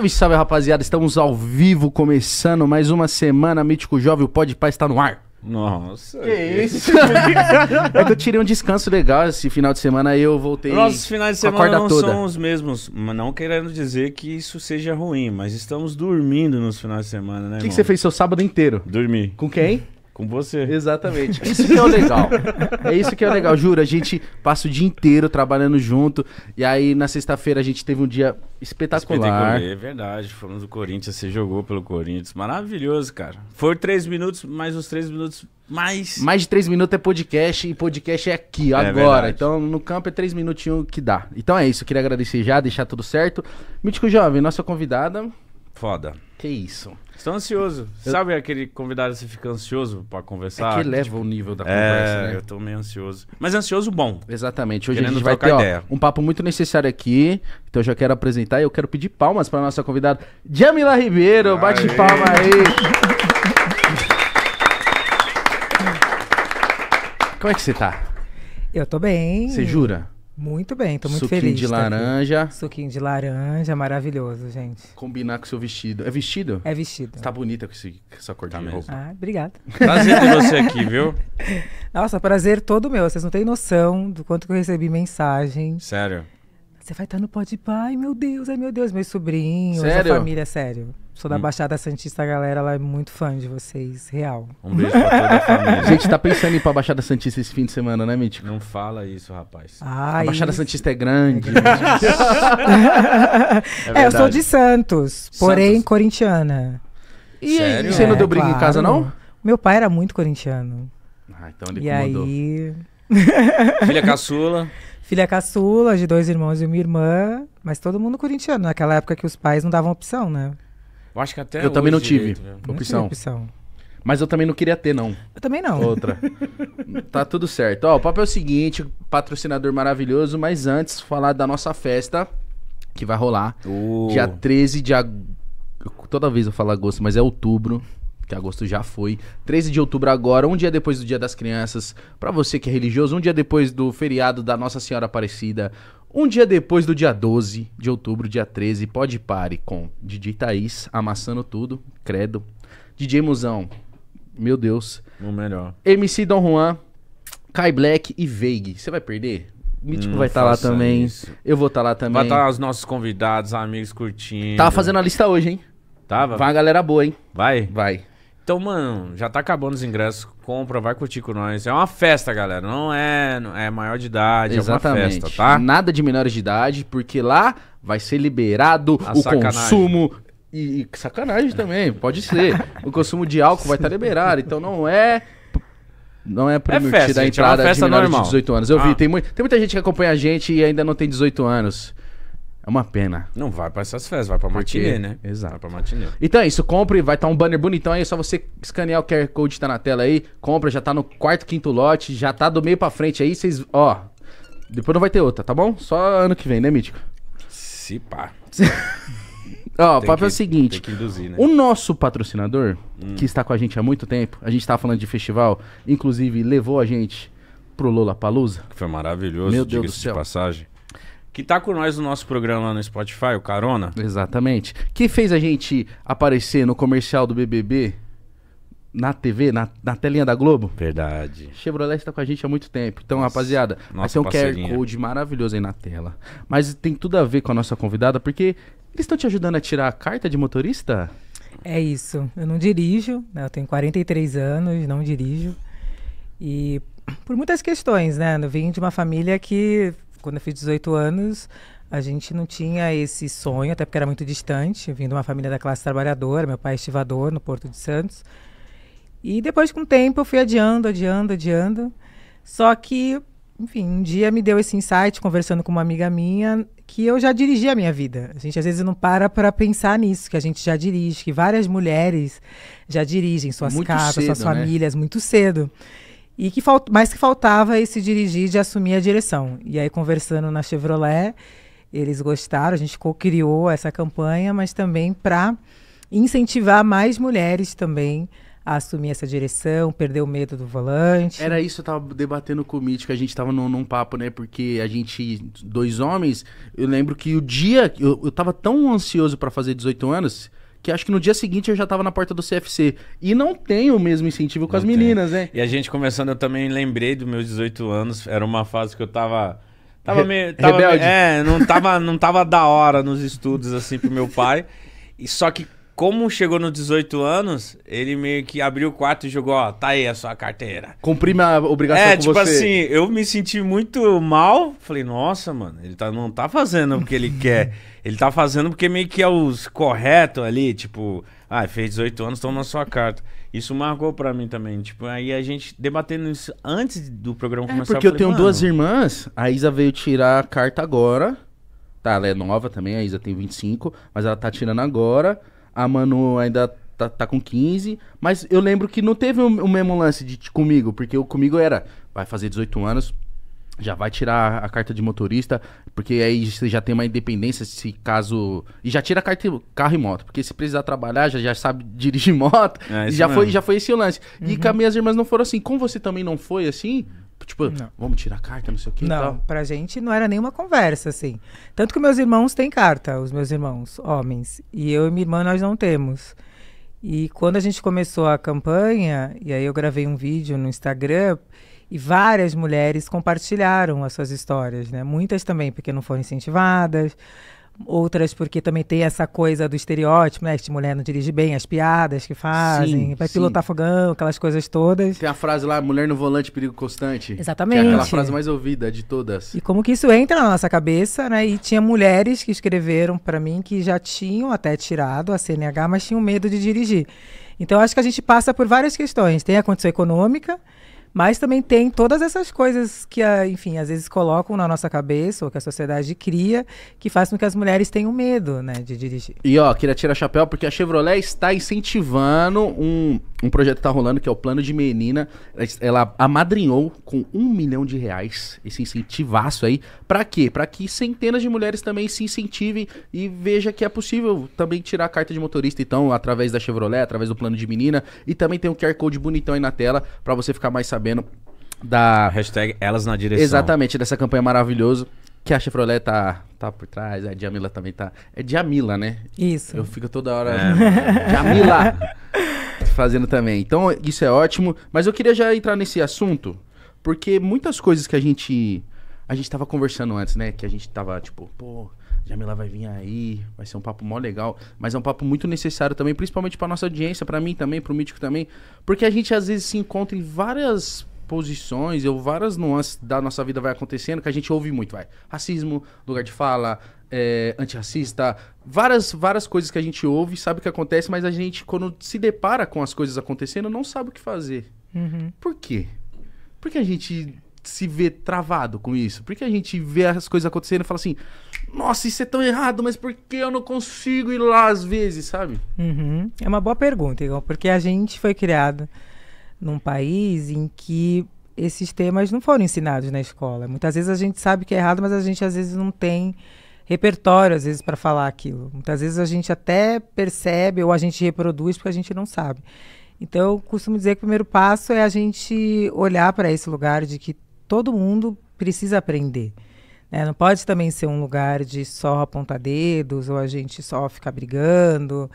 Salve, salve, rapaziada. Estamos ao vivo, começando mais uma semana. Mítico Jovem, o Pode Paz está no ar. Nossa. Que isso? é que eu tirei um descanso legal esse final de semana e eu voltei. Nossos finais de semana não toda. são os mesmos. Mas não querendo dizer que isso seja ruim, mas estamos dormindo nos finais de semana, né? O que, que, você fez seu sábado inteiro? Dormi. Com quem? Com você. Exatamente. Isso que é o legal. É isso que é o legal. Juro, a gente passa o dia inteiro trabalhando junto. E aí, na sexta-feira, a gente teve um dia espetacular. É verdade. Falando do Corinthians, você jogou pelo Corinthians. Maravilhoso, cara. Foi três minutos, mais os três minutos mais. Mais de três minutos é podcast e podcast é aqui, é agora. Verdade. Então no campo é três minutinhos que dá. Então é isso, queria agradecer já, deixar tudo certo. Mítico Jovem, nossa convidada. Foda. Que isso. Estou ansioso. Eu... Sabe aquele convidado você fica ansioso para conversar? É que eleva tipo... o nível da é, conversa, é, né? Eu tô meio ansioso. Mas ansioso bom. Exatamente. Hoje Querendo a gente vai ter ó, um papo muito necessário aqui. Então eu já quero apresentar e eu quero pedir palmas para nossa convidada, Jamila Ribeiro. Aê. Bate palma aí. Como é que você tá? Eu tô bem. Você jura? Muito bem, tô muito Suquinho feliz. Suquinho de laranja. Aqui. Suquinho de laranja, maravilhoso, gente. Combinar com o seu vestido. É vestido? É vestido. tá bonita com, com essa cor tá de mesmo. roupa. Ah, obrigada. Prazer ter você aqui, viu? Nossa, prazer todo meu. Vocês não têm noção do quanto que eu recebi mensagem. Sério? Você vai estar no de Pai, meu Deus, ai meu Deus, meus sobrinhos, sério? a família, sério. Sou da hum. Baixada Santista, a galera lá é muito fã de vocês, real. Um beijo pra toda a família. Gente, tá pensando em ir pra Baixada Santista esse fim de semana, né, Mítico? Não fala isso, rapaz. a Baixada isso. Santista é grande. é, né? é, é, eu sou de Santos, porém Santos. corintiana. E sério? você não é, deu briga claro. em casa, não? Meu pai era muito corintiano. Ah, então ele e incomodou. aí... Filha caçula. Filha caçula de dois irmãos e uma irmã, mas todo mundo corintiano, naquela né? época que os pais não davam opção, né? Eu acho que até. Eu também não tive direito, Não opção. tive opção. Mas eu também não queria ter, não. Eu também não. Outra. tá tudo certo. Ó, o papo é o seguinte, patrocinador maravilhoso, mas antes, falar da nossa festa que vai rolar. Oh. Dia 13 de agosto. Toda vez eu falo agosto, mas é outubro que agosto já foi. 13 de outubro agora, um dia depois do Dia das Crianças, para você que é religioso, um dia depois do feriado da Nossa Senhora Aparecida, um dia depois do dia 12 de outubro, dia 13, pode pare com Didi Thaís amassando tudo, credo. DJ Musão, meu Deus. O melhor. MC Don Juan, Kai Black e Veig. Você vai perder? Mítico hum, vai estar tá lá também. Isso. Eu vou estar tá lá também. Vai estar tá os nossos convidados, amigos curtindo. Tava fazendo a lista hoje, hein? Tava? Vai uma galera boa, hein? Vai? Vai. Então, mano, já tá acabando os ingressos. Compra, vai curtir com nós. É uma festa, galera. Não é, é maior de idade, Exatamente. é uma festa, tá? Nada de menores de idade, porque lá vai ser liberado A o sacanagem. consumo. E, e sacanagem também, pode ser. o consumo de álcool vai estar tá liberado. Então não é não é permitida é a é entrada é de menores normal. de 18 anos. Eu ah. vi, tem, mu tem muita gente que acompanha a gente e ainda não tem 18 anos uma pena. Não vai para essas festas, vai para matinê, né? Exato. Vai pra matinê. Então é isso, compre, vai estar tá um banner bonitão aí, é só você escanear o QR Code que tá na tela aí, compra, já tá no quarto, quinto lote, já tá do meio para frente aí, vocês, ó, depois não vai ter outra, tá bom? Só ano que vem, né, Mítico? Se pá. Ó, o papo é o seguinte: induzir, né? o nosso patrocinador, hum. que está com a gente há muito tempo, a gente estava tá falando de festival, inclusive levou a gente pro Lola Palusa. Que foi maravilhoso, Meu Deus do céu. de passagem que tá com nós no nosso programa lá no Spotify, o Carona. Exatamente. Que fez a gente aparecer no comercial do BBB na TV, na, na telinha da Globo. Verdade. Chevrolet está com a gente há muito tempo. Então, nossa, rapaziada, nossa vai ser um QR Code maravilhoso aí na tela. Mas tem tudo a ver com a nossa convidada, porque eles estão te ajudando a tirar a carta de motorista? É isso. Eu não dirijo, né? eu tenho 43 anos, não dirijo. E por muitas questões, né? Eu vim de uma família que quando eu fiz 18 anos, a gente não tinha esse sonho, até porque era muito distante, vindo de uma família da classe trabalhadora, meu pai é estivador no Porto de Santos. E depois, com o tempo, eu fui adiando, adiando, adiando. Só que, enfim, um dia me deu esse insight, conversando com uma amiga minha, que eu já dirigi a minha vida. A gente às vezes não para para pensar nisso, que a gente já dirige, que várias mulheres já dirigem suas muito casas, cedo, suas né? famílias, muito cedo. E que falt, mais que faltava esse é dirigir de assumir a direção. E aí, conversando na Chevrolet, eles gostaram, a gente co-criou essa campanha, mas também para incentivar mais mulheres também a assumir essa direção, perder o medo do volante. Era isso que eu tava debatendo com o Mitch, que a gente tava num, num, papo, né? Porque a gente, dois homens, eu lembro que o dia, eu, eu tava tão ansioso para fazer 18 anos, que acho que no dia seguinte eu já tava na porta do CFC. E não tem o mesmo incentivo com não as tem. meninas, né? E a gente começando, eu também lembrei dos meus 18 anos, era uma fase que eu tava. Tava meio. Tava, rebelde. é, não tava, não tava da hora nos estudos, assim, pro meu pai. E só que como chegou nos 18 anos, ele meio que abriu o quarto e jogou, ó, tá aí a sua carteira. Cumpri minha obrigação é, com tipo você. assim, eu me senti muito mal. Falei, nossa, mano, ele tá, não tá fazendo o que ele quer. Ele tá fazendo porque meio que é os correto ali, tipo, ah, fez 18 anos, toma a sua carta. Isso marcou para mim também. Tipo, aí a gente debatendo isso antes do programa é, Porque eu, falei, eu tenho duas irmãs, a Isa veio tirar a carta agora. Tá, ela é nova também, a Isa tem 25, mas ela tá tirando agora. A Manu ainda Tá, tá, com 15, mas eu lembro que não teve o, mesmo lance de, de comigo, porque o comigo era, vai fazer 18 anos, já vai tirar a carta de motorista, porque aí você já tem uma independência se caso. E já tira carta, carro e moto, porque se precisar trabalhar, já, já sabe dirigir moto. É, já, foi, já foi esse o lance. Uhum. E com as minhas irmãs não foram assim. Como você também não foi assim, Tipo, não. vamos tirar carta, não sei o que. Não, tal. pra gente não era nenhuma conversa, assim. Tanto que meus irmãos têm carta, os meus irmãos, homens. E eu e minha irmã nós não temos. E quando a gente começou a campanha, e aí eu gravei um vídeo no Instagram, e várias mulheres compartilharam as suas histórias, né? Muitas também, porque não foram incentivadas, Outras porque também tem essa coisa do estereótipo, né? Que mulher não dirige bem, as piadas que fazem, sim, vai sim. pilotar fogão, aquelas coisas todas. Tem a frase lá, mulher no volante, perigo constante. Exatamente. Que é aquela frase mais ouvida de todas. E como que isso entra na nossa cabeça, né? E tinha mulheres que escreveram para mim que já tinham até tirado a CNH, mas tinham medo de dirigir. Então acho que a gente passa por várias questões. Tem a condição econômica, mas também tem todas essas coisas que, enfim, às vezes colocam na nossa cabeça ou que a sociedade cria, que faz com que as mulheres tenham medo, né, de dirigir. E ó, queria tirar chapéu porque a Chevrolet está incentivando um um projeto que tá rolando que é o Plano de Menina. Ela amadrinhou com um milhão de reais esse incentivaço aí. Para quê? Para que centenas de mulheres também se incentivem e veja que é possível também tirar a carta de motorista, então, através da Chevrolet, através do Plano de Menina. E também tem um QR Code bonitão aí na tela para você ficar mais sabendo da... Hashtag Elas na Direção. Exatamente, dessa campanha maravilhosa que a Chevrolet tá, tá por trás, a Diamila também tá... É Diamila, né? Isso. Eu fico toda hora... É. Diamila! fazendo também. Então, isso é ótimo. Mas eu queria já entrar nesse assunto, porque muitas coisas que a gente. A gente tava conversando antes, né? Que a gente tava, tipo, pô, Jamila vai vir aí, vai ser um papo mó legal, mas é um papo muito necessário também, principalmente para nossa audiência, para mim também, para o Mítico também, porque a gente às vezes se encontra em várias posições ou várias nuances da nossa vida vai acontecendo que a gente ouve muito, vai. Racismo, lugar de fala, é, antirracista, várias, várias coisas que a gente ouve, sabe o que acontece, mas a gente, quando se depara com as coisas acontecendo, não sabe o que fazer. Uhum. Por quê? Por que a gente se vê travado com isso? Por que a gente vê as coisas acontecendo e fala assim, nossa, isso é tão errado, mas por que eu não consigo ir lá às vezes, sabe? Uhum. É uma boa pergunta, Igor, porque a gente foi criado num país em que esses temas não foram ensinados na escola. Muitas vezes a gente sabe que é errado, mas a gente às vezes não tem repertório, às vezes, para falar aquilo. Muitas vezes a gente até percebe ou a gente reproduz porque a gente não sabe. Então, eu costumo dizer que o primeiro passo é a gente olhar para esse lugar de que todo mundo precisa aprender. Né? Não pode também ser um lugar de só apontar dedos ou a gente só ficar brigando,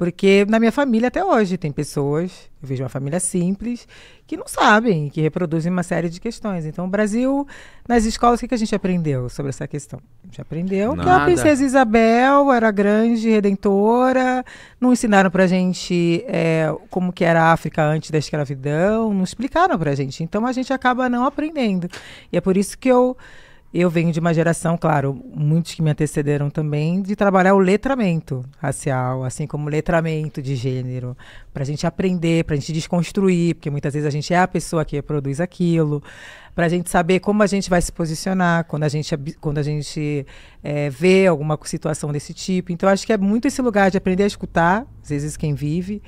porque na minha família até hoje tem pessoas, eu vejo uma família simples, que não sabem, que reproduzem uma série de questões. Então, o Brasil, nas escolas, o que a gente aprendeu sobre essa questão? A gente aprendeu Nada. que a princesa Isabel era grande, redentora, não ensinaram pra gente é, como que era a África antes da escravidão, não explicaram pra gente. Então, a gente acaba não aprendendo. E é por isso que eu eu venho de uma geração, claro, muitos que me antecederam também, de trabalhar o letramento racial, assim como o letramento de gênero, para a gente aprender, para a gente desconstruir, porque muitas vezes a gente é a pessoa que produz aquilo, para a gente saber como a gente vai se posicionar quando a gente, quando a gente é, vê alguma situação desse tipo. Então, acho que é muito esse lugar de aprender a escutar, às vezes, quem vive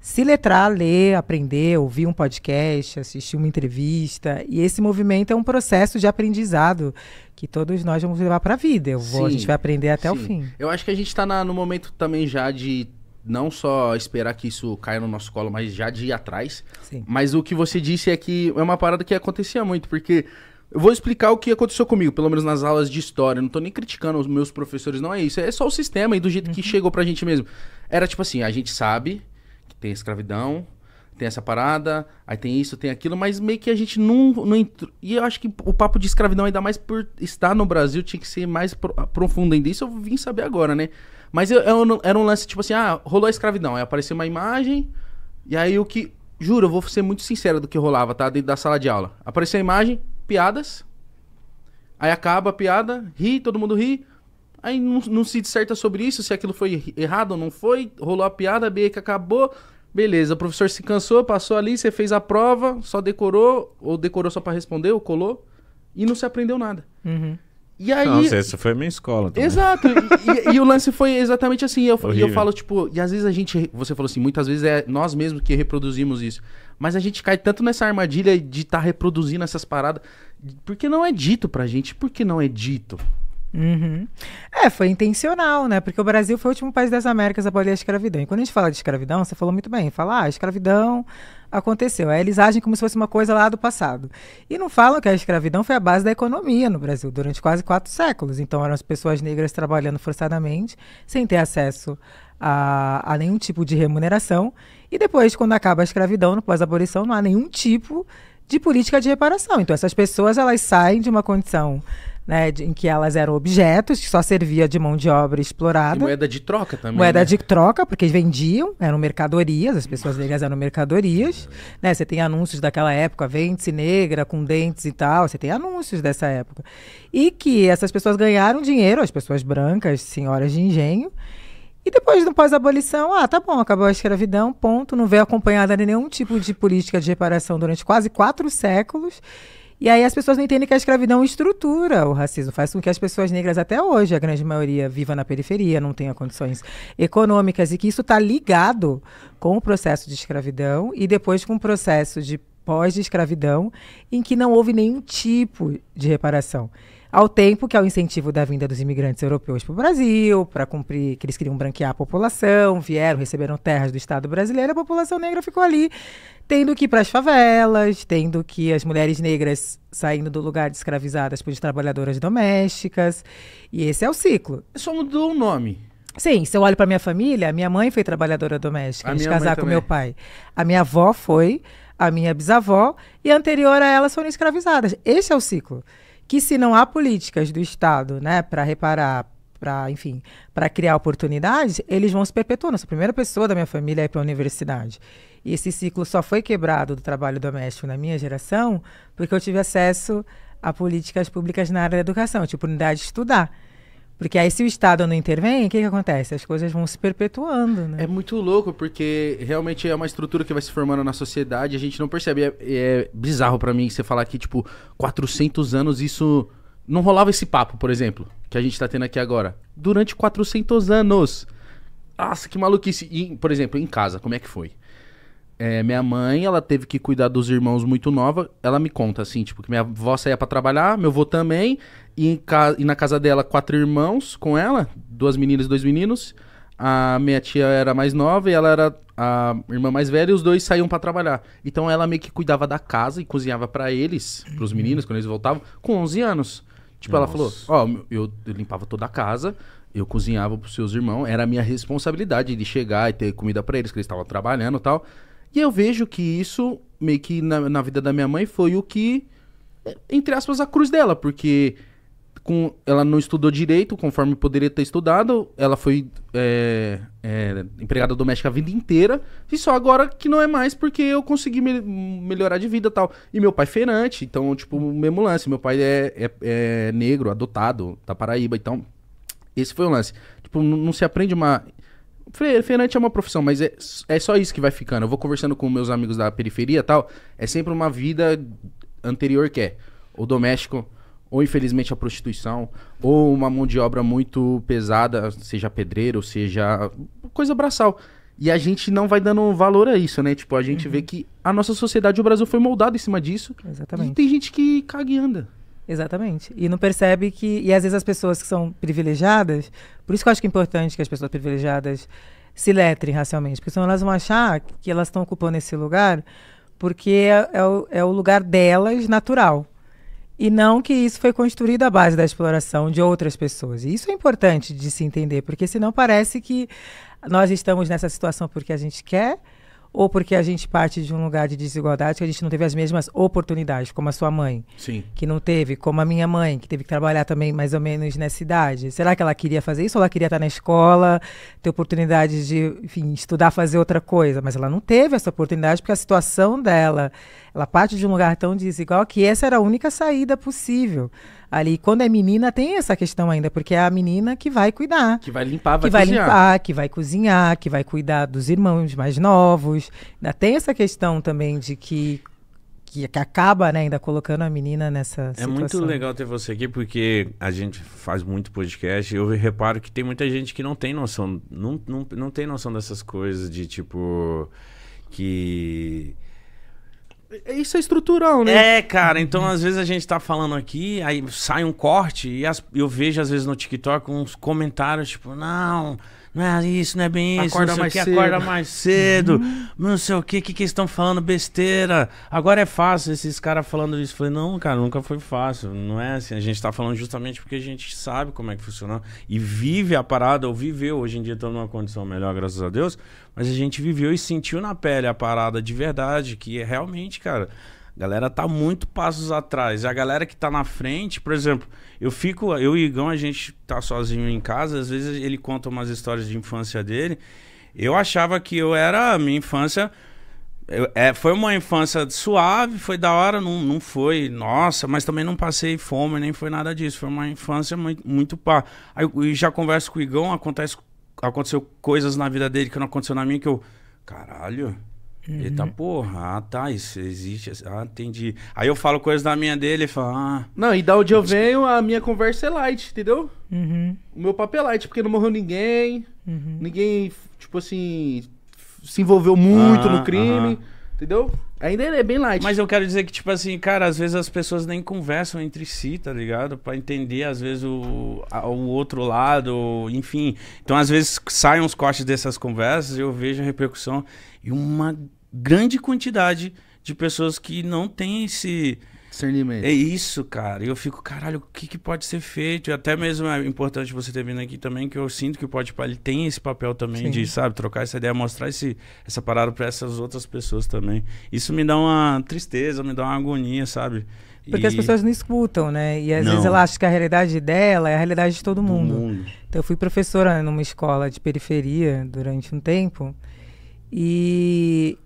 se letrar, ler, aprender, ouvir um podcast, assistir uma entrevista. E esse movimento é um processo de aprendizado que todos nós vamos levar para a vida. Eu vou, sim, a gente vai aprender até sim. o fim. Eu acho que a gente está no momento também já de não só esperar que isso caia no nosso colo, mas já de ir atrás. Sim. Mas o que você disse é que é uma parada que acontecia muito, porque eu vou explicar o que aconteceu comigo, pelo menos nas aulas de história. Não tô nem criticando os meus professores, não é isso. É só o sistema e do jeito uhum. que chegou pra gente mesmo. Era tipo assim, a gente sabe tem escravidão, tem essa parada, aí tem isso, tem aquilo, mas meio que a gente não. não entrou, e eu acho que o papo de escravidão, ainda mais por estar no Brasil, tinha que ser mais pro, profundo ainda. Isso eu vim saber agora, né? Mas eu, eu, era um lance tipo assim: ah, rolou a escravidão. Aí apareceu uma imagem, e aí o que. Juro, eu vou ser muito sincero do que rolava, tá? Dentro da sala de aula. Apareceu a imagem, piadas. Aí acaba a piada, ri, todo mundo ri. Aí não, não, se disserta sobre isso, se aquilo foi errado ou não foi, rolou a piada, a BEC acabou, beleza. O professor se cansou, passou ali, você fez a prova, só decorou, ou decorou só para responder, ou colou, e não se aprendeu nada. Uhum. E aí... Nossa, essa foi a minha escola também. Exato. E, e, e o lance foi exatamente assim. Eu, e eu falo, tipo... E às vezes a gente... Você falou assim, muitas vezes é nós mesmos que reproduzimos isso. Mas a gente cai tanto nessa armadilha de estar tá reproduzindo essas paradas. Porque não é dito pra gente. Porque não é dito. Uhum. É, foi intencional, né? Porque o Brasil foi o último país das Américas a abolir a escravidão. E quando a gente fala de escravidão, você falou muito bem, fala, ah, a escravidão aconteceu. Aí é, eles agem como se fosse uma coisa lá do passado. E não falam que a escravidão foi a base da economia no Brasil durante quase quatro séculos. Então eram as pessoas negras trabalhando forçadamente, sem ter acesso a, a nenhum tipo de remuneração. E depois, quando acaba a escravidão, no pós-abolição, não há nenhum tipo de política de reparação. Então essas pessoas elas saem de uma condição né, de, em que elas eram objetos, que só servia de mão de obra explorada. E moeda de troca também. Moeda né? de troca, porque vendiam, eram mercadorias, as pessoas negras eram mercadorias. Né? Você tem anúncios daquela época, vende-se negra com dentes e tal, você tem anúncios dessa época. E que essas pessoas ganharam dinheiro, as pessoas brancas, senhoras de engenho. E depois, no pós-abolição, ah, tá bom, acabou a escravidão, ponto. Não veio acompanhada de nenhum tipo de política de reparação durante quase quatro séculos. E aí as pessoas não entendem que a escravidão estrutura o racismo, faz com que as pessoas negras até hoje, a grande maioria, viva na periferia, não tenha condições econômicas e que isso está ligado com o processo de escravidão e depois com o processo de pós-escravidão em que não houve nenhum tipo de reparação ao tempo que é o incentivo da vinda dos imigrantes europeus para o Brasil, para cumprir que eles queriam branquear a população, vieram, receberam terras do Estado brasileiro, a população negra ficou ali, tendo que ir para as favelas, tendo que as mulheres negras saindo do lugar de escravizadas por trabalhadoras domésticas. E esse é o ciclo. Só mudou o nome. Sim, se eu olho para minha família, minha mãe foi trabalhadora doméstica, antes de casar com meu pai. A minha avó foi, a minha bisavó, e anterior a elas foram escravizadas. Esse é o ciclo que se não há políticas do Estado, né, para reparar, para, enfim, para criar oportunidades, eles vão se perpetuando. A primeira pessoa da minha família é para a universidade. E esse ciclo só foi quebrado do trabalho doméstico na minha geração porque eu tive acesso a políticas públicas na área da educação. Eu tive oportunidade de estudar. Porque aí se o Estado não intervém, o que, que acontece? As coisas vão se perpetuando, né? É muito louco, porque realmente é uma estrutura que vai se formando na sociedade, a gente não percebe. É, é bizarro para mim você falar que, tipo, 400 anos isso... Não rolava esse papo, por exemplo, que a gente tá tendo aqui agora. Durante 400 anos... Nossa, que maluquice. E, por exemplo, em casa, como é que foi? é, minha mãe, ela teve que cuidar dos irmãos muito nova. Ela me conta, assim, tipo, que minha avó saía pra trabalhar, meu avô também. E, e na casa dela, quatro irmãos com ela, duas meninas e dois meninos. A minha tia era mais nova e ela era a irmã mais velha e os dois saíam para trabalhar. Então ela meio que cuidava da casa e cozinhava para eles, para os meninos, quando eles voltavam, com 11 anos. Tipo, Nossa. ela falou: Ó, oh, eu, eu limpava toda a casa, eu cozinhava pros seus irmãos, era a minha responsabilidade de chegar e ter comida para eles, que eles estavam trabalhando e tal. E eu vejo que isso, meio que na, na vida da minha mãe, foi o que, eh, entre aspas, a cruz dela, porque com, ela não estudou direito, conforme poderia ter estudado. Ela foi é, é, empregada doméstica a vida inteira. E só agora que não é mais, porque eu consegui me, melhorar de vida tal. E meu pai feirante, então, tipo, mesmo lance. Meu pai é, é, é negro, adotado, da Paraíba, então... Esse foi o lance. Tipo, não se aprende uma é, Feirante é uma profissão, mas é, é só isso que vai ficando. Eu vou conversando com meus amigos da periferia e tal. É sempre uma vida anterior que é ou doméstico, ou infelizmente a prostituição, ou uma mão de obra muito pesada, seja pedreiro, seja coisa braçal. E a gente não vai dando valor a isso, né? Tipo, a gente uhum. vê que a nossa sociedade, o Brasil foi moldado em cima disso. Exatamente. E tem gente que caga e anda. Exatamente. E não percebe que. E às vezes as pessoas que são privilegiadas, por isso que eu acho que é importante que as pessoas privilegiadas se letrem racialmente, porque senão elas vão achar que elas estão ocupando esse lugar porque é, é, o, é o lugar delas natural. E não que isso foi construído à base da exploração de outras pessoas. E isso é importante de se entender, porque senão parece que nós estamos nessa situação porque a gente quer ou porque a gente parte de um lugar de desigualdade que a gente não teve as mesmas oportunidades, como a sua mãe, Sim. que não teve, como a minha mãe, que teve que trabalhar também mais ou menos nessa idade. Será que ela queria fazer isso ou ela queria estar na escola, ter oportunidade de, enfim, estudar, fazer outra coisa? Mas ela não teve essa oportunidade porque a situação dela, ela parte de um lugar tão desigual que essa era a única saída possível ali. Quando é menina, tem essa questão ainda, porque é a menina que vai cuidar. Que vai limpar, vai Que vai cozinhar. limpar, que vai cozinhar, que vai cuidar dos irmãos mais novos. Ainda tem essa questão também de que que, que, acaba né, ainda colocando a menina nessa situação. É muito legal ter você aqui, porque a gente faz muito podcast e eu reparo que tem muita gente que não tem noção, não, não, não tem noção dessas coisas de tipo. que é, isso é estrutural, né? É, cara. Então, às vezes a gente tá falando aqui, aí sai um corte e as, eu vejo, às vezes, no TikTok uns comentários, tipo, não, é isso, não é bem isso, acorda não sei mais que, cedo. acorda mais cedo, uhum. não sei o que, que que estão falando besteira. Agora é fácil esses caras falando isso. falei, não, cara, nunca foi fácil, não é assim. A gente tá falando justamente porque a gente sabe como é que funciona e vive a parada, ou viveu, hoje em dia tô numa condição melhor, graças a Deus, mas a gente viveu e sentiu na pele a parada de verdade, que é realmente, cara, a galera tá muito passos atrás. E a galera que tá na frente, por exemplo, eu fico, eu e o Igão, a gente tá sozinho em casa, às vezes ele conta umas histórias de infância dele. Eu achava que eu era, a minha infância. Eu, é, foi uma infância suave, foi da hora, não, não foi, nossa, mas também não passei fome, nem foi nada disso. Foi uma infância muito, muito pá. Aí eu já converso com o Igão, acontece, aconteceu coisas na vida dele que não aconteceu na minha, que eu. Caralho Uhum. Ele tá, porra, ah, tá, isso existe. Ah, entendi. Aí eu falo coisas da minha dele, e fala, ah. Não, e da onde eu venho, a minha conversa é light, entendeu? Uhum. O meu papel é light, porque não morreu ninguém, uhum. ninguém, tipo assim, se envolveu muito ah, no crime, entendeu? Ainda é bem light. Mas eu quero dizer que, tipo assim, cara, às vezes as pessoas nem conversam entre si, tá ligado? Pra entender, às vezes, o, a, o outro lado, enfim. Então, às vezes, saem os cortes dessas conversas e eu vejo a repercussão e uma grande quantidade de pessoas que não têm esse discernimento. É isso, cara. E eu fico, caralho, o que, que pode ser feito? E até mesmo é importante você ter vindo aqui também, que eu sinto que o Pode ele tem esse papel também Sim. de, sabe, trocar essa ideia, mostrar esse, essa parada para essas outras pessoas também. Isso me dá uma tristeza, me dá uma agonia, sabe? Porque e... as pessoas não escutam, né? E às não. vezes ela acha que a realidade dela é a realidade de todo mundo. mundo. Então eu fui professora numa escola de periferia durante um tempo. E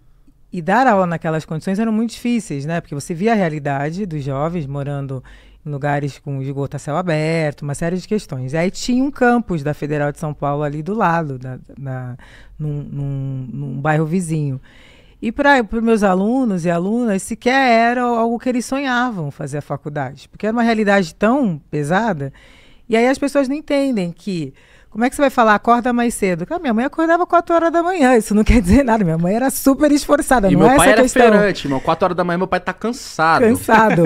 e dar aula naquelas condições eram muito difíceis, né? Porque você via a realidade dos jovens morando em lugares com esgoto a céu aberto, uma série de questões. E aí tinha um campus da Federal de São Paulo ali do lado, na num, num, num bairro vizinho. E para os meus alunos e alunas, sequer era algo que eles sonhavam fazer a faculdade, porque era uma realidade tão pesada. E aí as pessoas não entendem que como é que você vai falar, acorda mais cedo? minha mãe acordava 4 horas da manhã, isso não quer dizer nada. Minha mãe era super esforçada, e não meu é pai essa era questão. Ferante, meu, 4 horas da manhã meu pai tá cansado. Cansado.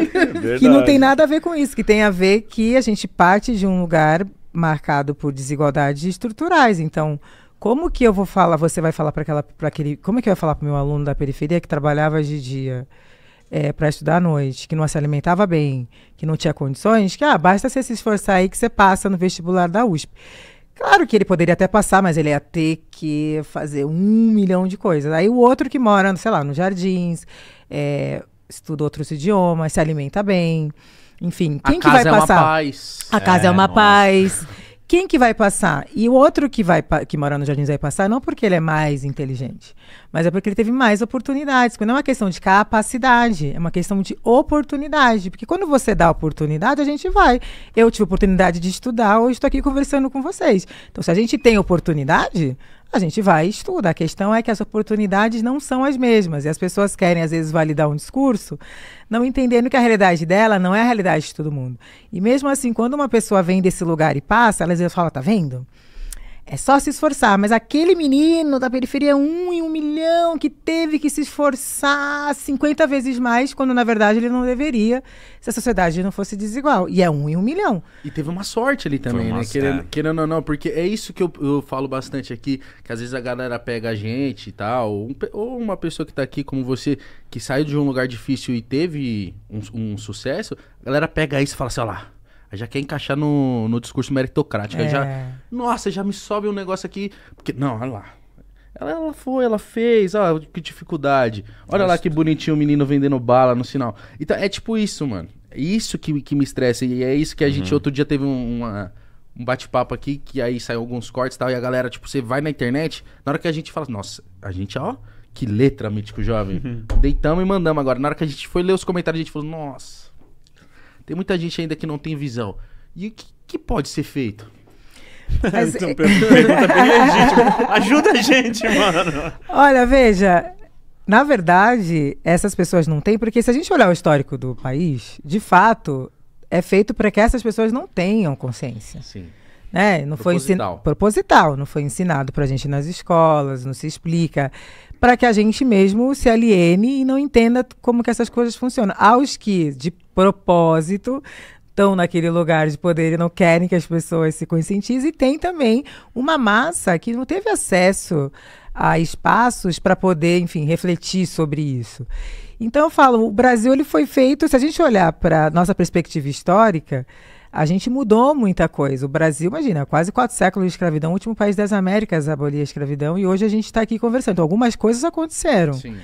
que não tem nada a ver com isso, que tem a ver que a gente parte de um lugar marcado por desigualdades estruturais. Então, como que eu vou falar, você vai falar para para aquele, como é que eu vou falar para meu aluno da periferia que trabalhava de dia? é, para estudar à noite, que não se alimentava bem, que não tinha condições, que ah, basta você se esforçar aí que você passa no vestibular da USP. Claro que ele poderia até passar, mas ele ia ter que fazer um milhão de coisas. Aí o outro que mora, sei lá, nos jardins, é, estuda outros idiomas, se alimenta bem. Enfim, quem que vai passar? A casa é uma paz. A casa é, é uma nossa. paz quem que vai passar? E o outro que vai que mora no Jardins vai passar, não porque ele é mais inteligente, mas é porque ele teve mais oportunidades. não é uma questão de capacidade, é uma questão de oportunidade. Porque quando você dá oportunidade, a gente vai. Eu tive oportunidade de estudar, hoje estou aqui conversando com vocês. Então, se a gente tem oportunidade, a gente vai e estuda. A questão é que as oportunidades não são as mesmas. E as pessoas querem, às vezes, validar um discurso, não entendendo que a realidade dela não é a realidade de todo mundo. E mesmo assim, quando uma pessoa vem desse lugar e passa, ela às vezes fala, tá vendo? É só se esforçar. Mas aquele menino da periferia, é um em um milhão, que teve que se esforçar 50 vezes mais, quando na verdade ele não deveria, se a sociedade não fosse desigual. E é um em um milhão. E teve uma sorte ali também, né? Querendo, querendo, ou não, porque é isso que eu, eu, falo bastante aqui, que às vezes a galera pega a gente e tal, ou, ou uma pessoa que tá aqui como você, que saiu de um lugar difícil e teve um, um sucesso, a galera pega isso e fala assim, ó lá já quer encaixar no, no discurso meritocrático. É. Já, nossa, já me sobe um negócio aqui. Porque, não, olha lá. Ela, ela foi, ela fez, olha que dificuldade. Olha nossa. lá que bonitinho o menino vendendo bala no sinal. Então, é tipo isso, mano. É isso que, que me estressa. E é isso que a uhum. gente, outro dia, teve um um bate-papo aqui, que aí saiu alguns cortes e tal. E a galera, tipo, você vai na internet, na hora que a gente fala, nossa, a gente, ó, que letra, mítico jovem. Uhum. Deitamos e mandamos agora. Na hora que a gente foi ler os comentários, a gente falou, nossa. Tem muita gente ainda que não tem visão. E o que, que pode ser feito? Mas... então, é pergunta bem legítima. Ajuda a gente, mano. Olha, veja. Na verdade, essas pessoas não têm, porque se a gente olhar o histórico do país, de fato, é feito para que essas pessoas não tenham consciência. Sim. Né? Não proposital. foi ensin... proposital, não foi ensinado para a gente nas escolas, não se explica para que a gente mesmo se aliene e não entenda como que essas coisas funcionam. Aos que, de propósito, estão naquele lugar de poder e não querem que as pessoas se conscientizem, e tem também uma massa que não teve acesso a espaços para poder, enfim, refletir sobre isso. Então eu falo, o Brasil ele foi feito, se a gente olhar para nossa perspectiva histórica, a gente mudou muita coisa. O Brasil, imagina, quase quatro séculos de escravidão, o último país das Américas abolia a escravidão, e hoje a gente está aqui conversando. Então, algumas coisas aconteceram. Sim.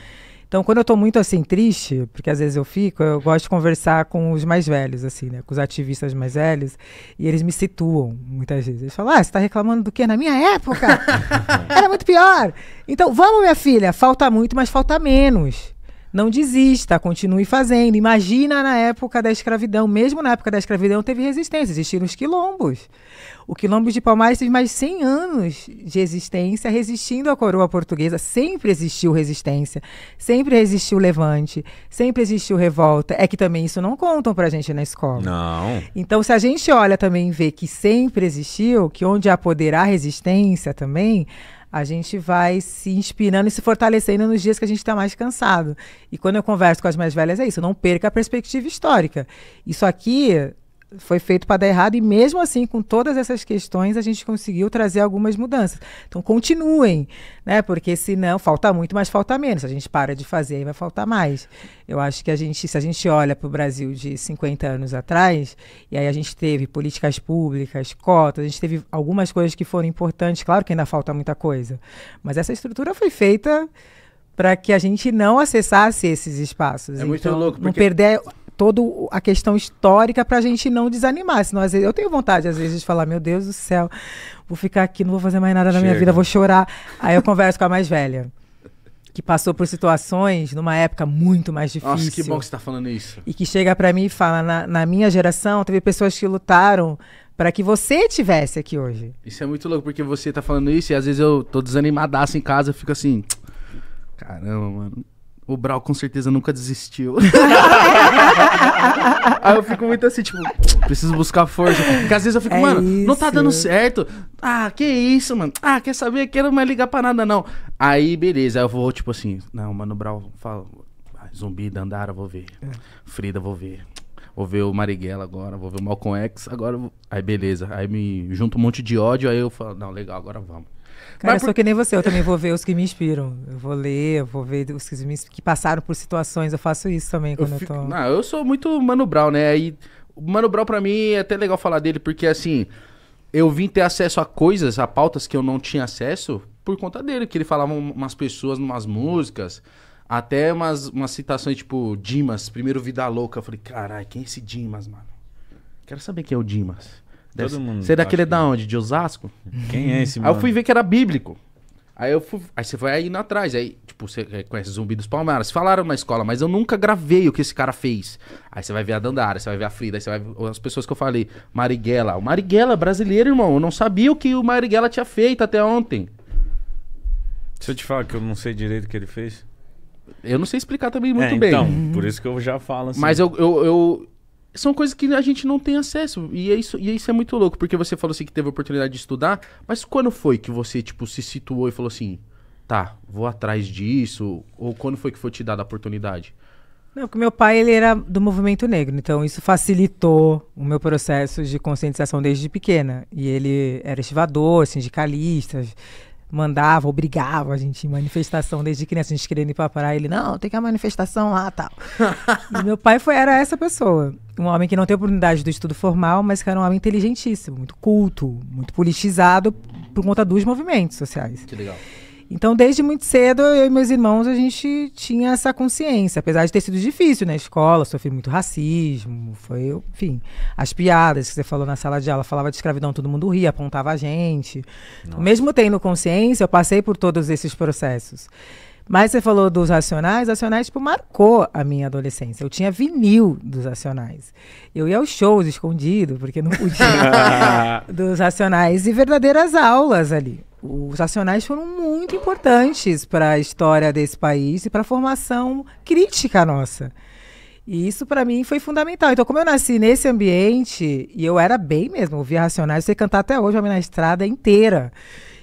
Então, quando eu estou muito assim triste, porque às vezes eu fico, eu gosto de conversar com os mais velhos, assim, né? Com os ativistas mais velhos, e eles me situam muitas vezes. Eles falam: Ah, você está reclamando do quê? Na minha época era muito pior. Então, vamos, minha filha, falta muito, mas falta menos não desista, continue fazendo. Imagina na época da escravidão, mesmo na época da escravidão teve resistência, existiram os quilombos. O quilombo de Palmares teve mais 100 anos de existência resistindo à coroa portuguesa. Sempre existiu resistência, sempre existiu levante, sempre existiu revolta. É que também isso não contam pra gente na escola. Não. Então se a gente olha também e vê que sempre existiu, que onde há poder há resistência também, a gente vai se inspirando e se fortalecendo nos dias que a gente está mais cansado. E quando eu converso com as mais velhas, é isso, não perca a perspectiva histórica. Isso aqui foi feito para dar errado e mesmo assim, com todas essas questões, a gente conseguiu trazer algumas mudanças. Então continuem, né? Porque senão falta muito, mas falta menos. A gente para de fazer, aí vai faltar mais. Eu acho que a gente, se a gente olha para o Brasil de 50 anos atrás, e aí a gente teve políticas públicas, cotas, a gente teve algumas coisas que foram importantes, claro que ainda falta muita coisa, mas essa estrutura foi feita para que a gente não acessasse esses espaços. É então, muito louco. Porque... Não perder toda a questão histórica para a gente não desanimar. Senão, às vezes, eu tenho vontade, às vezes, de falar, meu Deus do céu, vou ficar aqui, não vou fazer mais nada na minha vida, vou chorar. Aí eu converso com a mais velha. Que passou por situações numa época muito mais difícil. Nossa, que bom que você tá falando isso. E que chega para mim e fala: na, na minha geração, teve pessoas que lutaram para que você tivesse aqui hoje. Isso é muito louco, porque você tá falando isso e às vezes eu tô desanimadaço em casa, eu fico assim. Caramba, mano o Brau com certeza nunca desistiu. Aí eu fico muito assim, tipo, preciso buscar força. Porque às vezes eu fico, é mano, isso. não tá dando certo. Ah, que isso, mano. Ah, quer saber? Quero mais ligar pra nada, não. Aí, beleza. Aí eu vou, tipo assim, não, mano, o Brau fala. Zumbi, Andara, vou ver. É. Frida, vou ver. Vou ver o Marighella agora, vou ver o Malcolm X, agora. Aí beleza. Aí me junto um monte de ódio, aí eu falo, não, legal, agora vamos. Cara, Mas por... sou que nem você, eu também vou ver os que me inspiram. Eu vou ler, eu vou ver os que, me, que passaram por situações, eu faço isso também quando eu, eu tô... Não, eu sou muito Mano Brown, né? E Mano Brown pra mim é até legal falar dele, porque assim, eu vim ter acesso a coisas, a pautas que eu não tinha acesso por conta dele, que ele falava umas pessoas, umas músicas, até umas, umas citações tipo Dimas, primeiro Vida Louca. Eu falei, caralho, quem é esse Dimas, mano? Quero saber quem é o Dimas. Deve, mundo. Você é daquele que... da é. onde? De Osasco? Quem é esse, mano? Aí eu fui ver que era bíblico. Aí eu fui, aí você aí indo atrás, aí, tipo, você conhece Zumbi dos Palmares, falaram na escola, mas eu nunca gravei o que esse cara fez. Aí você vai ver a Dandara, você vai ver a Frida, aí você vai ver as pessoas que eu falei, Marighella. O Marighella é brasileiro, irmão, eu não sabia o que o Marighella tinha feito até ontem. Se eu te falar que eu não sei direito o que ele fez. Eu não sei explicar também muito é, então, bem. Então, por isso que eu já falo assim. Mas eu, eu, eu, são coisas que a gente não tem acesso. E é isso, e é isso é muito louco, porque você falou assim que teve oportunidade de estudar, mas quando foi que você, tipo, se situou e falou assim, tá, vou atrás disso? Ou quando foi que foi te dada a oportunidade? Não, porque meu pai ele era do movimento negro, então isso facilitou o meu processo de conscientização desde pequena. E ele era estivador, sindicalista, mandava, obrigava a gente em manifestação desde criança, a gente querendo ir pra praia, ele, não, tem que a manifestação lá, tal. e meu pai foi, era essa pessoa, um homem que não tem oportunidade do estudo formal, mas que era um homem inteligentíssimo, muito culto, muito politizado por conta dos movimentos sociais. Que legal. Então, desde muito cedo, eu e meus irmãos, a gente tinha essa consciência. Apesar de ter sido difícil na né? escola, sofri muito racismo, foi, enfim, as piadas que você falou na sala de aula, falava de escravidão, todo mundo ria, apontava a gente. Nossa. Mesmo tendo consciência, eu passei por todos esses processos. Mas você falou dos Racionais, Racionais, tipo, marcou a minha adolescência. Eu tinha vinil dos Racionais. Eu ia aos shows escondido, porque não podia, dos Racionais, e verdadeiras aulas ali os racionais foram muito importantes para a história desse país e para a formação crítica nossa. E isso para mim foi fundamental. Então, como eu nasci nesse ambiente, e eu era bem mesmo, ouvia Racionais, você cantar até hoje, a na Estrada inteira.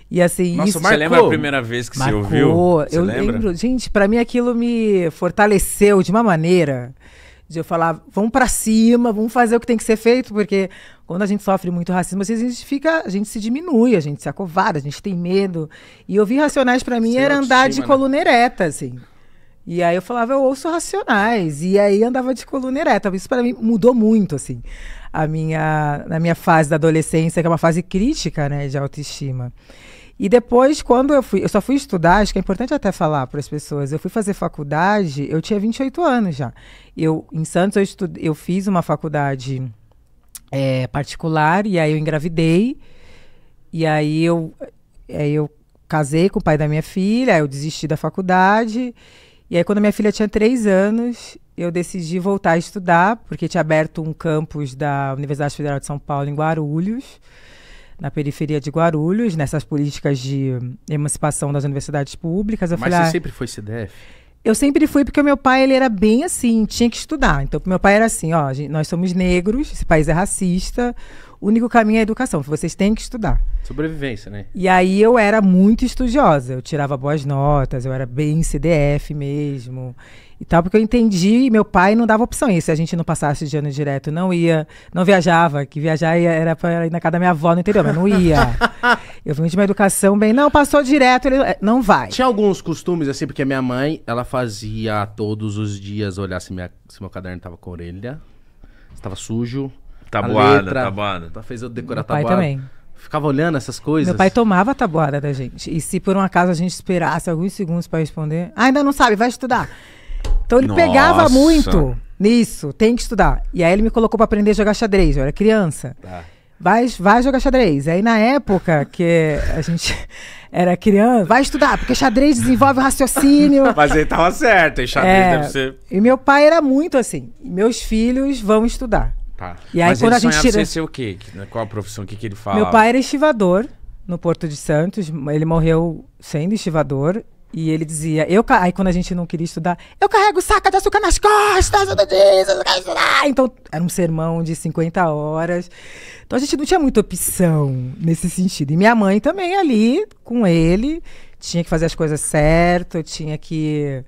E assim, Nossa, isso marcou. Você lembra a primeira vez que marcou. você ouviu? Você eu lembra? lembro. Gente, para mim aquilo me fortaleceu de uma maneira de eu falar, vamos para cima, vamos fazer o que tem que ser feito, porque quando a gente sofre muito racismo, a gente fica, a gente se diminui, a gente se acovarda, a gente tem medo. E ouvir Racionais para mim Seu é era andar de né? coluna ereta, assim. E aí eu falava, eu ouço Racionais, e aí andava de coluna ereta. Isso para mim mudou muito, assim, a minha, na minha fase da adolescência, que é uma fase crítica, né, de autoestima. E depois, quando eu fui, eu só fui estudar, acho que é importante até falar para as pessoas. Eu fui fazer faculdade, eu tinha 28 anos já. Eu, em Santos, eu, estude, eu fiz uma faculdade é, particular, e aí eu engravidei. E aí eu, aí é, eu casei com o pai da minha filha, aí eu desisti da faculdade. E aí, quando minha filha tinha três anos, eu decidi voltar a estudar, porque tinha aberto um campus da Universidade Federal de São Paulo, em Guarulhos na periferia de Guarulhos, nessas políticas de emancipação das universidades públicas. Eu Mas falei, você ah, sempre foi CDF? Eu sempre fui porque o meu pai ele era bem assim, tinha que estudar. Então, meu pai era assim, ó, nós somos negros, esse país é racista, o único caminho é a educação, vocês têm que estudar. Sobrevivência, né? E aí eu era muito estudiosa, eu tirava boas notas, eu era bem CDF mesmo e tal, porque eu entendi, meu pai não dava opção isso, se a gente não passasse de ano direto, não ia, não viajava, que viajar ia, era para ir na casa da minha avó no interior, mas não ia. eu vim de uma educação bem, não, passou direto, ele é, não vai. Tinha alguns costumes assim, porque a minha mãe, ela fazia todos os dias olhar se, minha, se meu caderno tava com orelha, se tava sujo. Tabuada, letra, tabuada. Ela fez eu decorar meu tabuada. Pai também. Ficava olhando essas coisas. Meu pai tomava a tabuada da gente. E se por um acaso a gente esperasse alguns segundos para responder, ah, ainda não sabe, vai estudar. Então ele Nossa. pegava muito nisso, tem que estudar. E aí ele me colocou para aprender a jogar xadrez, eu era criança. Tá. Vai, vai jogar xadrez. Aí na época que a gente era criança, vai estudar, porque xadrez desenvolve o raciocínio. Mas ele tava certo, e xadrez é, deve ser. E meu pai era muito assim: meus filhos vão estudar. Tá. E aí Mas quando a gente tira. ser o quê? Né, qual a profissão? O que, que ele fala? Meu pai era estivador no Porto de Santos. Ele morreu sendo estivador. E ele dizia, eu aí quando a gente não queria estudar, eu carrego saca de açúcar nas costas, eu não disse, eu quero estudar. Então, era um sermão de 50 horas. Então a gente não tinha muita opção nesse sentido. E minha mãe também ali, com ele, tinha que fazer as coisas certo, tinha que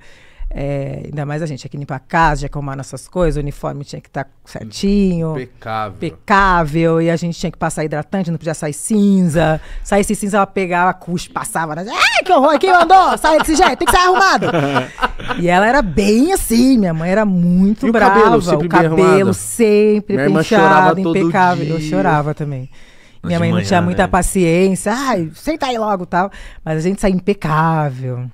é, ainda mais a gente tinha que limpar a casa, tinha que arrumar nossas coisas, o uniforme tinha que estar tá certinho. Pecável. Pecável. E a gente tinha que passar hidratante, não podia sair cinza. Saísse cinza, ela pegava, cuspe, passava. Né? Ai, que horror, quem mandou? Sai desse jeito, tem que sair arrumado. e ela era bem assim, minha mãe era muito e brava. O cabelo sempre, o cabelo sempre minha penteado, impecável. Eu chorava também. Minha mãe manhã, não tinha muita né? paciência. Ai, senta aí logo tal. Mas a gente saía impecável.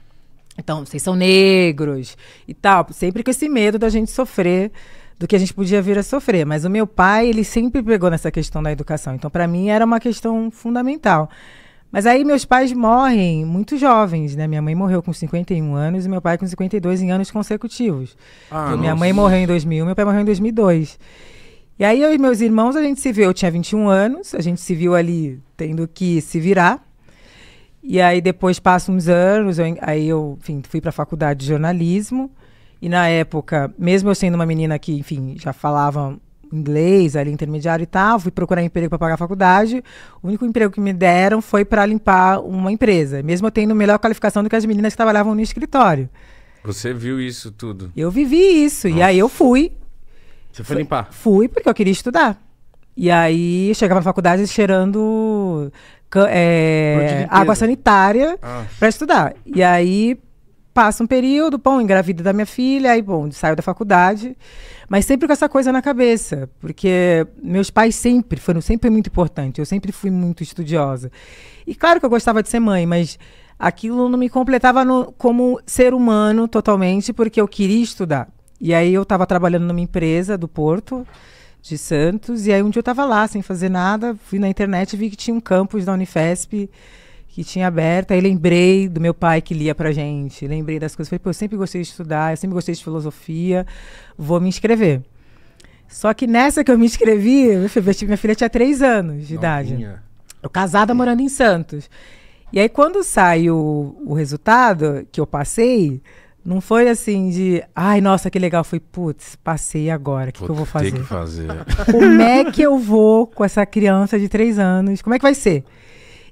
Então, vocês são negros e tal. Sempre com esse medo da gente sofrer do que a gente podia vir a sofrer. Mas o meu pai, ele sempre pegou nessa questão da educação. Então, para mim, era uma questão fundamental. Mas aí meus pais morrem muito jovens, né? Minha mãe morreu com 51 anos e meu pai com 52 em anos consecutivos. Ah, então, minha mãe morreu em 2001, meu pai morreu em 2002. E aí eu e meus irmãos, a gente se viu, eu tinha 21 anos, a gente se viu ali tendo que se virar. E aí depois passa uns anos, eu, aí eu enfim, fui para a faculdade de jornalismo. E na época, mesmo eu sendo uma menina que, enfim, já falava inglês, ali intermediário e tal, fui procurar emprego para pagar a faculdade. O único emprego que me deram foi para limpar uma empresa, mesmo eu tendo melhor qualificação do que as meninas que trabalhavam no escritório. Você viu isso tudo? Eu vivi isso. Nossa. E aí eu fui. Você foi limpar? Fui porque eu queria estudar. E aí chegava na faculdade cheirando é, água sanitária ah. para estudar. E aí passa um período, bom, engravida da minha filha, aí bom, saio da faculdade, mas sempre com essa coisa na cabeça, porque meus pais sempre foram sempre muito importantes, eu sempre fui muito estudiosa. E claro que eu gostava de ser mãe, mas aquilo não me completava no, como ser humano totalmente, porque eu queria estudar. E aí eu estava trabalhando numa empresa do Porto, de Santos. E aí um dia eu estava lá sem fazer nada, fui na internet e vi que tinha um campus da Unifesp que tinha aberto. Aí lembrei do meu pai que lia pra gente, lembrei das coisas. Falei, pô, eu sempre gostei de estudar, eu sempre gostei de filosofia, vou me inscrever. Só que nessa que eu me inscrevi, minha filha tinha três anos de idade. Eu casada é. morando em Santos. E aí, quando sai o, o resultado que eu passei, não foi assim de, ai, nossa, que legal. Foi, putz, passei agora, o que, que, eu vou fazer? Que fazer. Como é que eu vou com essa criança de três anos? Como é que vai ser?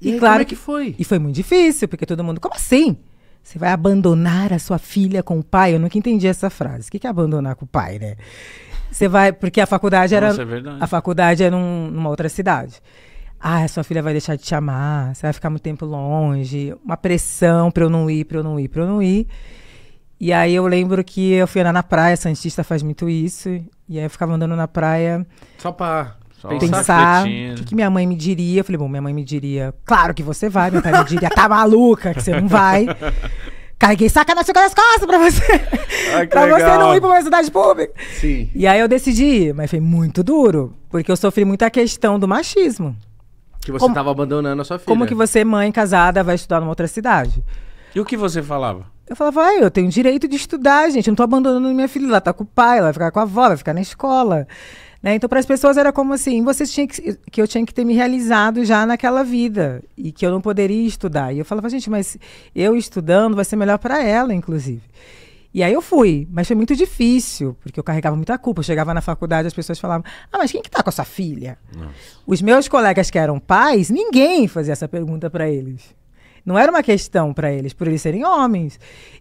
E, e aí, claro é que foi. E foi muito difícil, porque todo mundo, como assim? Você vai abandonar a sua filha com o pai? Eu nunca entendi essa frase. O que é abandonar com o pai, né? Você vai, porque a faculdade era, Nossa, é a faculdade era num, numa outra cidade. Ah, sua filha vai deixar de te amar, você vai ficar muito tempo longe, uma pressão para eu não ir, para eu não ir, para eu não ir. E aí eu lembro que eu fui andar na praia, Santista faz muito isso. E aí eu ficava andando na praia. Só pra pensar o que, né? que, minha mãe me diria. Eu falei, bom, minha mãe me diria, claro que você vai. Meu pai me diria, tá maluca que você não vai. Carreguei saca na das costas pra você. Ai, ah, pra legal. você não ir pra uma cidade pública. Sim. E aí eu decidi ir, mas foi muito duro. Porque eu sofri muita questão do machismo. Que você como, tava abandonando a sua filha. Como que você, mãe casada, vai estudar numa outra cidade? E o que você falava? Eu falava, ah, eu tenho direito de estudar, gente. Eu não tô abandonando minha filha. Ela tá com o pai, ela vai ficar com a avó, vai ficar na escola. Né? Então, para as pessoas era como assim: vocês tinham que, que eu tinha que ter me realizado já naquela vida e que eu não poderia estudar. E eu falava, gente, mas eu estudando vai ser melhor para ela, inclusive. E aí eu fui, mas foi muito difícil, porque eu carregava muita culpa. Eu chegava na faculdade, as pessoas falavam: Ah, mas quem que tá com a sua filha? Nossa. Os meus colegas que eram pais, ninguém fazia essa pergunta para eles. Não era uma questão para eles, por eles serem homens.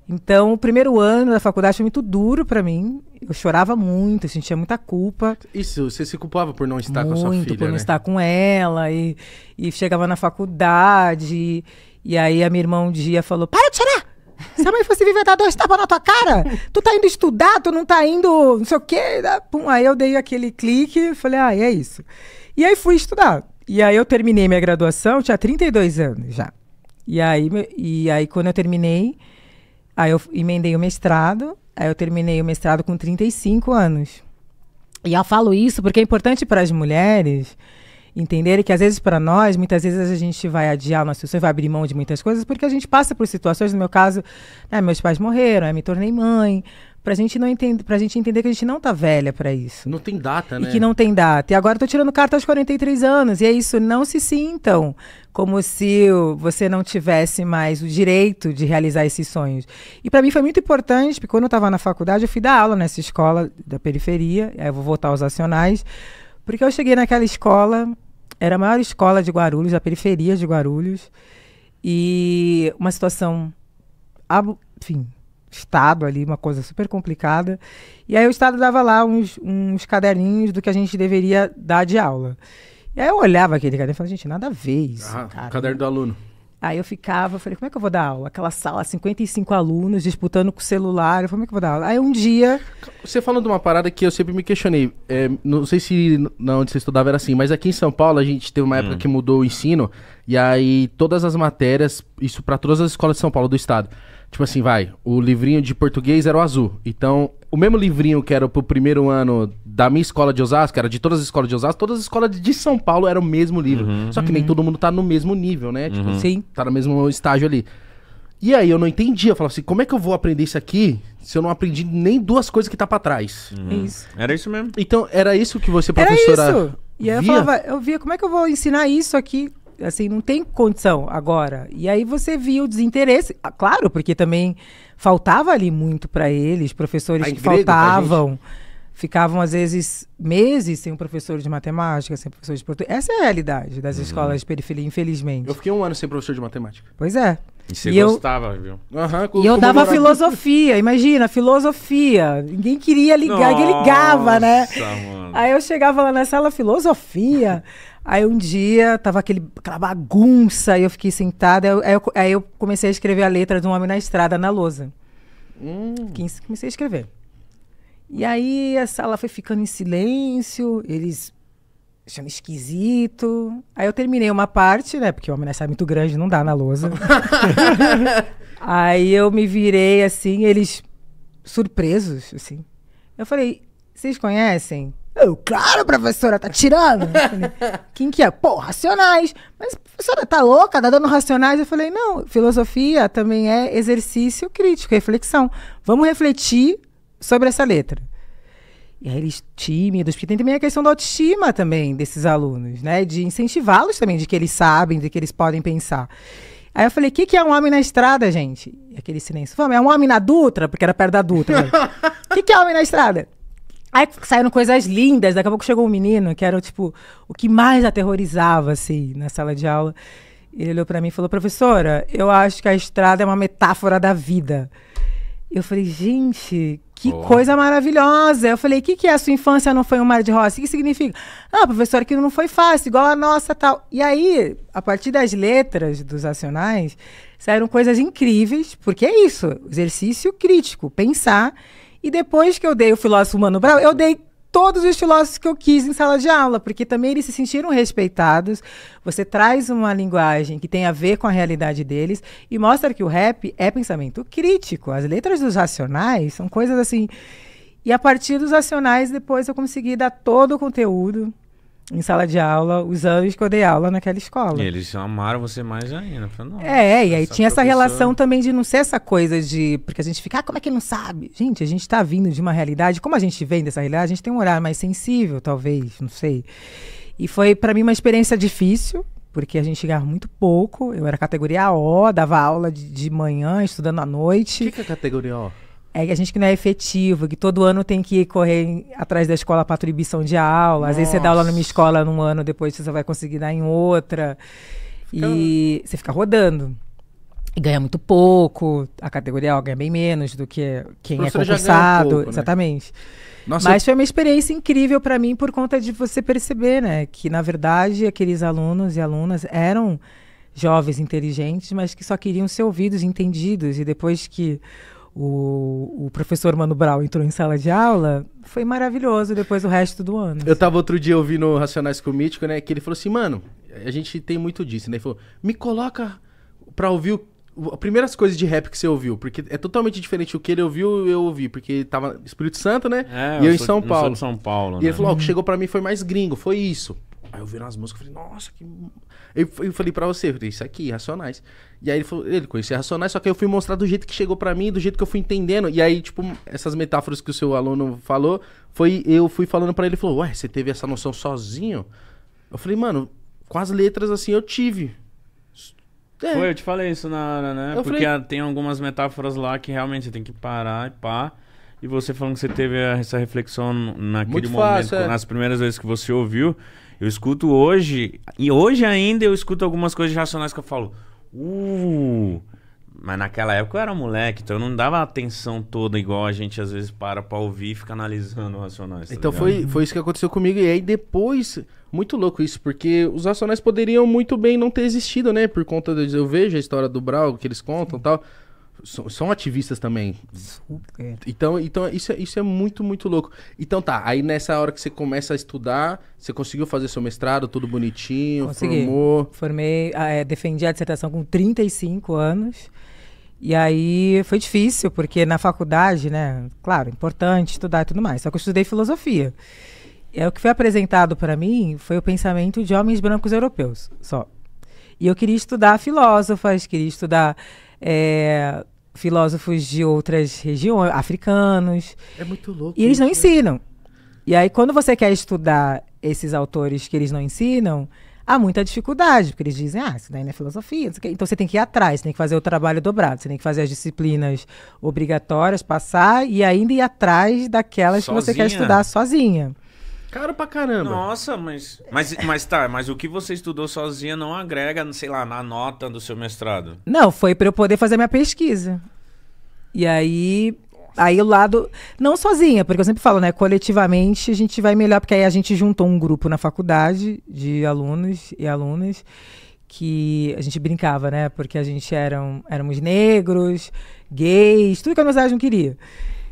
Então, o primeiro ano da faculdade foi muito duro para mim. Eu chorava muito, eu sentia muita culpa. Isso, você se culpava por não estar muito, com a sua filha, Muito, por não né? estar com ela. E, e chegava na faculdade. E, e aí a minha irmã um dia falou, para de chorar! Se a mãe fosse viver, dar dois tapas na tua cara. Tu tá indo estudar, tu não tá indo não sei o quê. Né? Pum, aí eu dei aquele clique e falei, ah, é isso. E aí fui estudar. E aí eu terminei minha graduação, tinha 32 anos já. E aí, e aí quando eu terminei, aí eu emendei o mestrado, aí eu terminei o mestrado com 35 anos. E eu falo isso porque é importante para as mulheres entenderem que às vezes para nós, muitas vezes a gente vai adiar nossa situação, vai abrir mão de muitas coisas porque a gente passa por situações, no meu caso, né, meus pais morreram, eu me tornei mãe, pra gente não entender, pra gente entender que a gente não tá velha para isso. Não tem data, né? E que não tem data. E agora eu tô tirando carta aos 43 anos, e é isso, não se sintam como se você não tivesse mais o direito de realizar esses sonhos. E para mim foi muito importante, porque quando eu estava na faculdade, eu fui dar aula nessa escola da periferia, aí eu vou voltar aos acionais, porque eu cheguei naquela escola, era a maior escola de Guarulhos, da periferia de Guarulhos, e uma situação, enfim, Estado ali, uma coisa super complicada. E aí o Estado dava lá uns, uns caderninhos do que a gente deveria dar de aula. E aí eu olhava aquele caderno e falava, gente, nada a ver isso. Ah, cara. caderno do aluno. Aí eu ficava, falei, como é que eu vou dar aula? Aquela sala, 55 alunos disputando com o celular. Eu falei, como é que eu vou dar aula? Aí um dia. Você falando de uma parada que eu sempre me questionei. É, não sei se na onde você estudava era assim, mas aqui em São Paulo a gente teve uma época hum. que mudou o ensino. E aí todas as matérias, isso para todas as escolas de São Paulo, do estado Tipo assim, vai, o livrinho de português era o azul. Então, o mesmo livrinho que era pro primeiro ano da minha escola de Osasco, era de todas as escolas de Osasco, todas as escolas de São Paulo era o mesmo livro. Uhum. Só que nem uhum. todo mundo tá no mesmo nível, né? Tipo, uhum. Sim. Tá no mesmo estágio ali. E aí eu não entendi. Eu falava assim, como é que eu vou aprender isso aqui se eu não aprendi nem duas coisas que tá pra trás? Uhum. Isso. Era isso mesmo. Então, era isso que você, professora. Era isso. E aí eu falava, eu via, como é que eu vou ensinar isso aqui? assim, não tem condição agora. E aí você via o desinteresse, ah, claro, porque também faltava ali muito para eles, professores que faltavam. Ficavam, às vezes, meses sem um professor de matemática, sem um professor de português. Essa é a realidade das uhum. escolas de periferia, infelizmente. Eu fiquei um ano sem professor de matemática. Pois é. E você e gostava, eu... viu? Uhum, e eu dava filosofia, imagina, filosofia. Ninguém queria ligar, Nossa, ninguém ligava, né? Mano. Aí eu chegava lá na sala, filosofia. Aí um dia tava aquele, aquela bagunça, e eu fiquei sentada. Aí eu, aí eu comecei a escrever a letra de um homem na estrada na lousa. Hum. Comecei a escrever. E aí a sala foi ficando em silêncio, eles achando esquisito. Aí eu terminei uma parte, né? Porque o homem na estrada é muito grande, não dá na lousa. aí eu me virei assim, eles surpresos, assim. Eu falei, vocês conhecem? Eu, claro, professora, tá tirando. Falei, Quem que é? Pô, racionais. Mas, professora, tá louca? Tá dando racionais? Eu falei, não, filosofia também é exercício crítico, reflexão. Vamos refletir sobre essa letra. E aí eles tímidos, porque tem também a questão da autoestima também desses alunos, né? De incentivá-los também, de que eles sabem, de que eles podem pensar. Aí eu falei, o que, que é um homem na estrada, gente? E aquele silêncio. Falei, é um homem na Dutra, porque era perto da Dutra. O né? que, que é homem na estrada? Aí saíram coisas lindas. Daqui a pouco chegou um menino que era, tipo, o que mais aterrorizava, assim, na sala de aula. Ele olhou para mim e falou: Professora, eu acho que a estrada é uma metáfora da vida. Eu falei: Gente, que oh. coisa maravilhosa. Eu falei: O que, que é a sua infância não foi um mar de rosas? O que significa? Ah, professora, aquilo não foi fácil, igual a nossa tal. E aí, a partir das letras dos acionais, saíram coisas incríveis, porque é isso: exercício crítico, pensar e depois que eu dei o filósofo Mano Brown, eu dei todos os filósofos que eu quis em sala de aula, porque também eles se sentiram respeitados. Você traz uma linguagem que tem a ver com a realidade deles e mostra que o rap é pensamento crítico. As letras dos racionais são coisas assim. E a partir dos racionais, depois eu consegui dar todo o conteúdo em sala de aula os anos que eu dei aula naquela escola. E eles amaram você mais ainda. Falei, é, e aí essa tinha essa professora... relação também de não ser essa coisa de. Porque a gente fica, ah, como é que não sabe? Gente, a gente está vindo de uma realidade. Como a gente vem dessa realidade, a gente tem um olhar mais sensível, talvez, não sei. E foi, para mim, uma experiência difícil, porque a gente chegava muito pouco. Eu era categoria O, dava aula de, de manhã, estudando à noite. O que, que é categoria O? é a gente que não é efetivo, que todo ano tem que correr atrás da escola para atribuição de aula. Nossa. Às vezes você dá aula numa escola num ano, depois você vai conseguir dar em outra. Fica... E você fica rodando. E ganha muito pouco, a categoria A ganha bem menos do que quem é concursado. Um pouco, né? exatamente. Né? Nossa, Mas eu... foi uma experiência incrível para mim por conta de você perceber, né? Que, na verdade, aqueles alunos e alunas eram jovens inteligentes, mas que só queriam ser ouvidos, entendidos. E depois que o, o, professor Mano Brown entrou em sala de aula, foi maravilhoso depois o resto do ano. Eu tava outro dia ouvindo Racionais com o Mítico, né? Que ele falou assim, mano, a gente tem muito disso, né? Ele falou, me coloca pra ouvir o as primeiras coisas de rap que você ouviu, porque é totalmente diferente o que ele ouviu eu ouvi, porque ele tava Espírito Santo, né? É, e eu, eu sou, em São Paulo. São Paulo né? E ele né. falou, o que uhum. chegou para mim foi mais gringo, foi isso. Aí eu vi nas músicas, falei, nossa, que eu, eu falei pra você, isso aqui, Racionais. E aí ele falou, ele conhecia Racionais, só que eu fui mostrar do jeito que chegou pra mim, do jeito que eu fui entendendo. E aí, tipo, essas metáforas que o seu aluno falou, foi eu fui falando pra ele, ele falou, ué, você teve essa noção sozinho? Eu falei, mano, com as letras assim eu tive. É. Foi, eu te falei isso na hora, né? Eu Porque falei... tem algumas metáforas lá que realmente você tem que parar e pá. E você falando que você teve essa reflexão naquele Muito momento, fácil, é. nas primeiras vezes que você ouviu, eu escuto hoje, e hoje ainda eu escuto algumas coisas racionais que eu falo, uh, mas naquela época eu era moleque, então eu não dava atenção toda igual a gente às vezes para pra ouvir e fica analisando o Racionais. Tá então foi, foi isso que aconteceu comigo. E aí depois, muito louco isso, porque os Racionais poderiam muito bem não ter existido, né? Por conta de Eu vejo a história do Brau que eles contam e tal são, são ativistas também. Super. Então, então isso, é, isso é muito, muito louco. Então tá, aí nessa hora que você começa a estudar, você conseguiu fazer seu mestrado, tudo bonitinho, Consegui. formou. Formei, ah, é, defendi a dissertação com 35 anos. E aí foi difícil, porque na faculdade, né, claro, importante estudar e tudo mais. Só que eu estudei filosofia. É o que foi apresentado para mim foi o pensamento de homens brancos europeus, só. E eu queria estudar filósofas, queria estudar é, filósofos de outras regiões, africanos. É muito louco. E eles isso. não né? ensinam. E aí, quando você quer estudar esses autores que eles não ensinam, há muita dificuldade, porque eles dizem, ah, isso daí não é filosofia. Não então você tem que ir atrás, você tem que fazer o trabalho dobrado, você tem que fazer as disciplinas obrigatórias, passar e ainda ir atrás daquelas sozinha. que você quer estudar sozinha. Caro pra caramba. Nossa, mas, mas. Mas tá, mas o que você estudou sozinha não agrega, sei lá, na nota do seu mestrado. Não, foi para eu poder fazer minha pesquisa. E aí. Aí o lado. Não sozinha, porque eu sempre falo, né? Coletivamente a gente vai melhor, porque aí a gente juntou um grupo na faculdade de alunos e alunas que a gente brincava, né? Porque a gente eram, éramos negros, gays, tudo que a amizade não queria.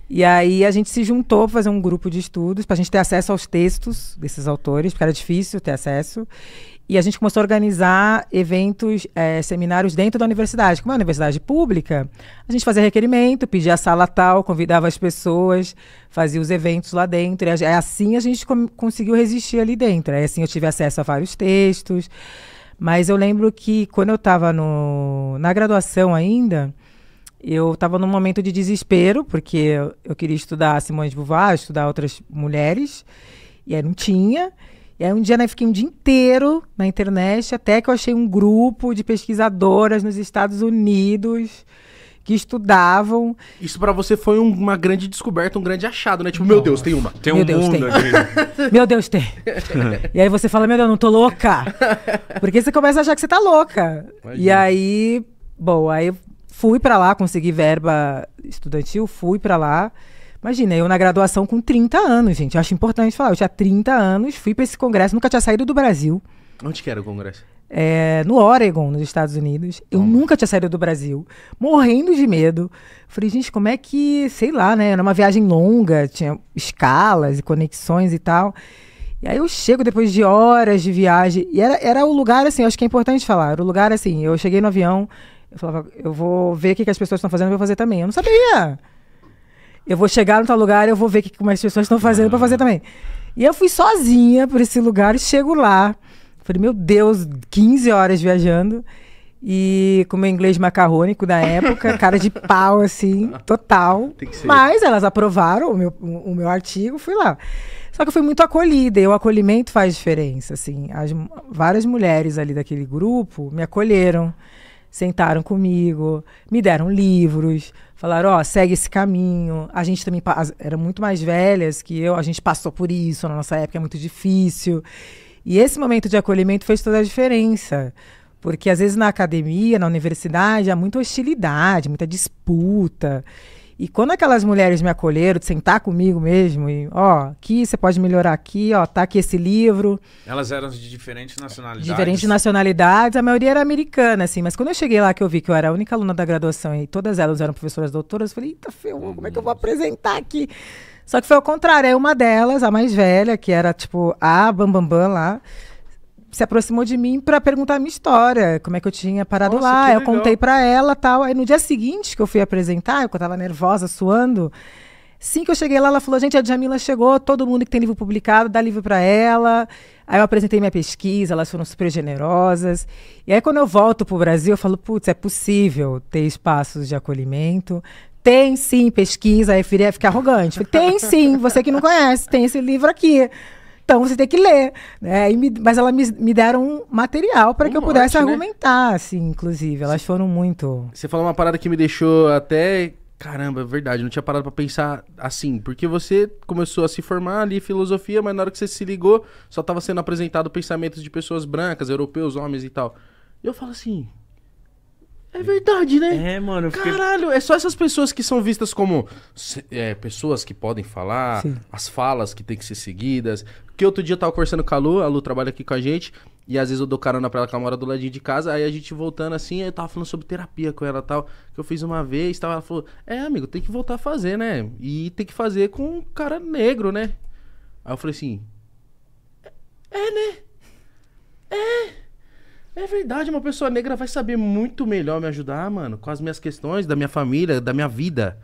E aí a gente se juntou para fazer um grupo de estudos, para a gente ter acesso aos textos desses autores, porque era difícil ter acesso. E a gente começou a organizar eventos, é, seminários dentro da universidade. Como é uma universidade pública, a gente fazia requerimento, pedia a sala tal, convidava as pessoas, fazia os eventos lá dentro. E é assim a gente conseguiu resistir ali dentro. É assim eu tive acesso a vários textos. Mas eu lembro que quando eu estava na graduação ainda, eu estava num momento de desespero, porque eu, queria estudar Simone de Beauvoir, estudar outras mulheres, e aí não tinha. E aí um dia né, fiquei um dia inteiro na internet, até que eu achei um grupo de pesquisadoras nos Estados Unidos que estudavam. Isso para você foi um, uma grande descoberta, um grande achado, né? Tipo, Nossa. meu Deus, tem uma. Tem meu um Deus, mundo tem. meu Deus, tem. e aí você fala, meu Deus, não tô louca. Porque você começa a achar que você tá louca. Imagina. E aí, bom, aí Fui para lá, consegui verba estudantil, fui para lá. Imagina, eu na graduação com 30 anos, gente. Eu acho importante falar. Eu tinha 30 anos, fui para esse congresso, nunca tinha saído do Brasil. Onde que era o congresso? É, no Oregon, nos Estados Unidos. Eu hum. nunca tinha saído do Brasil, morrendo de medo. Falei, gente, como é que, sei lá, né? Era uma viagem longa, tinha escalas e conexões e tal. E aí eu chego depois de horas de viagem. E era, era o lugar, assim, acho que é importante falar. Era o lugar, assim, eu cheguei no avião, eu falava, eu vou ver o que, que as pessoas estão fazendo, para vou fazer também. Eu não sabia. Eu vou chegar no tal lugar, eu vou ver o que, que as pessoas estão fazendo ah. para fazer também. E eu fui sozinha por esse lugar e chego lá. Falei, meu Deus, 15 horas viajando. E com meu inglês macarrônico da época, cara de pau, assim, total. Mas elas aprovaram o meu, o meu artigo, fui lá. Só que eu fui muito acolhida, e o acolhimento faz diferença, assim. As, várias mulheres ali daquele grupo me acolheram sentaram comigo, me deram livros, falaram, ó, oh, segue esse caminho. A gente também era muito mais velhas que eu, a gente passou por isso, na nossa época é muito difícil. E esse momento de acolhimento fez toda a diferença. Porque às vezes na academia, na universidade, há muita hostilidade, muita disputa. E quando aquelas mulheres me acolheram, de sentar comigo mesmo, e ó, aqui você pode melhorar aqui, ó, tá aqui esse livro. Elas eram de diferentes nacionalidades. Diferentes nacionalidades, a maioria era americana, assim, mas quando eu cheguei lá que eu vi que eu era a única aluna da graduação e todas elas eram professoras doutoras, eu falei, eita, ferrou, como é que eu vou apresentar aqui? Só que foi ao contrário, é uma delas, a mais velha, que era tipo a Bambambam Bam, Bam lá, se aproximou de mim para perguntar a minha história, como é que eu tinha parado Nossa, lá. Eu contei para ela tal. Aí no dia seguinte que eu fui apresentar, eu tava nervosa, suando. Sim que eu cheguei lá, ela falou: gente, a Jamila chegou, todo mundo que tem livro publicado, dá livro para ela. Aí eu apresentei minha pesquisa, elas foram super generosas. E aí quando eu volto pro Brasil, eu falo: putz, é possível ter espaços de acolhimento. Tem sim pesquisa, aí eu fiquei arrogante. Falei, tem sim, você que não conhece, tem esse livro aqui. Então você tem que ler. Né? Me, mas elas me, me, deram um material para um que eu pudesse monte, né? argumentar, né? assim, inclusive. Elas foram muito. Você falou uma parada que me deixou até. Caramba, é verdade, não tinha parado para pensar assim, porque você começou a se formar ali filosofia, mas na hora que você se ligou, só estava sendo apresentado pensamentos de pessoas brancas, europeus, homens e tal. E eu falo assim, é verdade, né? É, mano. Fiquei... Caralho, é só essas pessoas que são vistas como é, pessoas que podem falar, Sim. as falas que tem que ser seguidas. Porque outro dia eu tava conversando com a Lu, a Lu trabalha aqui com a gente, e às vezes eu dou carona pra ela que ela mora do ladinho de casa, aí a gente voltando assim, eu tava falando sobre terapia com ela tal, que eu fiz uma vez, Tava, ela falou, é, amigo, tem que voltar a fazer, né? E tem que fazer com um cara negro, né? Aí eu falei assim, é, né? É... É verdade, uma pessoa negra vai saber muito melhor me ajudar, mano, com as minhas questões, da minha família, da minha vida.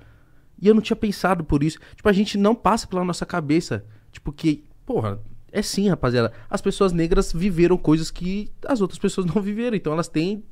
E eu não tinha pensado por isso. Tipo, a gente não passa pela nossa cabeça. Tipo, que, porra, é sim, rapaziada. As pessoas negras viveram coisas que as outras pessoas não viveram. Então elas têm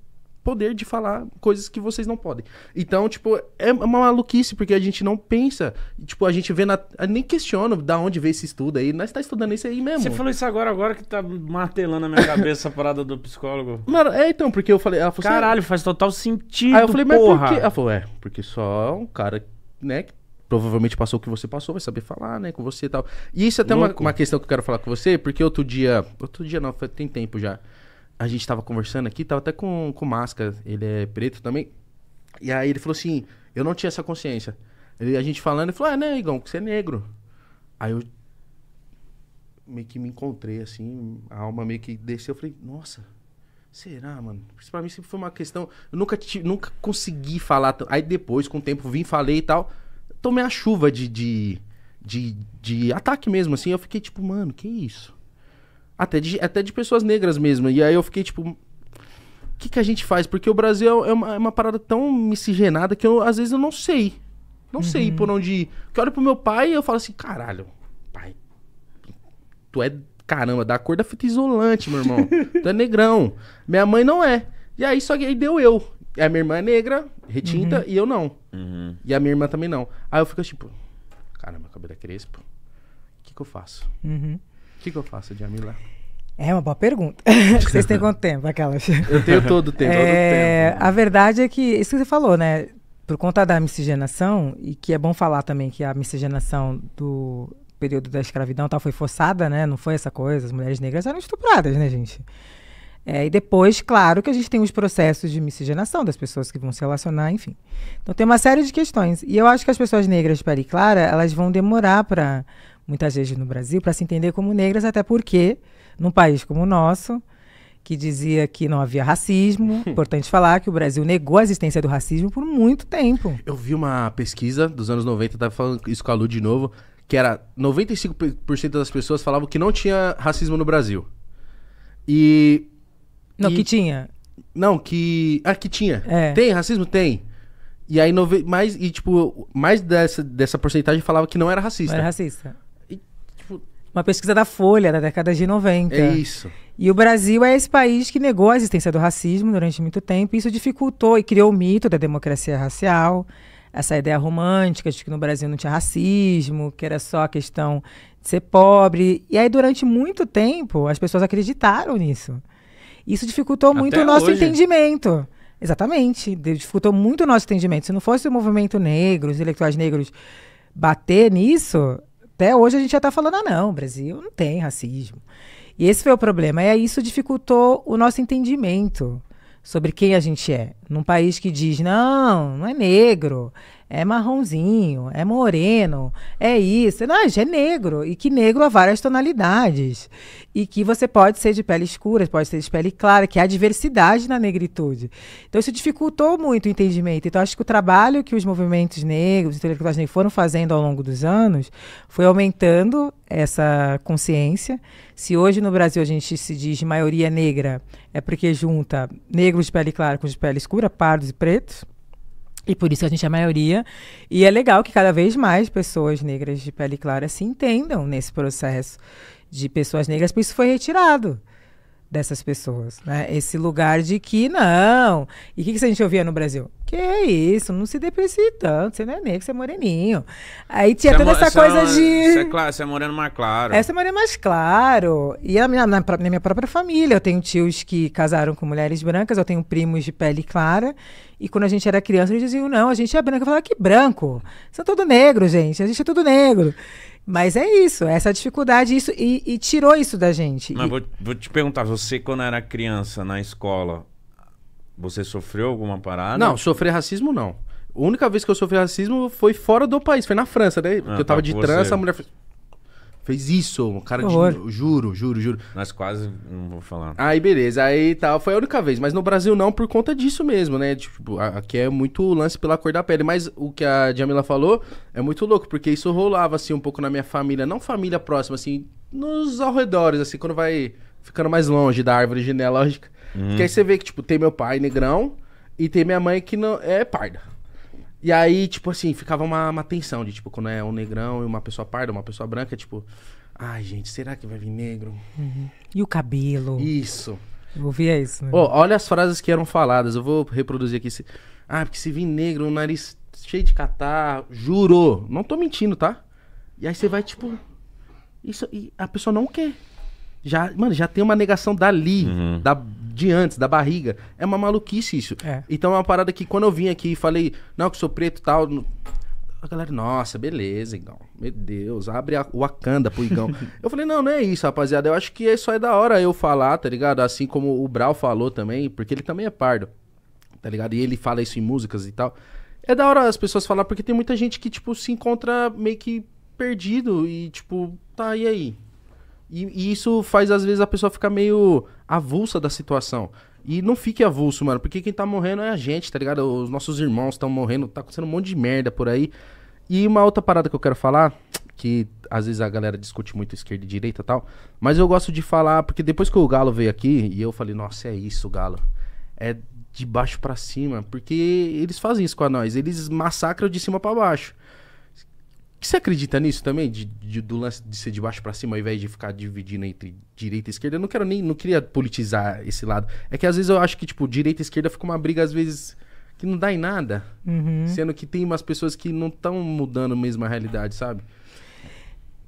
poder de falar coisas que vocês não podem. Então, tipo, é uma maluquice, porque a gente não pensa. Tipo, a gente vê na. nem questiona da onde vê esse estudo aí. Nós tá estudando isso aí mesmo. Você falou isso agora, agora que tá martelando a minha cabeça a parada do psicólogo. Mano, é então, porque eu falei. Falou, Caralho, faz total sentido. Aí eu falei, mas porra. por quê? Ela falou, é, porque só um cara, né, que provavelmente passou o que você passou, vai saber falar, né, com você e tal. E isso é até uma, uma, questão que eu quero falar com você, porque outro dia. Outro dia não, tem tempo já a gente tava conversando aqui, tava até com, com máscara, ele é preto também. E aí ele falou assim, eu não tinha essa consciência. Ele, a gente falando, ele falou, ah, né, Igão, que você é negro. Aí eu meio que me encontrei, assim, a alma meio que desceu, eu falei, nossa, será, mano? Isso pra mim sempre foi uma questão, eu nunca, tive, nunca consegui falar, aí depois, com o tempo, vim, falei e tal, tomei a chuva de, de, de, de ataque mesmo, assim, eu fiquei tipo, mano, que isso? Até de, até de pessoas negras mesmo. E aí eu fiquei tipo. O que, que a gente faz? Porque o Brasil é uma, é uma parada tão miscigenada que eu, às vezes eu não sei. Não uhum. sei por onde ir. Porque eu olho pro meu pai e eu falo assim: caralho, pai, tu é caramba, da cor da fita isolante, meu irmão. tu é negrão. Minha mãe não é. E aí só que aí deu eu. A minha irmã é negra, retinta, uhum. e eu não. Uhum. E a minha irmã também não. Aí eu fico tipo, caramba, cabelo é crespo. O que, que eu faço? Uhum que, que eu faço, Jamila? É uma boa pergunta. Vocês têm quanto tempo, aquelas? Eu tenho todo o tempo. É, todo tempo. A verdade é que, isso que você falou, né? Por conta da miscigenação, e que é bom falar também que a miscigenação do período da escravidão tal, foi forçada, né? Não foi essa coisa. As mulheres negras eram estupradas, né, gente? É, e depois, claro, que a gente tem os processos de miscigenação das pessoas que vão se relacionar, enfim. Então tem uma série de questões. E eu acho que as pessoas negras, pele clara, elas vão demorar para muitas vezes no Brasil, para se entender como negras, até porque, num país como o nosso, que dizia que não havia racismo. Importante falar que o Brasil negou a existência do racismo por muito tempo. Eu vi uma pesquisa dos anos 90, estava falando isso com a Lu de novo, que era 95% das pessoas falavam que não tinha racismo no Brasil. E. Não, e, que tinha. Não, que. Ah, que tinha. É. Tem racismo? Tem. E aí, mais, e, tipo, mais dessa, dessa porcentagem falava que não era racista. Não era racista. Uma pesquisa da Folha, da década de 90. É isso. E o Brasil é esse país que negou a existência do racismo durante muito tempo. E isso dificultou e criou o mito da democracia racial, essa ideia romântica de que no Brasil não tinha racismo, que era só a questão de ser pobre. E aí, durante muito tempo, as pessoas acreditaram nisso. Isso dificultou Até muito o nosso hoje. entendimento. Exatamente. Dificultou muito o nosso entendimento. Se não fosse o movimento negro, os intelectuais negros bater nisso, até Hoje a gente já está falando, ah, não, Brasil não tem racismo. E esse foi o problema. E aí isso dificultou o nosso entendimento sobre quem a gente é. Num país que diz, não, não é negro, é marronzinho, é moreno, é isso. Não, já é negro. E que negro há várias tonalidades. E que você pode ser de pele escura, pode ser de pele clara, que há diversidade na negritude. Então, isso dificultou muito o entendimento. Então, acho que o trabalho que os movimentos negros, intelectuais negros foram fazendo ao longo dos anos, foi aumentando essa consciência. Se hoje no Brasil a gente se diz maioria negra, é porque junta negros de pele clara com de pele escura, pardos e pretos. E por isso a gente é a maioria. E é legal que cada vez mais pessoas negras de pele clara se entendam nesse processo de pessoas negras, por isso foi retirado dessas pessoas, né? Esse lugar de que não. E o que, que a gente ouvia no Brasil? Que é isso, não se deprecie tanto, você não é negro, você é moreninho. Aí tinha é toda essa é coisa de. Você é, claro, você é moreno mais claro. Essa é, é moreno mais claro. E a minha, na, na minha própria família, eu tenho tios que casaram com mulheres brancas, eu tenho primos de pele clara. E quando a gente era criança, eles diziam, não, a gente é branco. Eu falava, que branco? São todos negro, gente. A gente é tudo negro. Mas é isso, essa dificuldade isso e, e tirou isso da gente. Mas e... vou, vou, te perguntar, você quando era criança na escola, você sofreu alguma parada? Não, sofrer racismo não. A única vez que eu sofri racismo foi fora do país, foi na França, né? Porque ah, eu tava tá de trança, você. a mulher Fez isso, um cara de. Juro, juro, juro. Nós quase não vou falar. Aí, beleza. Aí tal, foi a única vez. Mas no Brasil não, por conta disso mesmo, né? Tipo, aqui é muito lance pela cor da pele. Mas o que a Jamila falou é muito louco, porque isso rolava, assim, um pouco na minha família. Não família próxima, assim, nos arredores, assim, quando vai ficando mais longe da árvore genealógica. Uhum. Porque aí você vê que, tipo, tem meu pai negrão e tem minha mãe que não é parda. E aí, tipo assim, ficava uma, uma tensão de, tipo, quando é um negrão e uma pessoa parda, uma pessoa branca, tipo, ai, gente, será que vai vir negro? Uhum. E o cabelo? Isso. Eu ouvia isso, né? Oh, olha as frases que eram faladas, eu vou reproduzir aqui. Se... Ah, porque se vir negro, o nariz cheio de catar, jurou. Não tô mentindo, tá? E aí você vai, tipo. Isso, e a pessoa não quer. Já, mano, já tem uma negação dali, uhum. da de antes, da barriga. É uma maluquice isso. É. Então é uma parada que quando eu vim aqui e falei, não, que eu sou preto e tal. A galera, nossa, beleza, Igão. Meu Deus, abre o Wakanda pro Igão. eu falei, não, não é isso, rapaziada. Eu acho que é só é da hora eu falar, tá ligado? Assim como o Brau falou também, porque ele também é pardo, tá ligado? E ele fala isso em músicas e tal. É da hora as pessoas falar, porque tem muita gente que, tipo, se encontra meio que perdido e, tipo, tá, e aí? E, e isso faz, às vezes, a pessoa ficar meio avulsa da situação. E não fique avulso, mano, porque quem tá morrendo é a gente, tá ligado? Os nossos irmãos estão morrendo, tá acontecendo um monte de merda por aí. E uma outra parada que eu quero falar, que às vezes a galera discute muito esquerda e direita e tal, mas eu gosto de falar, porque depois que o Galo veio aqui, e eu falei, nossa, é isso, Galo. É de baixo para cima, porque eles fazem isso com a nós, eles massacram de cima para baixo. Que você acredita nisso também? De, de, do lance de ser de baixo para cima, ao invés de ficar dividindo entre direita e esquerda? Eu não quero nem. Não queria politizar esse lado. É que às vezes eu acho que, tipo, direita e esquerda fica uma briga, às vezes, que não dá em nada. Uhum. Sendo que tem umas pessoas que não estão mudando mesmo a realidade, sabe?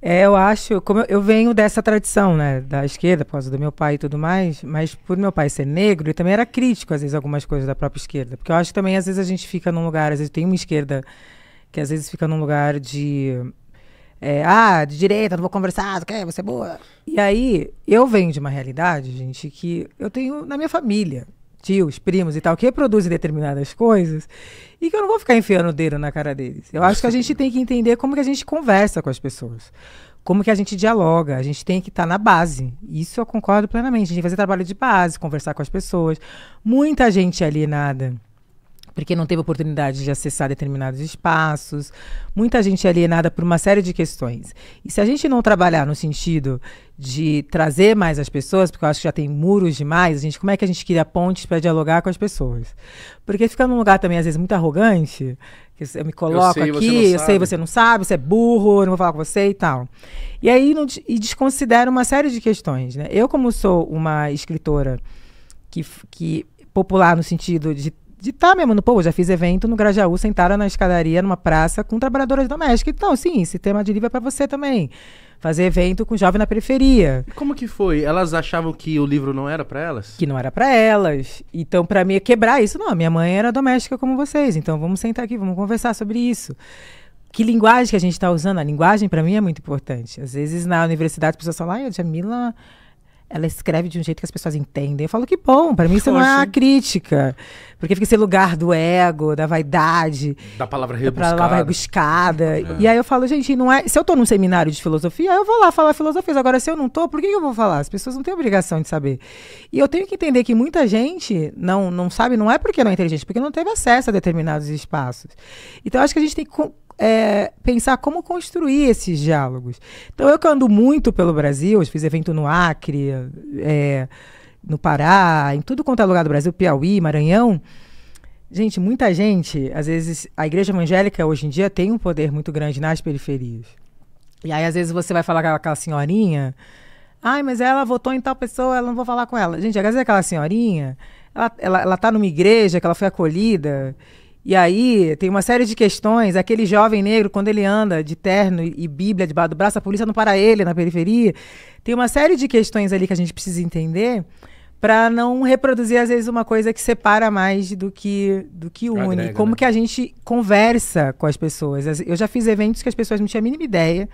É, eu acho, como eu, eu venho dessa tradição, né, da esquerda, por causa do meu pai e tudo mais, mas por meu pai ser negro, ele também era crítico, às vezes, algumas coisas da própria esquerda. Porque eu acho que também, às vezes, a gente fica num lugar, às vezes tem uma esquerda que às vezes fica num lugar de. É, ah, de direita, não vou conversar, quer, você é boa. E aí, eu venho de uma realidade, gente, que eu tenho na minha família, tios, primos e tal, que reproduzem determinadas coisas e que eu não vou ficar enfiando o dedo na cara deles. Eu acho que a gente tem que entender como que a gente conversa com as pessoas como que a gente dialoga, a gente tem que estar tá na base. Isso eu concordo plenamente. A gente tem que fazer trabalho de base, conversar com as pessoas. Muita gente é alienada porque não teve oportunidade de acessar determinados espaços, muita gente é alienada por uma série de questões. E se a gente não trabalhar no sentido de trazer mais as pessoas, porque eu acho que já tem muros demais, a gente, como é que a gente cria pontes para dialogar com as pessoas? Porque fica num lugar também, às vezes, muito arrogante, que eu me coloco eu sei, aqui, eu sei, você não sabe, você é burro, eu não vou falar com você e tal. E aí não, e desconsidera uma série de questões. Né? Eu, como sou uma escritora que, que popular no sentido de de estar tá mesmo no povo. já fiz evento no Grajaú, sentada na escadaria, numa praça, com trabalhadoras domésticas. Então, sim, esse tema de livro é para você também. Fazer evento com jovem na periferia. E como que foi? Elas achavam que o livro não era para elas? Que não era para elas. Então, para mim, é quebrar isso. Não, minha mãe era doméstica como vocês. Então, vamos sentar aqui, vamos conversar sobre isso que linguagem que a gente está usando. A linguagem, para mim, é muito importante. Às vezes, na universidade, as pessoas falam, ah, Jamila ela escreve de um jeito que as pessoas entendem. Eu falo que bom, para mim isso Poxa. não é uma crítica. Porque fica esse lugar do ego, da vaidade, da palavra rebuscada. Da palavra rebuscada. É. E aí eu falo, gente, não é, se eu tô num seminário de filosofia, eu vou lá falar filosofia. Agora se eu não tô, por que eu vou falar? As pessoas não têm obrigação de saber. E eu tenho que entender que muita gente não não sabe, não é porque não é inteligente, porque não teve acesso a determinados espaços. Então acho que a gente tem que é, pensar como construir esses diálogos. Então, eu que ando muito pelo Brasil, eu fiz evento no Acre, é, no Pará, em tudo quanto é lugar do Brasil, Piauí, Maranhão. Gente, muita gente, às vezes, a igreja evangélica hoje em dia tem um poder muito grande nas periferias. E aí, às vezes, você vai falar com aquela senhorinha, ai, mas ela votou em tal pessoa, ela não vou falar com ela. Gente, às vezes aquela senhorinha, ela, ela, ela tá numa igreja que ela foi acolhida e aí tem uma série de questões. Aquele jovem negro, quando ele anda de terno e Bíblia debaixo do braço, a polícia não para ele na periferia. Tem uma série de questões ali que a gente precisa entender para não reproduzir às vezes uma coisa que separa mais do que do que une. Agrega, né? Como né? que a gente conversa com as pessoas? Eu já fiz eventos que as pessoas não tinham a mínima ideia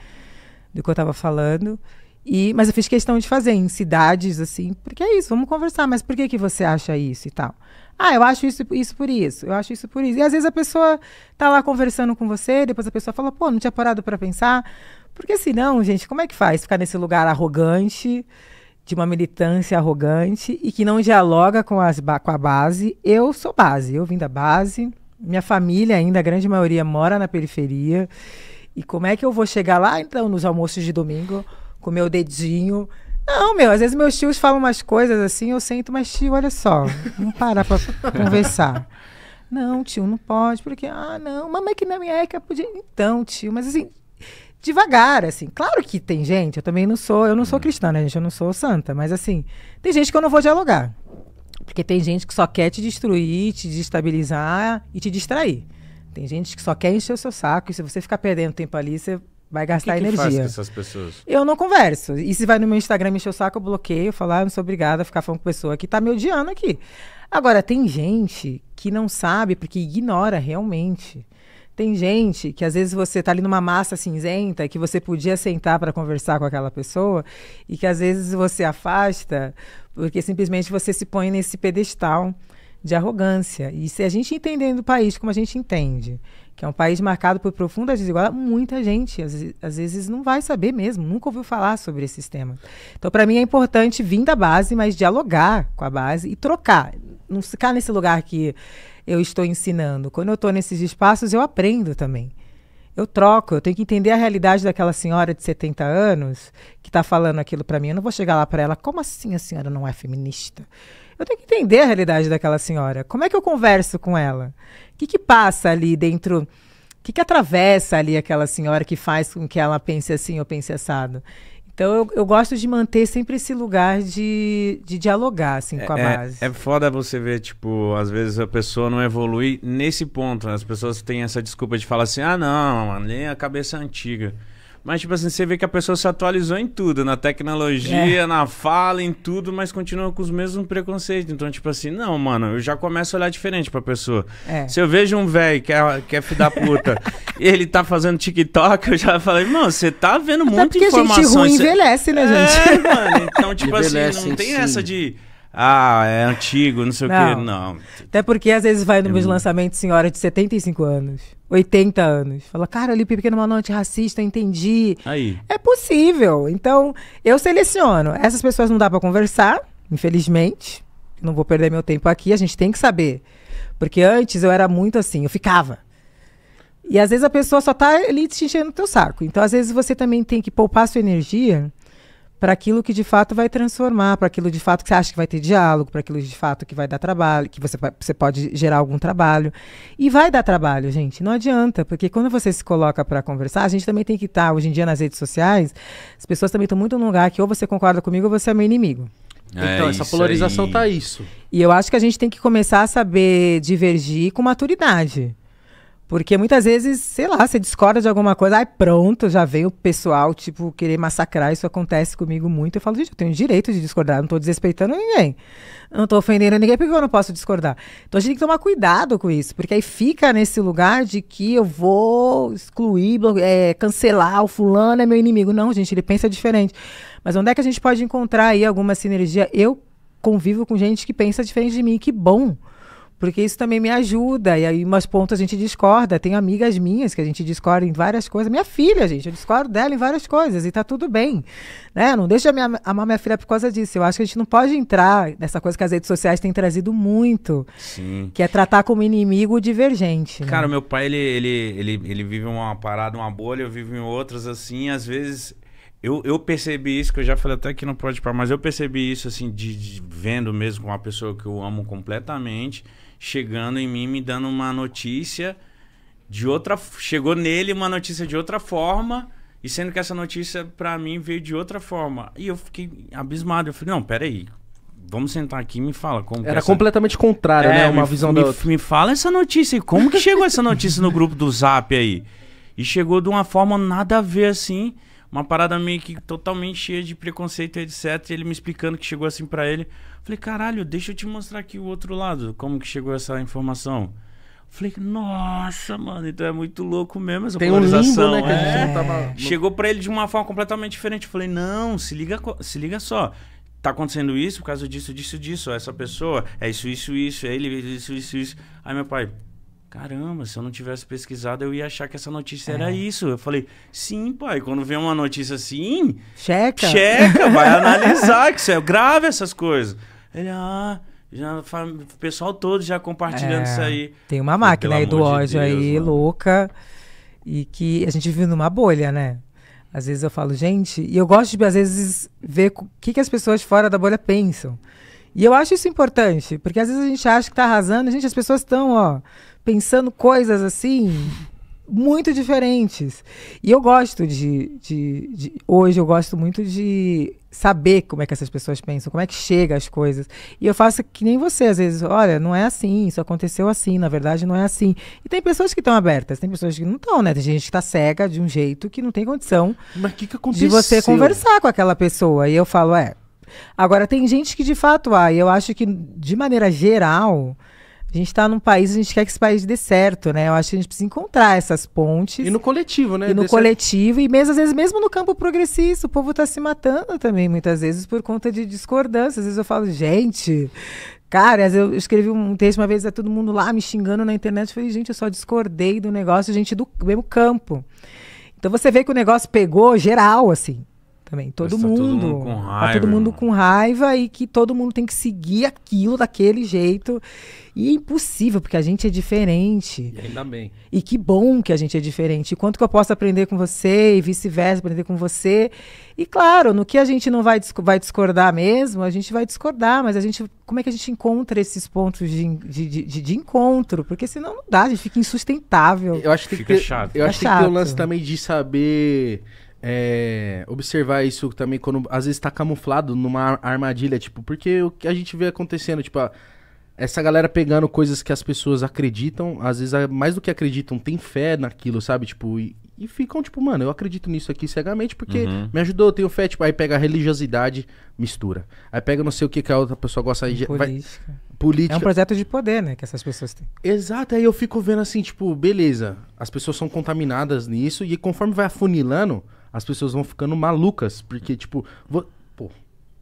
do que eu estava falando. E, mas eu fiz questão de fazer em cidades assim, porque é isso, vamos conversar, mas por que que você acha isso e tal? Ah, eu acho isso, isso por isso, eu acho isso por isso. E às vezes a pessoa tá lá conversando com você, depois a pessoa fala, pô, não tinha parado para pensar. Porque senão, gente, como é que faz ficar nesse lugar arrogante, de uma militância arrogante e que não dialoga com, as, com a base? Eu sou base, eu vim da base, minha família ainda, a grande maioria, mora na periferia. E como é que eu vou chegar lá, então, nos almoços de domingo, com meu dedinho não, meu, às vezes meus tios falam umas coisas assim, eu sinto, mas tio, olha só, vamos parar pra conversar. Não, tio, não pode, porque, ah, não, mamãe que não é que eu é podia. Então, tio, mas assim, devagar, assim. Claro que tem gente, eu também não sou, eu não sou hum. cristã, né, gente? Eu não sou santa, mas assim, tem gente que eu não vou dialogar. Porque tem gente que só quer te destruir, te destabilizar e te distrair. Tem gente que só quer encher o seu saco, e se você ficar perdendo tempo ali, você Vai gastar que que energia. Faz com essas pessoas? Eu não converso. E se vai no meu Instagram me encher o saco, eu bloqueio, eu ah, não sou obrigada a ficar falando com pessoa que tá me odiando aqui. Agora, tem gente que não sabe, porque ignora realmente. Tem gente que às vezes você tá ali numa massa cinzenta que você podia sentar para conversar com aquela pessoa e que às vezes você afasta porque simplesmente você se põe nesse pedestal de arrogância. E se a gente entendendo o país como a gente entende, que é um país marcado por profunda desigualdade, muita gente às, às vezes não vai saber mesmo, nunca ouviu falar sobre esses temas. Então, para mim é importante vir da base, mas dialogar com a base e trocar, não ficar nesse lugar que eu estou ensinando. Quando eu estou nesses espaços, eu aprendo também. Eu troco, eu tenho que entender a realidade daquela senhora de 70 anos que está falando aquilo para mim. Eu não vou chegar lá para ela, como assim a senhora não é feminista? eu tenho que entender a realidade daquela senhora. Como é que eu converso com ela? O que, que passa ali dentro? O que, que atravessa ali aquela senhora que faz com que ela pense assim ou pense assado? Então eu, eu gosto de manter sempre esse lugar de, de dialogar assim, é, com a é, base. É foda você ver, tipo, às vezes a pessoa não evolui nesse ponto. Né? As pessoas têm essa desculpa de falar assim: ah, não, nem a cabeça é antiga. Mas, tipo assim, você vê que a pessoa se atualizou em tudo, na tecnologia, é. na fala, em tudo, mas continua com os mesmos preconceitos. Então, tipo assim, não, mano, eu já começo a olhar diferente pra pessoa. É. Se eu vejo um velho que é, que é filho da puta e ele tá fazendo TikTok, eu já falei, mano, você tá vendo muita informação. Porque a gente ruim envelhece, né, é, gente? É, mano, então, tipo assim, não tem sim. essa de ah, é antigo, não sei não. o quê. Não. Até porque às vezes vai nos é lançamentos senhora de 75 anos, 80 anos. Fala, cara, eu li Pequeno Manual Antirracista, entendi. Aí. É possível. Então, eu seleciono. Essas pessoas não dá para conversar, infelizmente. Não vou perder meu tempo aqui, a gente tem que saber. Porque antes eu era muito assim, eu ficava. E às vezes a pessoa só tá ali te enchendo o teu saco. Então, às vezes você também tem que poupar sua energia para aquilo que de fato vai transformar, para aquilo de fato que você acha que vai ter diálogo, para aquilo de fato que vai dar trabalho, que você, você pode gerar algum trabalho. E vai dar trabalho, gente, não adianta, porque quando você se coloca para conversar, a gente também tem que estar, tá, hoje em dia nas redes sociais, as pessoas também estão muito num lugar que ou você concorda comigo ou você é meu inimigo. É, então, essa polarização aí. tá isso. E eu acho que a gente tem que começar a saber divergir com maturidade. Porque muitas vezes, sei lá, você discorda de alguma coisa, aí pronto, já veio o pessoal, tipo, querer massacrar. Isso acontece comigo muito. Eu falo, gente, eu tenho direito de discordar, não tô desrespeitando ninguém. Não tô ofendendo ninguém, porque eu não posso discordar. Então a gente tem que tomar cuidado com isso, porque aí fica nesse lugar de que eu vou excluir, é, cancelar, o fulano é meu inimigo. Não, gente, ele pensa diferente. Mas onde é que a gente pode encontrar aí alguma sinergia? Eu convivo com gente que pensa diferente de mim, que bom porque isso também me ajuda. E aí, umas pontas a gente discorda. Tem amigas minhas que a gente discorda em várias coisas. Minha filha, gente, eu discordo dela em várias coisas e tá tudo bem. Né? Não deixa eu amar minha filha por causa disso. Eu acho que a gente não pode entrar nessa coisa que as redes sociais têm trazido muito, Sim. que é tratar como inimigo divergente. Né? Cara, meu pai, ele, ele, ele, ele vive uma parada, uma bolha, eu vivo em outras, assim, às vezes eu, eu percebi isso, que eu já falei até que não Pode parar, mas eu percebi isso, assim, de, de, vendo mesmo com uma pessoa que eu amo completamente chegando em mim, me dando uma notícia de outra. Chegou nele uma notícia de outra forma. E sendo que essa notícia, para mim, veio de outra forma. E eu fiquei abismado. Eu falei, não, peraí. Vamos sentar aqui e me fala como. Era essa... completamente contrário, né, é, né? Uma me, visão me, da outra. Me fala essa notícia. Como que chegou essa notícia no grupo do Zap aí? E chegou de uma forma nada a ver assim. Uma parada meio que totalmente cheia de preconceito, etc. E ele me explicando que chegou assim para ele. Falei, caralho, deixa eu te mostrar aqui o outro lado, como que chegou essa informação. Falei, nossa, mano, então é muito louco mesmo essa Tem polarização. Um limbo, né, é. tava... Chegou para ele de uma forma completamente diferente. Falei, não, se liga, se liga só. Tá acontecendo isso por causa disso, disso, disso. Essa pessoa é isso, isso, isso. É ele, isso, isso, isso. Aí meu pai, caramba, se eu não tivesse pesquisado, eu ia achar que essa notícia é. era isso. Eu falei, sim, pai, quando vem uma notícia assim. Checa. Checa, vai analisar, que isso é grave essas coisas. Ele, ah, já, o pessoal todo já compartilhando é, isso aí. Tem uma máquina aí do ódio de Deus, aí, mano. louca. E que a gente vive numa bolha, né? Às vezes eu falo, gente, e eu gosto de, às vezes, ver o que, que as pessoas fora da bolha pensam. E eu acho isso importante, porque às vezes a gente acha que tá arrasando, gente, as pessoas estão, ó, pensando coisas assim, muito diferentes. E eu gosto de, de, de, Hoje eu gosto muito de saber como é que essas pessoas pensam, como é que chega as coisas. E eu faço que nem você, às vezes, olha, não é assim, isso aconteceu assim, na verdade não é assim. E tem pessoas que estão abertas, tem pessoas que não estão, né? Tem gente que está cega de um jeito que não tem condição Mas que que aconteceu? de você conversar com aquela pessoa. E eu falo, é. Agora, tem gente que de fato há, ah, e eu acho que, de maneira geral a gente está num país, a gente quer que esse país dê certo, né? Eu acho que a gente precisa encontrar essas pontes. E no coletivo, né? E no dê coletivo, certo. e mesmo às vezes, mesmo no campo progressista, o povo está se matando também, muitas vezes, por conta de discordâncias. Às vezes eu falo, gente, Cara, eu escrevi um texto uma vez, é todo mundo lá me xingando na internet. Eu falei, gente, eu só discordei do negócio, gente, é do mesmo campo. Então você vê que o negócio pegou geral, assim também. Todo Mas mundo. Tá todo mundo com raiva. Tá todo mundo com raiva e que todo mundo tem que seguir aquilo daquele jeito. E é impossível, porque a gente é diferente. E ainda bem. E que bom que a gente é diferente. E quanto que eu posso aprender com você e vice-versa, aprender com você. E claro, no que a gente não vai, vai discordar mesmo, a gente vai discordar, mas a gente. Como é que a gente encontra esses pontos de, de, de, de encontro? Porque senão não dá, a gente fica insustentável. Eu acho que fica que, chato. Eu acho é que tem o lance também de saber é, observar isso também quando às vezes tá camuflado numa armadilha, tipo, porque o que a gente vê acontecendo, tipo, a, essa galera pegando coisas que as pessoas acreditam, às vezes mais do que acreditam, tem fé naquilo, sabe? Tipo, e, e ficam tipo, mano, eu acredito nisso aqui cegamente porque uhum. me ajudou, eu tenho fé. Tipo, aí pega a religiosidade, mistura. Aí pega não sei o que que a outra pessoa gosta. política. política. É um projeto de poder, né, que essas pessoas têm. Exato, aí eu fico vendo assim, tipo, beleza, as pessoas são contaminadas nisso e conforme vai afunilando as pessoas vão ficando malucas, porque, tipo, vou, pô,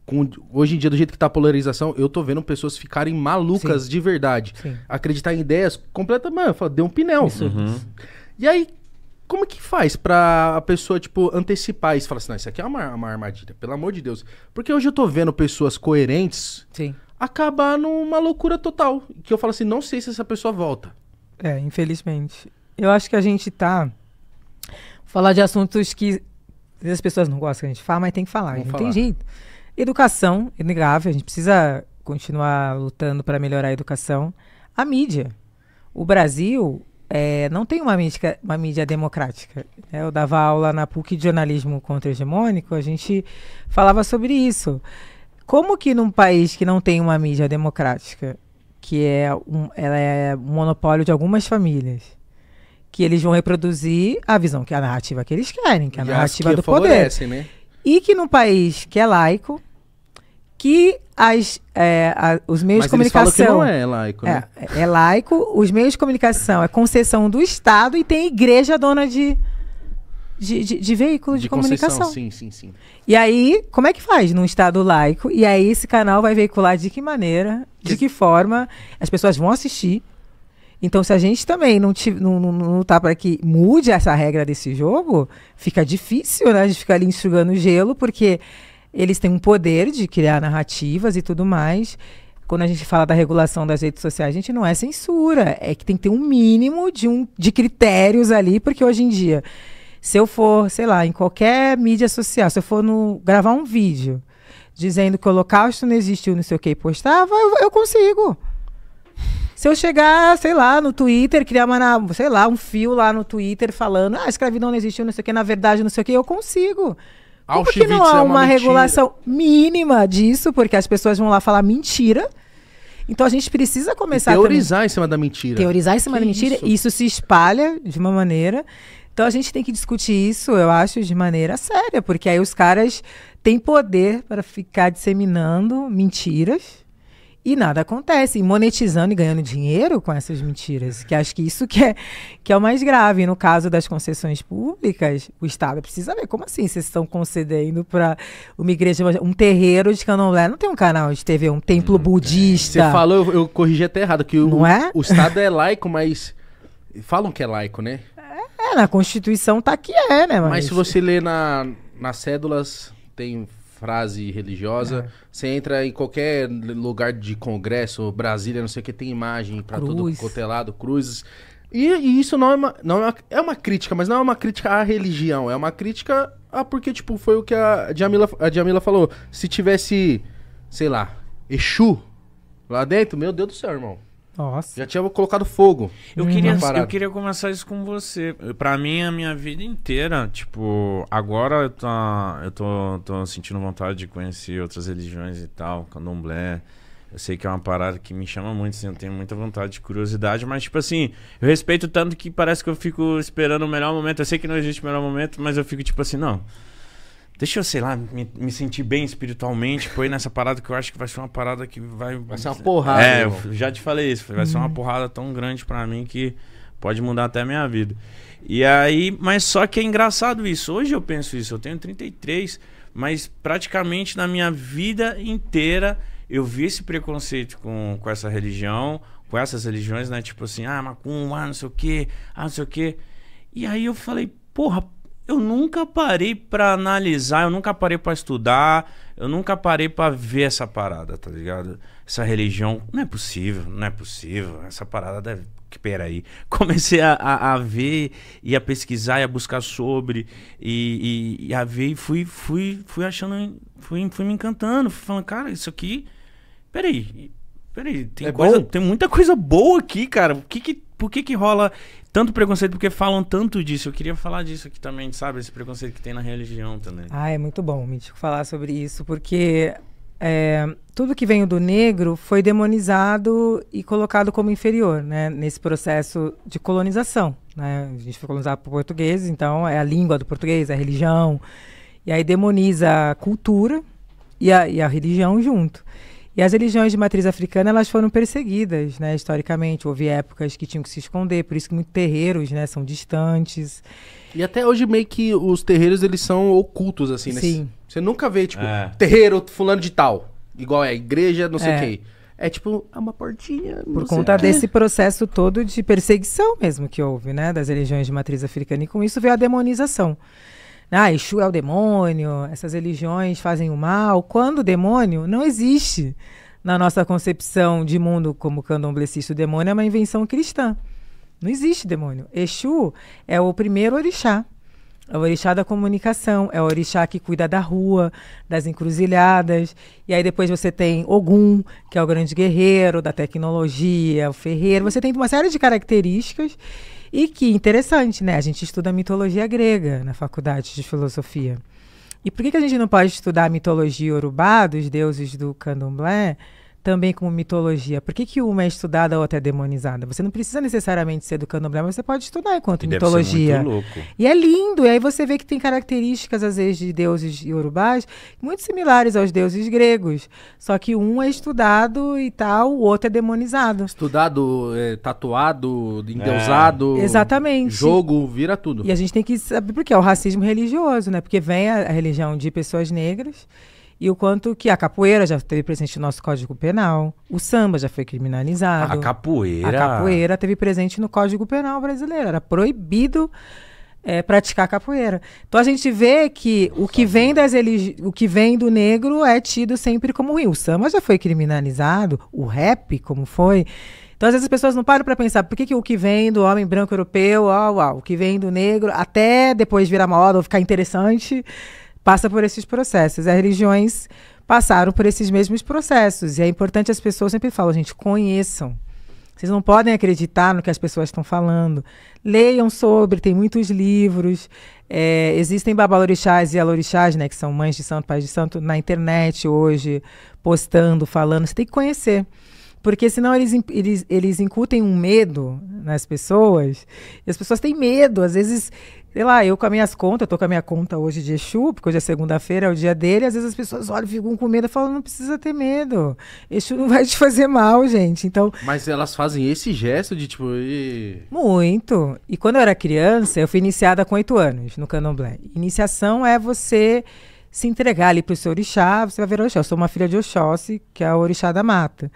com, hoje em dia, do jeito que tá a polarização, eu tô vendo pessoas ficarem malucas Sim. de verdade. Sim. Acreditar em ideias completamente. Mano, deu um pinel Uhum. E aí, como que faz pra a pessoa, tipo, antecipar isso? Fala assim, não, isso aqui é uma, uma armadilha, pelo amor de Deus. Porque hoje eu tô vendo pessoas coerentes Sim. acabar numa loucura total. Que eu falo assim, não sei se essa pessoa volta. É, infelizmente. Eu acho que a gente tá. Falar de assuntos que às vezes as pessoas não gostam que a gente fala, mas tem que falar. Vamos não falar. tem jeito. Educação, é inegável, grave, a gente precisa continuar lutando para melhorar a educação. A mídia. O Brasil é, não tem uma mídia, uma mídia democrática. Né? eu dava aula na PUC de jornalismo contra-hegemônico, a gente falava sobre isso. Como que num país que não tem uma mídia democrática, que é um, ela é um monopólio de algumas famílias, que eles vão reproduzir a visão que a narrativa que eles querem, que é a narrativa do poder. Né? E que num país que é laico, que as, é, a, os meios Mas de comunicação. não é laico, né? É, é, é, laico, os meios de comunicação é concessão do Estado e tem igreja dona de. De, de, de veículo de, de comunicação. Sim, sim, sim. E aí, como é que faz num estado laico? E aí, esse canal vai veicular de que maneira, de que forma as pessoas vão assistir então, se a gente também não, te, não, não, não lutar para que mude essa regra desse jogo, fica difícil, né? A gente fica ali enxugando gelo, porque eles têm um poder de criar narrativas e tudo mais. Quando a gente fala da regulação das redes sociais, a gente não é censura, é que tem que ter um mínimo de, um, de critérios ali, porque hoje em dia, se eu for, sei lá, em qualquer mídia social, se eu for no, gravar um vídeo dizendo que o holocausto não existiu, não sei o que, e postar, eu, eu consigo. Se eu chegar, sei lá, no Twitter, criar uma, sei lá, um fio lá no Twitter falando, ah, escravidão não existiu, não sei o que, na verdade, não sei o que, eu consigo. porque que não há é uma, uma regulação mínima disso, porque as pessoas vão lá falar mentira. Então a gente precisa começar a. teorizar em cima da mentira. Teorizar em cima que da mentira, isso? isso se espalha de uma maneira. Então a gente tem que discutir isso, eu acho, de maneira séria, porque aí os caras têm poder para ficar disseminando mentiras e nada acontece. E monetizando e ganhando dinheiro com essas mentiras. Que acho que isso que é, que é o mais grave. No caso das concessões públicas, o Estado precisa ver como assim vocês estão concedendo para uma igreja, um terreiro de candomblé. Não tem um canal de TV, um templo hum, budista. Você falou, eu, eu corrigi até errado, que o, é? o Estado é laico, mas... Falam que é laico, né? É, na Constituição tá que é, né? Mas, mas se você ler na, nas cédulas, tem frase religiosa. É. Você entra em qualquer lugar de congresso, Brasília, não sei o que, tem imagem para todo cotelado, é cruzes. E, e, isso não, é uma, não é, uma, é uma crítica, mas não é uma crítica à religião, é uma crítica a porque, tipo, foi o que a Jamila, a Jamila falou. Se tivesse, sei lá, Exu lá dentro, meu Deus do céu, irmão. Nossa. Já tinha colocado fogo. Eu queria, eu queria começar isso com você. Pra mim, a minha vida inteira, tipo, agora eu tô, eu tô, tô sentindo vontade de conhecer outras religiões e tal, candomblé. Eu sei que é uma parada que me chama muito, assim, eu tenho muita vontade de curiosidade, mas, tipo assim, eu respeito tanto que parece que eu fico esperando o melhor momento. Eu sei que não existe o melhor momento, mas eu fico, tipo assim, não. Deixa eu, sei lá, me, me sentir bem espiritualmente, foi nessa parada que eu acho que vai ser uma parada que vai. Vai ser uma porrada. É, eu já te falei isso. Vai uhum. ser uma uhum. porrada tão grande para mim que pode mudar até a minha vida. E aí, mas só que é engraçado isso. Hoje eu penso isso. Eu tenho 33, mas praticamente na minha vida inteira eu vi esse preconceito com, com essa religião, com essas religiões, né? Tipo assim, ah, macumba, ah, não sei o quê, ah, não sei o quê. E aí eu falei, porra, eu nunca parei para analisar, eu nunca parei para estudar, eu nunca parei para ver essa parada, tá ligado? Essa religião, não é possível, não é possível, essa parada deve. Peraí. Comecei a, a, a ver e a pesquisar e a buscar sobre e, e, e a ver e fui, fui, fui achando, fui, fui me encantando, fui falando, cara, isso aqui. Peraí, peraí, tem, é coisa, tem muita coisa boa aqui, cara. que que por que que rola tanto preconceito porque falam tanto disso. Eu queria falar disso aqui também, sabe? Esse preconceito que tem na religião também. Ah, é muito bom, Mítico, falar sobre isso, porque é, tudo que veio do negro foi demonizado e colocado como inferior, né? Nesse processo de colonização, né? A gente foi colonizado por portugueses, então é a língua do português, é a religião. E aí demoniza a cultura e a, e a religião junto. E as religiões de matriz africana, elas foram perseguidas, né, historicamente. Houve épocas que tinham que se esconder, por isso que muitos terreiros, né, são distantes. E até hoje meio que os terreiros, eles são ocultos, assim, né? Sim. Você nunca vê, tipo, é. terreiro fulano de tal, igual é igreja, não sei o é. quê. É tipo, é uma portinha. Por conta desse processo todo de perseguição mesmo que houve, né? Das religiões de matriz africana. E com isso veio a demonização ah, Exu é o demônio, essas religiões fazem o mal, quando o demônio não existe na nossa concepção de mundo como candomblessista. O demônio é uma invenção cristã. Não existe demônio. Exu é o primeiro orixá. É o orixá da comunicação, é o orixá que cuida da rua, das encruzilhadas. E aí depois você tem Ogum, que é o grande guerreiro da tecnologia, o ferreiro. Você tem uma série de características e que interessante, né? A gente estuda a mitologia grega na faculdade de filosofia. E por que, que a gente não pode estudar a mitologia urubá, dos deuses do candomblé, também como mitologia? Por que, que uma é estudada outra é demonizada? Você não precisa necessariamente ser do candomblé, mas você pode estudar enquanto e mitologia. Deve ser muito louco. E é lindo, e aí você vê que tem características, às vezes, de deuses iorubás muito similares aos deuses gregos. Só que um é estudado e tal, o outro é demonizado. Estudado, é, tatuado, é. endeusado. É. Exatamente. Jogo, vira tudo. E a gente tem que saber porque é o racismo religioso, né? Porque vem a religião de pessoas negras e o quanto que a capoeira já teve presente no nosso Código Penal, o samba já foi criminalizado. A capoeira. A capoeira teve presente no Código Penal brasileiro. Era proibido é, praticar capoeira. Então a gente vê que o que vem das religi... o que vem do negro é tido sempre como ruim. O samba já foi criminalizado, o rap como foi. Então às vezes as pessoas não param para pensar por que, que o que vem do homem branco europeu, ó, ó, o que vem do negro, até depois virar moda ou ficar interessante, passa por esses processos. As religiões passaram por esses mesmos processos. E é importante as pessoas sempre falam, gente, conheçam. Vocês não podem acreditar no que as pessoas estão falando. Leiam sobre, tem muitos livros. É, existem babalorixás e alorixás, né, que são mães de santo, pais de santo, na internet hoje, postando, falando. Você tem que conhecer. Porque senão eles, eles, eles incutem um medo nas pessoas. E as pessoas têm medo. Às vezes, sei lá, eu com as minhas contas, eu tô com a minha conta hoje de Exu, porque hoje é segunda-feira, é o dia dele. Às vezes as pessoas olham, ficam com medo e falam: não precisa ter medo. Exu não vai te fazer mal, gente. Então. Mas elas fazem esse gesto de tipo. E... Muito. E quando eu era criança, eu fui iniciada com oito anos no candomblé. Iniciação é você se entregar ali para o seu orixá, você vai ver orixá. Eu sou uma filha de Oxóssi, que é o orixá da mata.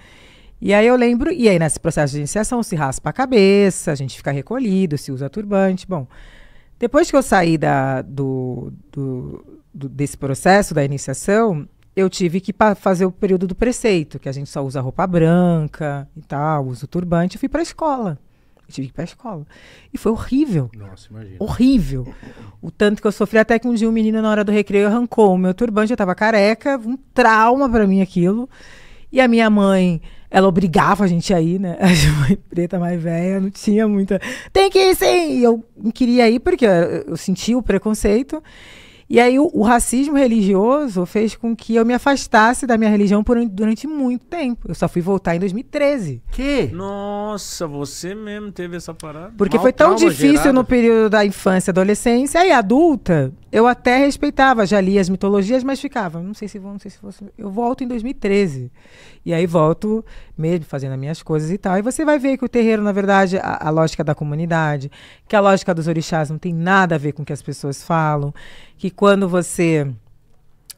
E aí eu lembro, e aí nesse processo de iniciação se raspa a cabeça, a gente fica recolhido, se usa turbante. Bom, depois que eu saí da, do, do, do, desse processo da iniciação, eu tive que fazer o período do preceito, que a gente só usa roupa branca e tal, usa o turbante. Eu fui para a escola. Eu tive que ir para a escola. E foi horrível. Nossa, imagina. Horrível. O tanto que eu sofri, até que um dia um menino, na hora do recreio, arrancou o meu turbante. Eu estava careca, um trauma para mim aquilo. E a minha mãe ela obrigava a gente a ir, né? A mãe preta mais velha, não tinha muita. Tem que ir sim! E eu queria ir porque eu sentia o preconceito. E aí o, o, racismo religioso fez com que eu me afastasse da minha religião por, durante muito tempo. Eu só fui voltar em 2013. Que? Nossa, você mesmo teve essa parada? Porque Mal foi tão difícil gerada. no período da infância, e adolescência e adulta eu até respeitava, já li as mitologias, mas ficava, não sei se vou, não sei se fosse. Eu volto em 2013. E aí volto mesmo fazendo as minhas coisas e tal. E você vai ver que o terreiro, na verdade, a, a lógica da comunidade, que a lógica dos orixás não tem nada a ver com o que as pessoas falam, que quando você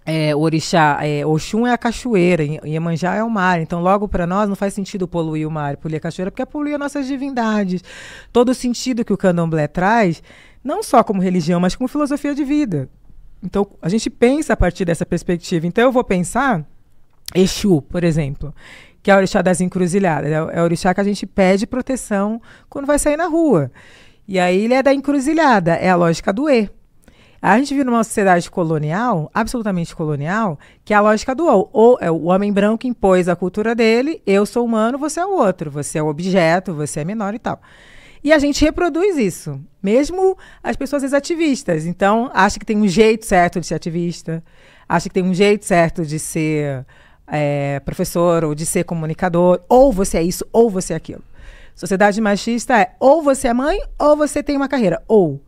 é, orixá, é, Oxum é a cachoeira, Iemanjá é o mar. Então, logo para nós, não faz sentido poluir o mar, poluir a cachoeira, porque é poluir as nossas divindades. Todo o sentido que o candomblé traz não só como religião, mas como filosofia de vida. Então, a gente pensa a partir dessa perspectiva. Então, eu vou pensar Exu, por exemplo, que é o orixá das encruzilhadas. É, é o orixá que a gente pede proteção quando vai sair na rua. E aí ele é da encruzilhada, é a lógica do E. A gente vive numa sociedade colonial, absolutamente colonial, que é a lógica do ou. ou é o homem branco impôs a cultura dele, eu sou humano, você é o outro, você é o objeto, você é menor e tal. E a gente reproduz isso, mesmo as pessoas ativistas. Então, acha que tem um jeito certo de ser ativista, acha que tem um jeito certo de ser é, professor ou de ser comunicador, ou você é isso, ou você é aquilo. Sociedade machista é ou você é mãe, ou você tem uma carreira, ou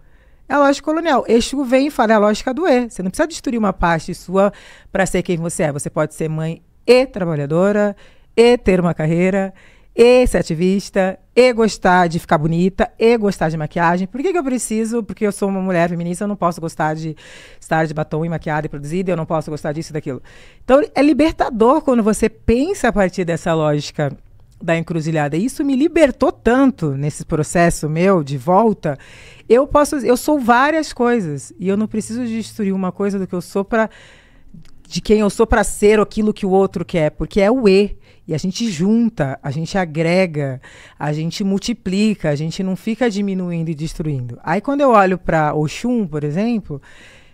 é a lógica colonial. Exu vem e fala é a lógica do E. Você não precisa destruir uma parte sua para ser quem você é. Você pode ser mãe e trabalhadora, e ter uma carreira, e ser ativista, e gostar de ficar bonita, e gostar de maquiagem. Por que, que eu preciso? Porque eu sou uma mulher feminista, eu não posso gostar de estar de batom e maquiada e produzida, eu não posso gostar disso e daquilo. Então, é libertador quando você pensa a partir dessa lógica da encruzilhada. E isso me libertou tanto nesse processo meu de volta. Eu posso, eu sou várias coisas e eu não preciso destruir uma coisa do que eu sou para de quem eu sou para ser aquilo que o outro quer, porque é o E. E a gente junta, a gente agrega, a gente multiplica, a gente não fica diminuindo e destruindo. Aí quando eu olho para Oxum, por exemplo,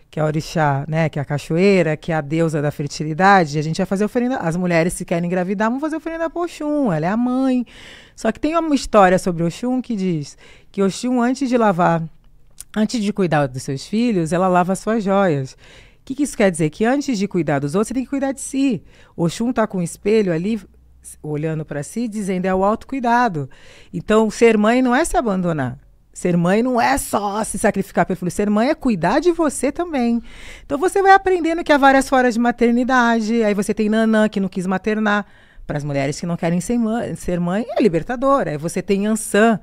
que é a orixá, né, que é a cachoeira, que é a deusa da fertilidade, a gente vai fazer oferenda. As mulheres se querem engravidar, vão fazer oferenda para Oxum, ela é a mãe. Só que tem uma história sobre Oxum que diz que Oxum antes de lavar, antes de cuidar dos seus filhos, ela lava as suas joias. O que, que, isso quer dizer? Que antes de cuidar dos outros, você tem que cuidar de si. Oxum está com o espelho ali olhando para si, dizendo é o autocuidado. Então, ser mãe não é se abandonar. Ser mãe não é só se sacrificar pelo filho. Ser mãe é cuidar de você também. Então você vai aprendendo que há várias formas de maternidade. Aí você tem Nanã, que não quis maternar. Para as mulheres que não querem ser mãe, ser mãe é libertadora. Aí você tem Ansan,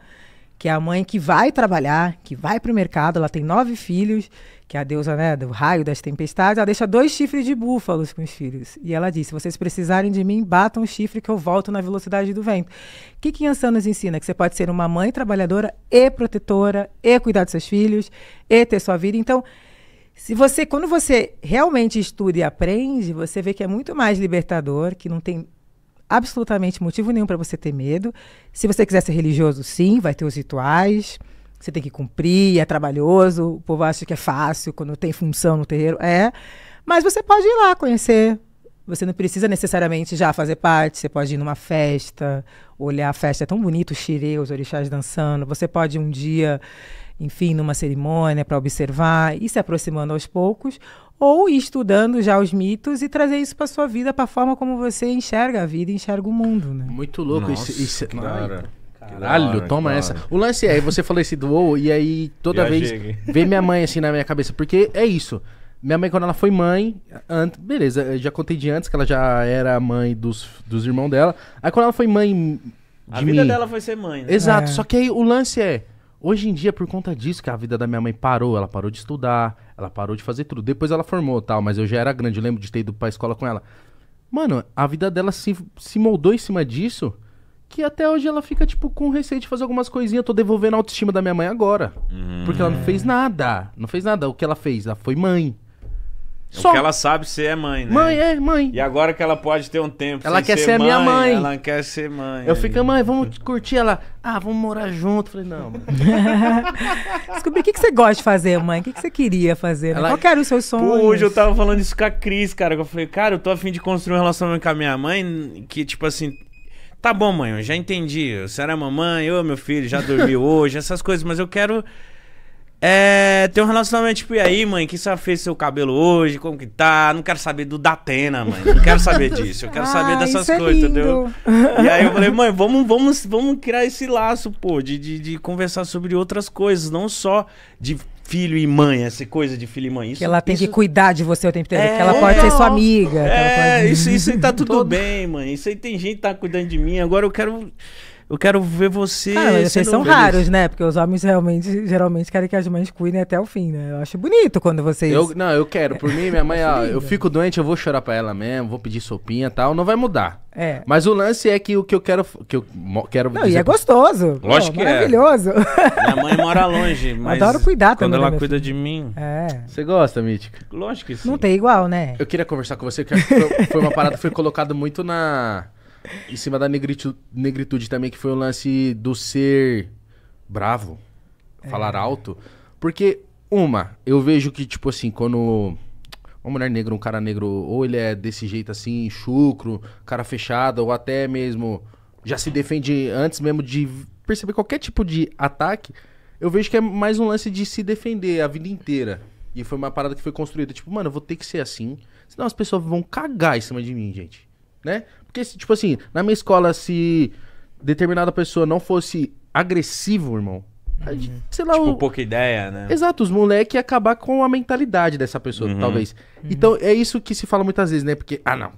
que é a mãe que vai trabalhar, que vai para o mercado, ela tem nove filhos, que é a deusa né, do raio, das tempestades, ela deixa dois chifres de búfalos com os filhos. E ela diz, se vocês precisarem de mim, batam o chifre que eu volto na velocidade do vento. O que que Yansan nos ensina? Que você pode ser uma mãe trabalhadora e protetora, e cuidar dos seus filhos, e ter sua vida. Então, se você, quando você realmente estuda e aprende, você vê que é muito mais libertador, que não tem absolutamente motivo nenhum para você ter medo. Se você quiser ser religioso, sim, vai ter os rituais. Você tem que cumprir, é trabalhoso. O povo acha que é fácil quando tem função no terreiro. É. Mas você pode ir lá conhecer. Você não precisa necessariamente já fazer parte. Você pode ir numa festa, olhar a festa. É tão bonito o xirê, os orixás dançando. Você pode um dia enfim, numa cerimônia para observar e se aproximando aos poucos, ou ir estudando já os mitos e trazer isso para sua vida, para a forma como você enxerga a vida, enxerga o mundo, né? Muito louco Nossa, isso, isso. Cara. Caralho, toma essa. O lance é, você falou esse duo, e aí toda Viajei. vez vem minha mãe assim na minha cabeça, porque é isso. Minha mãe, quando ela foi mãe, antes, beleza, já contei de antes que ela já era mãe dos, dos irmãos dela. Aí quando ela foi mãe. De a vida mim, dela foi ser mãe, né? Exato, é. só que aí o lance é. Hoje em dia, por conta disso, que a vida da minha mãe parou, ela parou de estudar, ela parou de fazer tudo. Depois ela formou tal, mas eu já era grande, lembro de ter ido pra escola com ela. Mano, a vida dela se, se moldou em cima disso, que até hoje ela fica, tipo, com receio de fazer algumas coisinhas. Eu tô devolvendo a autoestima da minha mãe agora. Uhum. Porque ela não uhum. fez nada. Não fez nada. O que ela fez? Ela foi mãe. Só. Porque ela sabe ser é mãe, né? Mãe, é, mãe. E agora que ela pode ter um tempo. Ela quer ser, ser minha mãe. Ela quer ser mãe. Eu fico, mãe, vamos curtir ela. Ah, vamos morar junto. Falei, não, mãe. Descobri o que, que você gosta de fazer, mãe. O que, que você queria fazer? Ela... Qual era o seu sonho? Hoje eu tava falando isso com a Cris, cara. Eu falei, cara, eu tô afim de construir um relacionamento com a minha mãe que, tipo assim, Tá bom, mãe, eu já entendi. Você era mamãe, eu, meu filho, já dormiu hoje, essas coisas, mas eu quero é, tem um relacionamento tipo, e aí, mãe, que você fez seu cabelo hoje? Como que tá? Não quero saber do Datena, mãe. Não quero saber disso. Eu quero ah, saber dessas é coisas, lindo. entendeu? E aí eu falei, mãe, vamos, vamos, vamos criar esse laço, pô, de, de, de conversar sobre outras coisas, não só de filho e mãe, essa coisa de filho e mãe. Isso, que ela tem isso... que cuidar de você o tempo inteiro, é, que ela é. pode não, ser sua é. amiga. É, pode... isso, isso aí tá tudo Todo... bem, mãe. Isso aí tem gente que tá cuidando de mim. Agora eu quero eu quero ver você. Cara, vocês são feliz. raros, né? Porque os homens realmente, geralmente querem que as mães cuidem até o fim, né? Eu acho bonito quando vocês. Eu, não, eu quero. Por mim, minha mãe, ó, eu fico doente, eu vou chorar pra ela mesmo, vou pedir sopinha e tal. Não vai mudar. É. Mas o lance é que o que eu quero. Que eu quero não, dizer... e é gostoso. Lógico Pô, que maravilhoso. é. Maravilhoso. Minha mãe mora longe, mas. adoro cuidar quando também. Quando ela né, cuida de mim. É. Você gosta, Mítica? Lógico que sim. Não tem igual, né? Eu queria conversar com você, porque foi, foi uma parada que foi colocada muito na. Em cima da negritude, negritude também, que foi o lance do ser bravo, é. falar alto. Porque, uma, eu vejo que, tipo assim, quando uma mulher negra, um cara negro, ou ele é desse jeito assim, chucro, cara fechado, ou até mesmo já se defende antes mesmo de perceber qualquer tipo de ataque, eu vejo que é mais um lance de se defender a vida inteira. E foi uma parada que foi construída, tipo, mano, eu vou ter que ser assim, senão as pessoas vão cagar em cima de mim, gente. Né? Porque, tipo assim, na minha escola, se determinada pessoa não fosse agressivo, irmão, Uhum. Sei lá, tipo, o... pouca ideia, né? Exato, os moleques acabar com a mentalidade dessa pessoa, uhum. talvez. Uhum. Então, é isso que se fala muitas vezes, né? Porque, ah, não,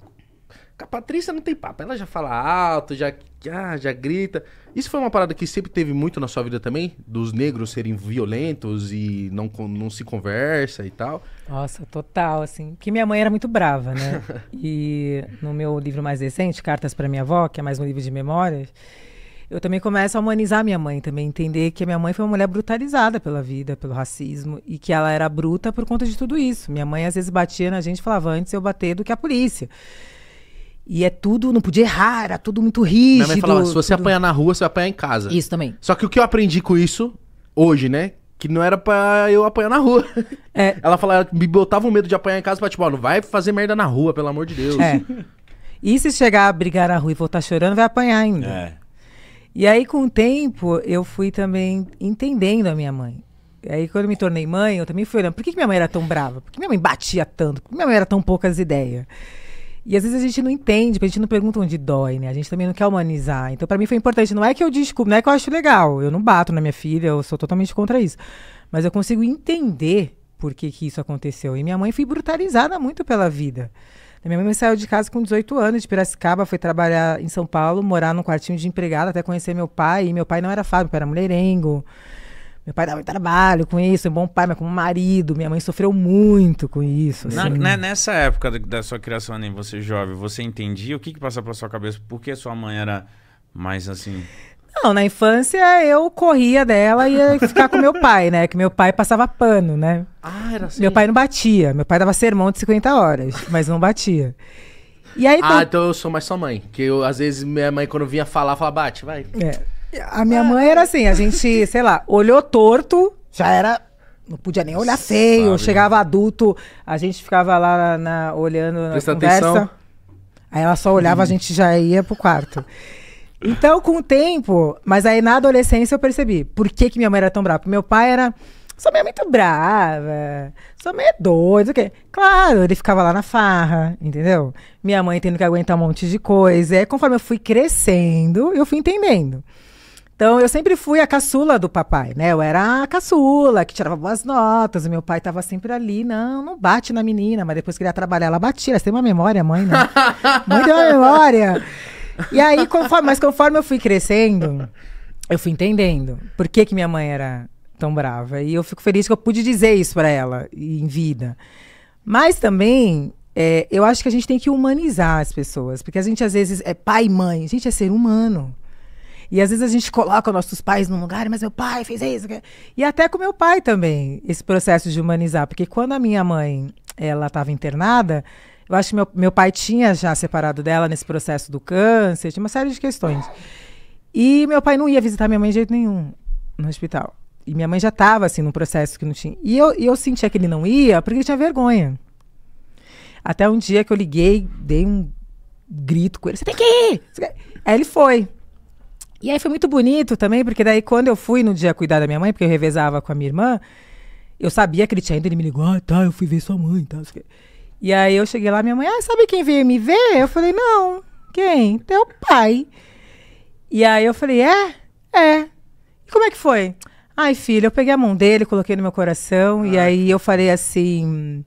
com a Patrícia não tem papo. Ela já fala alto, já, já, já grita. Isso foi uma parada que sempre teve muito na sua vida também? Dos negros serem violentos e não, não se conversa e tal? Nossa, total, assim. Que minha mãe era muito brava, né? e no meu livro mais recente, Cartas para Minha Avó, que é mais um livro de memórias, eu também começo a humanizar minha mãe também, entender que a minha mãe foi uma mulher brutalizada pela vida, pelo racismo, e que ela era bruta por conta de tudo isso. Minha mãe às vezes batia na gente e falava, antes eu bater do que a polícia. E é tudo, não podia errar, era tudo muito rígido. Minha mãe falava, se você tudo... apanhar na rua, você vai apanhar em casa. Isso também. Só que o que eu aprendi com isso, hoje, né? Que não era pra eu apanhar na rua. É. Ela falava, me botava o um medo de apanhar em casa pra tipo, ó, não vai fazer merda na rua, pelo amor de Deus. É. E se chegar a brigar na rua e voltar chorando, vai apanhar ainda. É. E aí, com o tempo, eu fui também entendendo a minha mãe. E aí, quando eu me tornei mãe, eu também fui olhando. Por que, que minha mãe era tão brava? Por que minha mãe batia tanto? Por que minha mãe era tão poucas ideias? E às vezes a gente não entende, a gente não pergunta onde dói, né? A gente também não quer humanizar. Então, para mim foi importante. Não é que eu desculpe, não é que eu acho legal. Eu não bato na minha filha, eu sou totalmente contra isso. Mas eu consigo entender por que, que isso aconteceu. E minha mãe foi brutalizada muito pela vida. Minha mãe saiu de casa com 18 anos, de Piracicaba, foi trabalhar em São Paulo, morar num quartinho de empregada, até conhecer meu pai. E meu pai não era fábrico, era mulherengo. Meu pai dava muito trabalho com isso, um é bom pai, mas como marido. Minha mãe sofreu muito com isso. Assim. Na, né, nessa época da sua criação, nem você jovem, você entendia o que, que passava pela sua cabeça? Por que sua mãe era mais assim? Não, na infância eu corria dela e ia ficar com meu pai, né? Que meu pai passava pano, né? Ah, era assim. Meu pai não batia. Meu pai dava sermão de 50 horas, mas não batia. E aí, Ah, então eu sou mais sua mãe. Que eu, às vezes minha mãe, quando vinha falar, falava, bate, vai. É. A minha mãe era assim, a gente, sei lá, olhou torto, já era. Não podia nem olhar feio, Sabe. chegava adulto, a gente ficava lá na, na, olhando Presta na conversa. Atenção. Aí ela só olhava, a uhum. gente já ia pro quarto. Então, com o tempo, mas aí na adolescência eu percebi por que, que minha mãe era tão brava. Porque meu pai era. sou meio é muito brava, sou meio é doido, o quê? Claro, ele ficava lá na farra, entendeu? Minha mãe tendo que aguentar um monte de coisa. E aí, conforme eu fui crescendo, eu fui entendendo. Então, eu sempre fui a caçula do papai, né? Eu era a caçula, que tirava boas notas, o meu pai tava sempre ali, não, não bate na menina, mas depois que ele ia trabalhar, ela batia, você tem uma memória, mãe, né? Muito uma memória. E aí, conforme, mas conforme eu fui crescendo, eu fui entendendo por que que minha mãe era tão brava. E eu fico feliz que eu pude dizer isso para ela em vida. Mas também, é, eu acho que a gente tem que humanizar as pessoas, porque a gente às vezes é pai e mãe, a gente é ser humano. E às vezes a gente coloca nossos pais num lugar, mas meu pai fez isso. E até com meu pai também, esse processo de humanizar. Porque quando a minha mãe ela estava internada, eu acho que meu, meu pai tinha já separado dela nesse processo do câncer, tinha uma série de questões. E meu pai não ia visitar minha mãe de jeito nenhum no hospital. E minha mãe já estava, assim, num processo que não tinha. E eu, eu sentia que ele não ia porque ele tinha vergonha. Até um dia que eu liguei, dei um grito com ele: Você tem que ir! Aí ele foi. E aí foi muito bonito também, porque daí quando eu fui no dia cuidar da minha mãe, porque eu revezava com a minha irmã, eu sabia que ele tinha ido, ele me ligou, ah, tá, eu fui ver sua mãe, tá. E aí eu cheguei lá, minha mãe, ah, sabe quem veio me ver? Eu falei, não, quem? Teu pai. E aí eu falei, é? É. E como é que foi? Ai, filha, eu peguei a mão dele, coloquei no meu coração, ah. e aí eu falei assim,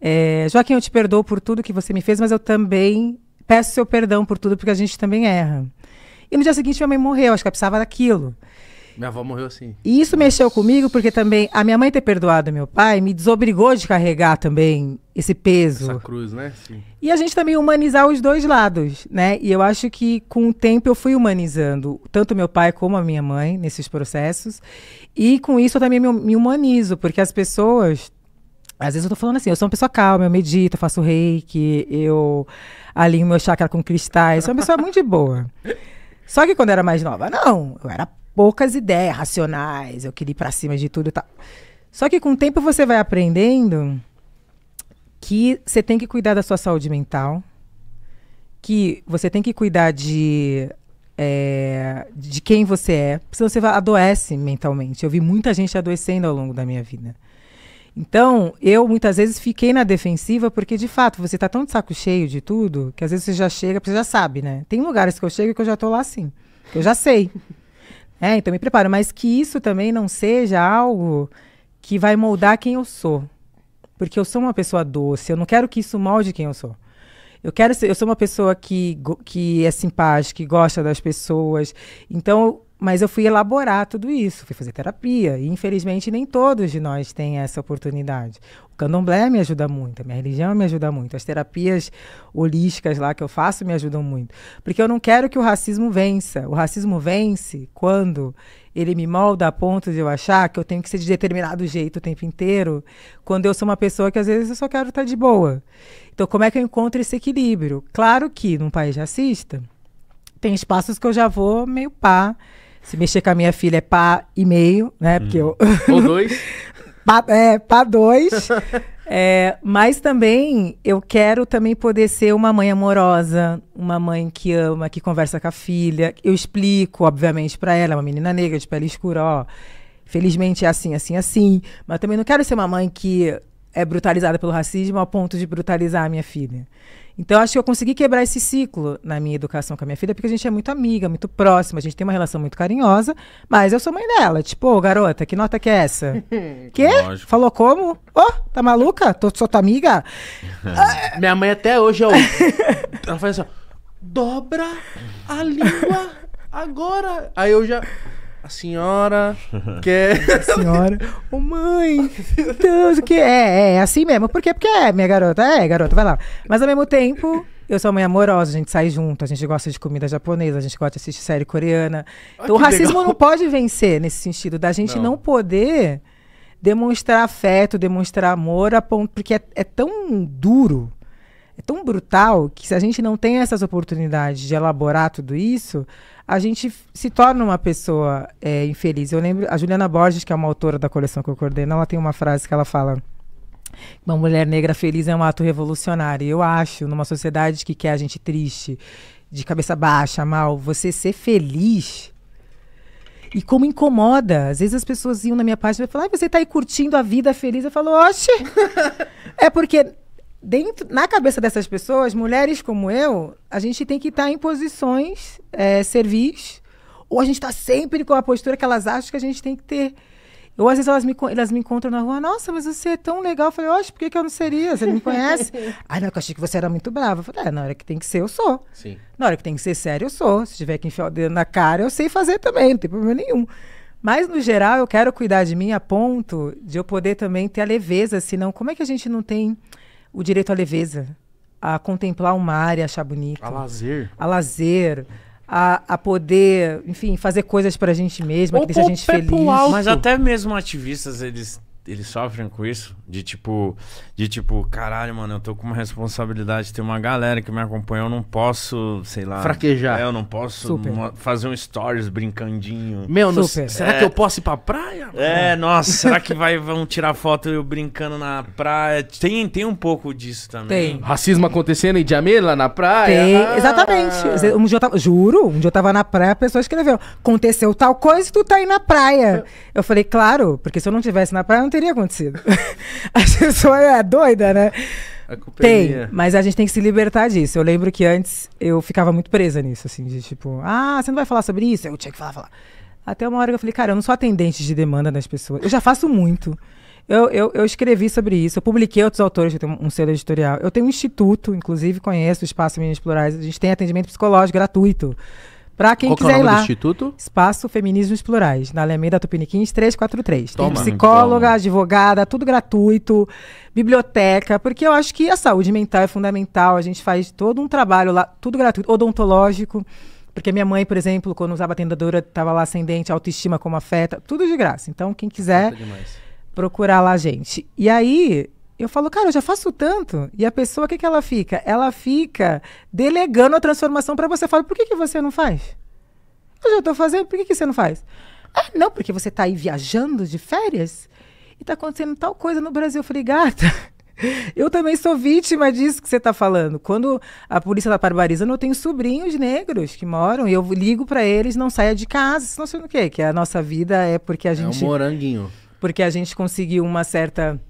é, Joaquim, eu te perdoo por tudo que você me fez, mas eu também peço seu perdão por tudo, porque a gente também erra. E no dia seguinte minha mãe morreu, acho que ela precisava daquilo. Minha avó morreu assim. E isso Nossa. mexeu comigo porque também a minha mãe ter perdoado meu pai me desobrigou de carregar também esse peso. Essa cruz, né? Sim. E a gente também humanizar os dois lados, né? E eu acho que com o tempo eu fui humanizando tanto meu pai como a minha mãe nesses processos. E com isso eu também me, me humanizo, porque as pessoas às vezes eu tô falando assim, eu sou uma pessoa calma, eu medito, eu faço reiki, eu alinho meu chakra com cristais, eu sou uma pessoa muito de boa. Só que quando eu era mais nova, não. Eu era poucas ideias racionais, eu queria ir pra cima de tudo e tal. Só que com o tempo você vai aprendendo que você tem que cuidar da sua saúde mental, que você tem que cuidar de, é, de quem você é, senão você adoece mentalmente. Eu vi muita gente adoecendo ao longo da minha vida. Então, eu muitas vezes fiquei na defensiva porque, de fato, você está tão de saco cheio de tudo que às vezes você já chega, você já sabe, né? Tem lugares que eu chego que eu já estou lá assim, eu já sei. é, então me preparo. Mas que isso também não seja algo que vai moldar quem eu sou. Porque eu sou uma pessoa doce, eu não quero que isso molde quem eu sou. Eu quero ser, eu sou uma pessoa que, que é simpática, que gosta das pessoas. Então, mas eu fui elaborar tudo isso, fui fazer terapia. E infelizmente nem todos de nós têm essa oportunidade. O candomblé me ajuda muito, a minha religião me ajuda muito, as terapias holísticas lá que eu faço me ajudam muito. Porque eu não quero que o racismo vença. O racismo vence quando ele me molda a ponto de eu achar que eu tenho que ser de determinado jeito o tempo inteiro, quando eu sou uma pessoa que às vezes eu só quero estar de boa. Então, como é que eu encontro esse equilíbrio? Claro que num país racista, tem espaços que eu já vou meio pá se mexer com a minha filha é pá e meio, né? Porque hum. eu... Ou dois. pá, é, pá dois. é, mas também eu quero também poder ser uma mãe amorosa, uma mãe que ama, que conversa com a filha. Eu explico, obviamente, para ela, é uma menina negra de pele escura, ó. Felizmente é assim, assim, assim. Mas também não quero ser uma mãe que é brutalizada pelo racismo ao ponto de brutalizar a minha filha. Então, acho que eu consegui quebrar esse ciclo na minha educação com a minha filha, porque a gente é muito amiga, muito próxima, a gente tem uma relação muito carinhosa, mas eu sou mãe dela. Tipo, ô, oh, garota, que nota que é essa? Quê? Lógico. Falou como? Ô, oh, tá maluca? Tô, sou tua amiga? Minha mãe até hoje, eu... ela faz assim, dobra a língua agora. Aí eu já... A senhora quer. A senhora. Ô, oh, mãe! Deus, o que é, é? É assim mesmo. Por quê? Porque é, minha garota. É, garota, vai lá. Mas ao mesmo tempo, eu sou uma mãe amorosa, a gente sai junto, a gente gosta de comida japonesa, a gente gosta de assistir série coreana. Ah, então o racismo legal. não pode vencer nesse sentido, da gente não, não poder demonstrar afeto, demonstrar amor, a ponto, porque é, é tão duro, é tão brutal, que se a gente não tem essas oportunidades de elaborar tudo isso, a gente se torna uma pessoa é, infeliz. Eu lembro, a Juliana Borges, que é uma autora da coleção que eu coordeno, ela tem uma frase que ela fala. Uma mulher negra feliz é um ato revolucionário. Eu acho, numa sociedade que quer a gente triste, de cabeça baixa, mal, você ser feliz. E como incomoda. Às vezes as pessoas iam na minha página e falavam, ah, você tá aí curtindo a vida feliz. Eu falo, oxe! é porque dentro, na cabeça dessas pessoas, mulheres como eu, a gente tem que estar tá em posições é, servis, ou a gente está sempre com a postura que elas acham que a gente tem que ter. Ou às vezes elas me, elas me encontram na rua, nossa, mas você é tão legal. Eu falei, oxe, por que, que eu não seria? Você não me conhece? ah, não, eu achei que você era muito brava. Eu falei, é, na hora que tem que ser, eu sou. Sim. Na hora que tem que ser sério, eu sou. Se tiver que enfiar o dedo na cara, eu sei fazer também, não tem problema nenhum. Mas, no geral, eu quero cuidar de mim a ponto de eu poder também ter a leveza, senão, como é que a gente não tem o direito à leveza, a contemplar uma área, achar bonita. A lazer. A lazer. A, a, poder, enfim, fazer coisas pra gente mesma, que deixa a gente feliz. Alto. Mas até mesmo ativistas, eles eles sofrem com isso. De tipo, de tipo, caralho, mano, eu tô com uma responsabilidade. Tem uma galera que me acompanha, eu não posso, sei lá. Fraquejar. É, eu não posso fazer um stories brincandinho. Meu, não, será é, que eu posso ir pra praia? É, nossa, será que vai, vão tirar foto eu brincando na praia? Tem, tem um pouco disso também. Tem. Racismo acontecendo em Jamila, na praia? Tem, ah. exatamente. Um dia eu tava, juro, um dia eu tava na praia, a pessoa escreveu: aconteceu tal coisa e tu tá aí na praia. Eu falei, claro, porque se eu não tivesse na praia, não teria teria acontecido. a pessoa é doida, né? É tem, é mas a gente tem que se libertar disso. Eu lembro que antes eu ficava muito presa nisso, assim, de tipo, ah, você não vai falar sobre isso? Eu tinha que falar, falar. Até uma hora que eu falei, cara, eu não sou atendente de demanda das pessoas. Eu já faço muito. Eu, eu, eu, escrevi sobre isso, eu publiquei outros autores, eu tenho um selo editorial. Eu tenho um instituto, inclusive conheço o Espaço Minas Plurais, a gente tem atendimento psicológico gratuito. Para quem Qual quiser é o nome ir lá. Do instituto? Espaço Feminismos Plurais, na Alameda Tupiniquins 343. Toma, Tem psicóloga, toma. advogada, tudo gratuito, biblioteca, porque eu acho que a saúde mental é fundamental. A gente faz todo um trabalho lá, tudo gratuito, odontológico. Porque minha mãe, por exemplo, quando usava atendedora, estava lá ascendente, autoestima como afeta, tudo de graça. Então, quem quiser procurar lá a gente. E aí, eu falo, cara, eu já faço tanto. E a pessoa, o que, que ela fica? Ela fica delegando a transformação para você. Fala, por que, que você não faz? Eu já estou fazendo, por que, que você não faz? Ah, não, porque você está aí viajando de férias e está acontecendo tal coisa no Brasil. Eu falei, gata, eu também sou vítima disso que você está falando. Quando a polícia da tá barbarizando, eu tenho sobrinhos negros que moram e eu ligo para eles, não saia de casa, senão sei o quê, que a nossa vida é porque a gente... É um moranguinho. Porque a gente conseguiu uma certa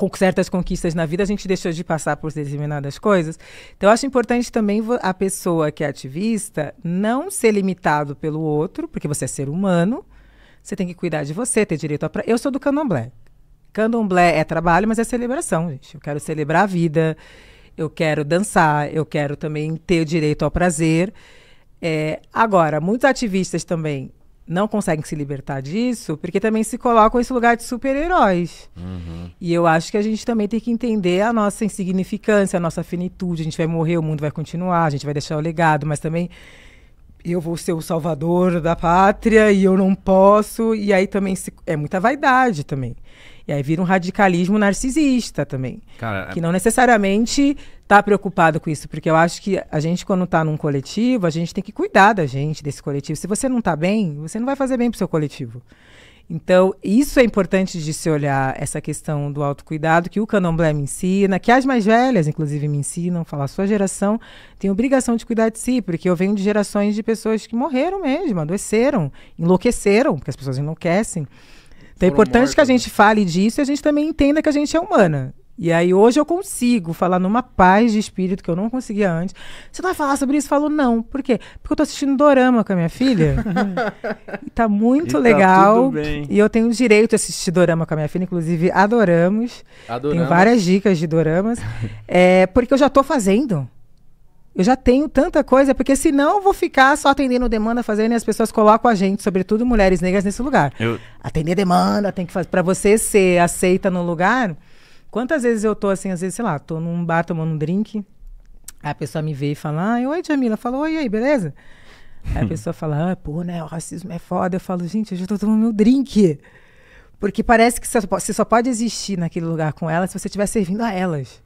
com certas conquistas na vida, a gente deixou de passar por determinadas coisas. Então, eu acho importante também a pessoa que é ativista não ser limitado pelo outro, porque você é ser humano, você tem que cuidar de você, ter direito a. Eu sou do candomblé. Candomblé é trabalho, mas é celebração, gente. Eu quero celebrar a vida, eu quero dançar, eu quero também ter o direito ao prazer. É, agora, muitos ativistas também não conseguem se libertar disso, porque também se colocam nesse lugar de super-heróis. Uhum. E eu acho que a gente também tem que entender a nossa insignificância, a nossa finitude. A gente vai morrer, o mundo vai continuar, a gente vai deixar o legado, mas também eu vou ser o salvador da pátria e eu não posso. E aí também se, é muita vaidade também. E aí vira um radicalismo narcisista também. Cara, que é não necessariamente tá preocupado com isso, porque eu acho que a gente, quando tá num coletivo, a gente tem que cuidar da gente, desse coletivo. Se você não tá bem, você não vai fazer bem pro seu coletivo. Então, isso é importante de se olhar, essa questão do autocuidado que o candomblé me ensina, que as mais velhas, inclusive, me ensinam, falar, sua geração tem obrigação de cuidar de si, porque eu venho de gerações de pessoas que morreram mesmo, adoeceram, enlouqueceram, porque as pessoas enlouquecem. Então é importante mortos. que a né? gente fale disso e a gente também entenda que a gente é humana. E aí hoje eu consigo falar numa paz de espírito que eu não conseguia antes. Você vai falar sobre isso? Falo, não. Por quê? Porque eu tô assistindo Dorama com a minha filha. e tá muito e tá legal. E eu tenho o direito de assistir Dorama com a minha filha, inclusive adoramos. Adoramos. Tenho várias dicas de Doramas. é, porque eu já tô fazendo. Eu já tenho tanta coisa, porque senão eu vou ficar só atendendo demanda, fazendo, e as pessoas colocam a gente, sobretudo mulheres negras, nesse lugar. Eu... Atender demanda, tem que fazer. Para você ser aceita no lugar, Quantas vezes eu tô assim, às vezes, sei lá, tô num bar tomando um drink, a pessoa me vê e fala, oi, Jamila. Falou, oi, aí, beleza? Aí a hum. pessoa fala, ah, pô, né, o racismo é foda. Eu falo, gente, eu já tô tomando meu drink. Porque parece que você só pode existir naquele lugar com elas se você estiver servindo a elas.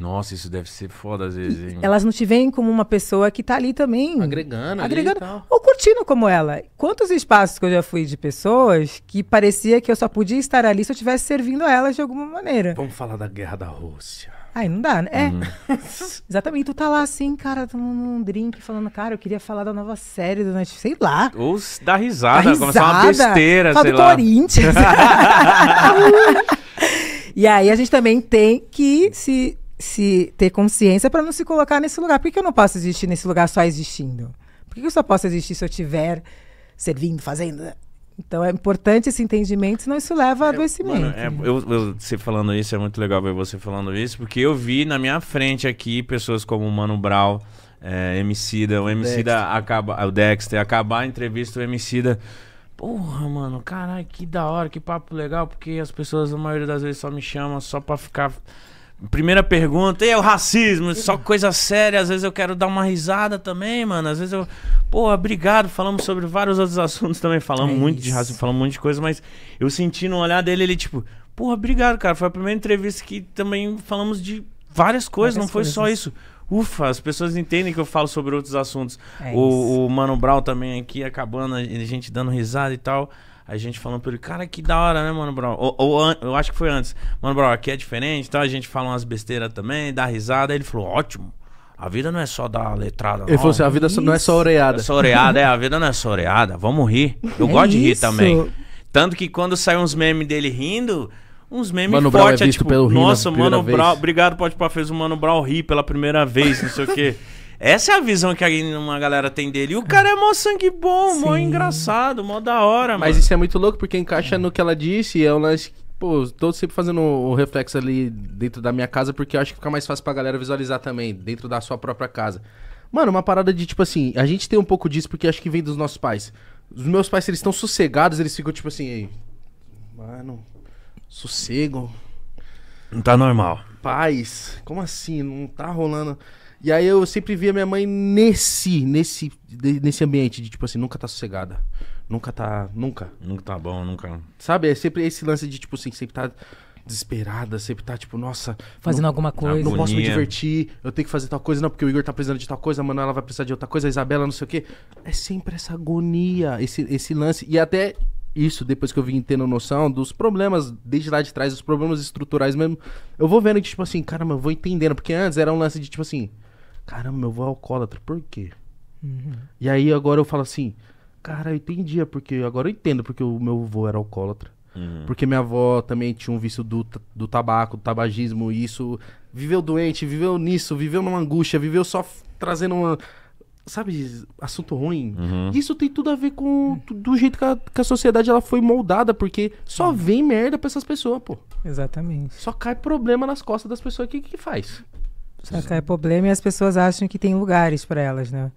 Nossa, isso deve ser foda às vezes, hein? Elas não te veem como uma pessoa que tá ali também. Agregando, agregando. Ou curtindo como ela. Quantos espaços que eu já fui de pessoas que parecia que eu só podia estar ali se eu estivesse servindo elas de alguma maneira. Vamos falar da guerra da Rússia. Ai, não dá, né? É. Uhum. Exatamente. Tu tá lá assim, cara, tomando tá um drink, falando, cara, eu queria falar da nova série do Netflix, sei lá. Ou dá risada, dá risada começar uma besteira, sei do lá. Corinthians. e aí a gente também tem que se se ter consciência para não se colocar nesse lugar. Por que, que, eu não posso existir nesse lugar só existindo? Por que, que eu só posso existir se eu tiver servindo, fazendo? Então é importante esse entendimento, senão isso leva a é, adoecimento. Mano, é, né? eu, eu, você falando isso, é muito legal ver você falando isso, porque eu vi na minha frente aqui pessoas como o Mano Brown, é, Emicida, o Emicida Dexter. acaba, o Dexter, acabar a entrevista, o Emicida. Porra, mano, caralho, que da hora, que papo legal, porque as pessoas, na maioria das vezes, só me chamam só pra ficar Primeira pergunta, e é o racismo? Só coisa séria, às vezes eu quero dar uma risada também, mano. Às vezes eu. Pô, obrigado. Falamos sobre vários outros assuntos também. Falamos é muito isso. de racismo, falamos um monte de coisa, mas eu senti no olhar dele, ele tipo, pô, obrigado, cara. Foi a primeira entrevista que também falamos de várias coisas, várias não foi coisas. só né? isso ufa, as pessoas entendem que eu falo sobre outros assuntos. É o, o, Mano Brown também aqui acabando, a gente dando risada e tal a gente falando pra ele, cara, que da hora, né, mano, bro? Ou, ou eu acho que foi antes. Mano, bro, aqui é diferente, então a gente fala umas besteiras também, dá risada. Aí ele falou, ótimo. A vida não é só dar letrada. Ele falou assim: a vida isso. não é só oreada. É só oreada, é, a vida não é só oreada. Vamos rir. Eu é gosto isso. de rir também. Tanto que quando saem uns memes dele rindo, uns memes Mano fortes. é, é tipo, pelo nossa, Mano Brown, obrigado, pode pá, fez o Mano Brown rir pela primeira vez, não sei o quê. Essa é a visão que aí uma galera tem dele. E o cara é mó sangue bom, Sim. mó engraçado, mó da hora, Mas isso é muito louco, porque encaixa no que ela disse, é um lance Pô, tô sempre fazendo o reflexo ali dentro da minha casa, porque eu acho que fica mais fácil pra galera visualizar também, dentro da sua própria casa. Mano, uma parada de tipo assim, a gente tem um pouco disso porque acho que vem dos nossos pais. Os meus pais, se eles estão sossegados, eles ficam tipo assim, aí. mano, sossego. Não tá normal. Paz, como assim? Não tá rolando. E aí eu sempre via minha mãe nesse, nesse, nesse ambiente de tipo assim, nunca tá sossegada. Nunca tá. Nunca. Nunca tá bom, nunca. Sabe? É sempre esse lance de, tipo assim, sempre tá desesperada, sempre tá, tipo, nossa. Fazendo não, alguma coisa. Não posso me divertir, eu tenho que fazer tal coisa, não, porque o Igor tá precisando de tal coisa, a Manuela vai precisar de outra coisa, a Isabela, não sei o quê. É sempre essa agonia, esse, esse lance. E até isso, depois que eu vim tendo noção dos problemas, desde lá de trás, dos problemas estruturais mesmo, eu vou vendo que, tipo assim, caramba, eu vou entendendo, porque antes era um lance de, tipo assim, caramba, meu avô é alcoólatra, por quê? Uhum. E aí agora eu falo assim, cara, eu entendi, é porque agora eu entendo porque o meu avô era alcoólatra. Uhum. Porque minha avó também tinha um vício do, do tabaco, do tabagismo, e isso. Viveu doente, viveu nisso, viveu numa angústia, viveu só trazendo uma. Sabe, assunto ruim. Uhum. Isso tem tudo a ver com do jeito que a, que a sociedade ela foi moldada, porque só uhum. vem merda pra essas pessoas, pô. Exatamente. Só cai problema nas costas das pessoas. O que que faz? Só que é problema e as pessoas acham que tem lugares para elas, né?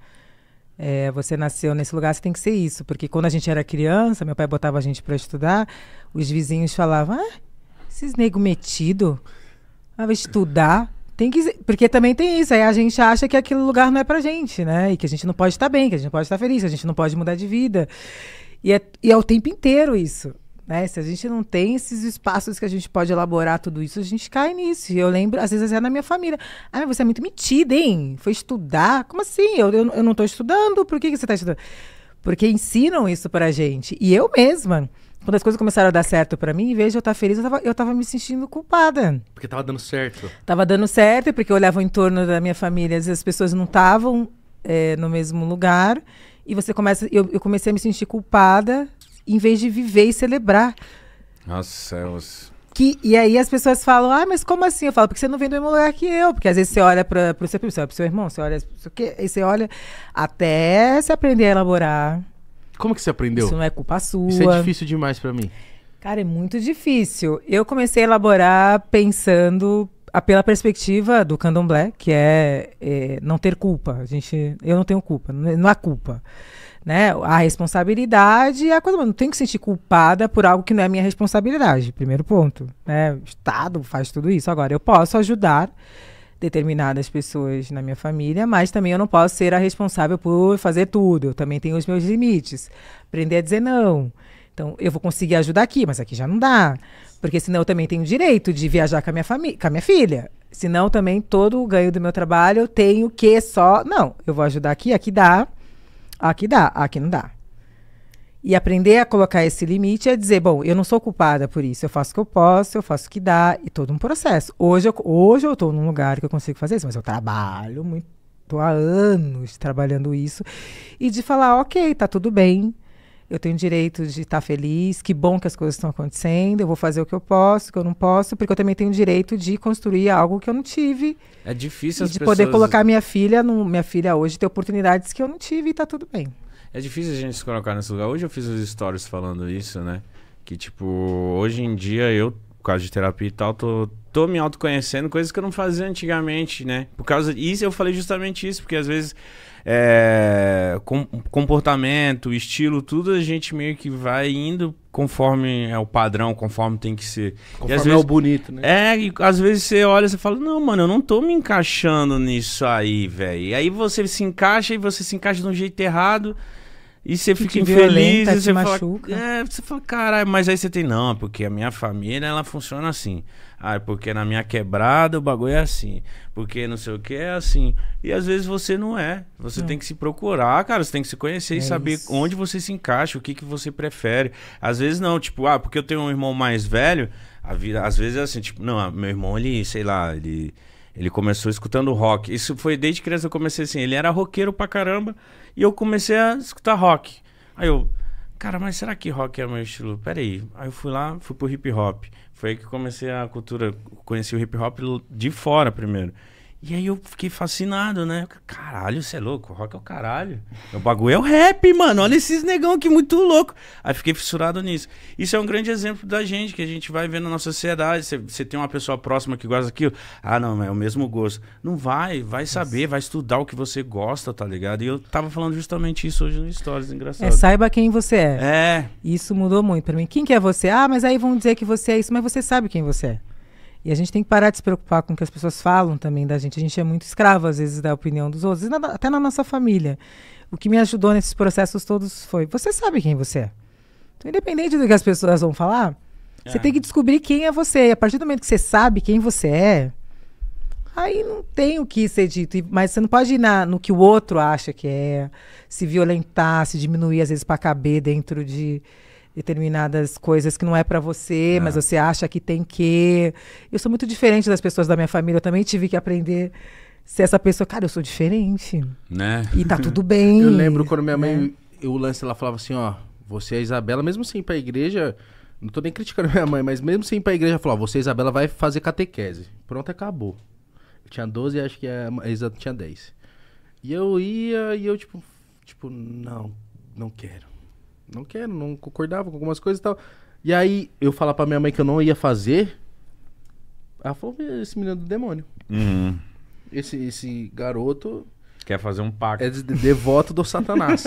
É, você nasceu nesse lugar, você tem que ser isso. Porque quando a gente era criança, meu pai botava a gente para estudar, os vizinhos falavam, ah, esses nego metido, ah, vai estudar. Tem que, porque também tem isso, aí a gente acha que aquele lugar não é pra gente, né? E que a gente não pode estar bem, que a gente não pode estar feliz, que a gente não pode mudar de vida. E é, e é o tempo inteiro isso. Né? Se a gente não tem esses espaços que a gente pode elaborar tudo isso, a gente cai nisso. Eu lembro, às vezes, é na minha família. Ah, você é muito metida, hein? Foi estudar? Como assim? Eu, eu, eu não estou estudando? Por que, que você está estudando? Porque ensinam isso para a gente. E eu mesma, quando as coisas começaram a dar certo para mim, em vez de eu estar tá feliz, eu estava eu tava me sentindo culpada. Porque estava dando certo. Tava dando certo, porque eu olhava em torno da minha família, às vezes as pessoas não estavam é, eh, no mesmo lugar. E você começa. Eu, eu comecei a me sentir culpada em vez de viver e celebrar. Nossa, céus. Que, e aí as pessoas falam, ah, mas como assim? Eu falo, porque você não vem do mesmo lugar que eu. Porque às vezes você olha para o seu, o seu irmão, você olha, o e você olha até se aprender a elaborar. Como que você aprendeu? Isso não é culpa sua. Isso é difícil demais para mim. Cara, é muito difícil. Eu comecei a elaborar pensando pela perspectiva do candomblé, que é, é, não ter culpa. A gente, eu não tenho culpa, não é, há culpa né, a responsabilidade é a coisa, mas não tenho que sentir culpada por algo que não é minha responsabilidade, primeiro ponto, né? O Estado faz tudo isso. Agora eu posso ajudar determinadas pessoas na minha família, mas também eu não posso ser a responsável por fazer tudo. Eu também tenho os meus limites. Aprender a dizer não. Então, eu vou conseguir ajudar aqui, mas aqui já não dá. Porque senão eu também tenho direito de viajar com a minha família, com a minha filha. Senão também todo o ganho do meu trabalho eu tenho que só, não, eu vou ajudar aqui, aqui dá. Aqui dá, aqui não dá. E aprender a colocar esse limite é dizer, bom, eu não sou culpada por isso, eu faço o que eu posso, eu faço o que dá, e todo um processo. Hoje eu, hoje eu tô num lugar que eu consigo fazer isso, mas eu trabalho muito, tô há anos trabalhando isso, e de falar, ok, tá tudo bem, eu tenho direito de estar tá feliz, que bom que as coisas estão acontecendo, eu vou fazer o que eu posso, o que eu não posso, porque eu também tenho direito de construir algo que eu não tive. É difícil as de pessoas... poder colocar minha filha, no, minha filha hoje ter oportunidades que eu não tive e tá tudo bem. É difícil a gente se colocar nesse lugar. Hoje eu fiz os stories falando isso, né? Que tipo, hoje em dia eu, por causa de terapia e tal, tô, tô me autoconhecendo, coisas que eu não fazia antigamente, né? Por causa disso, eu falei justamente isso, porque às vezes é, com, comportamento, estilo, tudo a gente meio que vai indo conforme é o padrão, conforme tem que ser. Conforme vezes, é o bonito, né? É, e às vezes você olha e você fala, não, mano, eu não tô me encaixando nisso aí, velho. E aí você se encaixa e você se encaixa de um jeito errado. E você fica infeliz, e você machuca. fala, é, você fala, caralho, mas aí você tem, não, porque a minha família, ela funciona assim. Ah, porque na minha quebrada o bagulho é assim. Porque não sei o que é assim. E às vezes você não é. Você não. tem que se procurar, cara. Você tem que se conhecer é e saber isso. onde você se encaixa, o que, que você prefere. Às vezes não, tipo, ah, porque eu tenho um irmão mais velho. Vida, às vezes é assim, tipo, não, ah, meu irmão, ele, sei lá, ele. Ele começou escutando rock. Isso foi desde criança eu comecei assim. Ele era roqueiro pra caramba. E eu comecei a escutar rock. Aí eu, cara, mas será que rock é o meu estilo? Peraí. Aí eu fui lá, fui pro hip hop. Foi aí que comecei a cultura, conheci o hip hop de fora primeiro. E aí eu fiquei fascinado, né? Caralho, você é louco, rock é o caralho. O bagulho é o rap, mano. Olha esses negão que muito louco. Aí fiquei fissurado nisso. Isso é um grande exemplo da gente, que a gente vai vendo na nossa sociedade. Você tem uma pessoa próxima que gosta daquilo. Ah, não, é o mesmo gosto. Não vai, vai saber, vai estudar o que você gosta, tá ligado? E eu tava falando justamente isso hoje no Stories, engraçado. É, saiba quem você é. É. Isso mudou muito pra mim. Quem que é você? Ah, mas aí vão dizer que você é isso, mas você sabe quem você é. E a gente tem que parar de se preocupar com o que as pessoas falam também da gente. A gente é muito escravo, às vezes, da opinião dos outros, até na nossa família. O que me ajudou nesses processos todos foi: você sabe quem você é. Então, independente do que as pessoas vão falar, é. você tem que descobrir quem é você. E a partir do momento que você sabe quem você é, aí não tem o que ser dito. Mas você não pode ir na, no que o outro acha que é, se violentar, se diminuir, às vezes, para caber dentro de determinadas coisas que não é para você, é. mas você acha que tem que. Eu sou muito diferente das pessoas da minha família, eu também tive que aprender se essa pessoa, cara, eu sou diferente. Né? E tá tudo bem. eu lembro quando minha mãe, né? eu, o lance, ela falava assim, ó, você é Isabela, mesmo sem ir pra igreja, não tô nem criticando minha mãe, mas mesmo sem ir pra igreja, ela falou, você, é Isabela, vai fazer catequese. Pronto, acabou. Eu tinha 12 acho que a Isabela tinha 10. E eu ia e eu, tipo, tipo, não, não quero não quero, não concordava com algumas coisas e tal. E aí eu falar pra minha mãe que eu não ia fazer, ela falou, esse menino é do demônio. Uhum. Esse, esse garoto Quer fazer um pacto. É de, devoto do Satanás.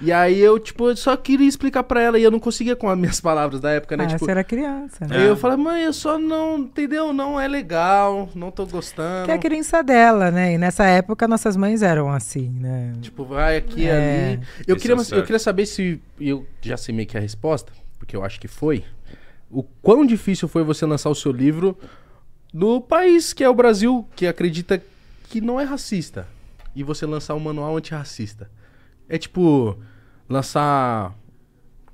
e aí eu, tipo, eu só queria explicar para ela e eu não conseguia com as minhas palavras da época, né? Ah, tipo, você era criança. Né? Aí eu é. falei, mãe, eu só não, entendeu? Não é legal, não tô gostando. Que é a criança dela, né? E nessa época nossas mães eram assim, né? Tipo, vai aqui, é. ali. Eu queria, é eu queria saber se. Eu já sei meio que a resposta, porque eu acho que foi. O quão difícil foi você lançar o seu livro no país que é o Brasil, que acredita que não é racista e você lançar um manual antirracista. É tipo lançar,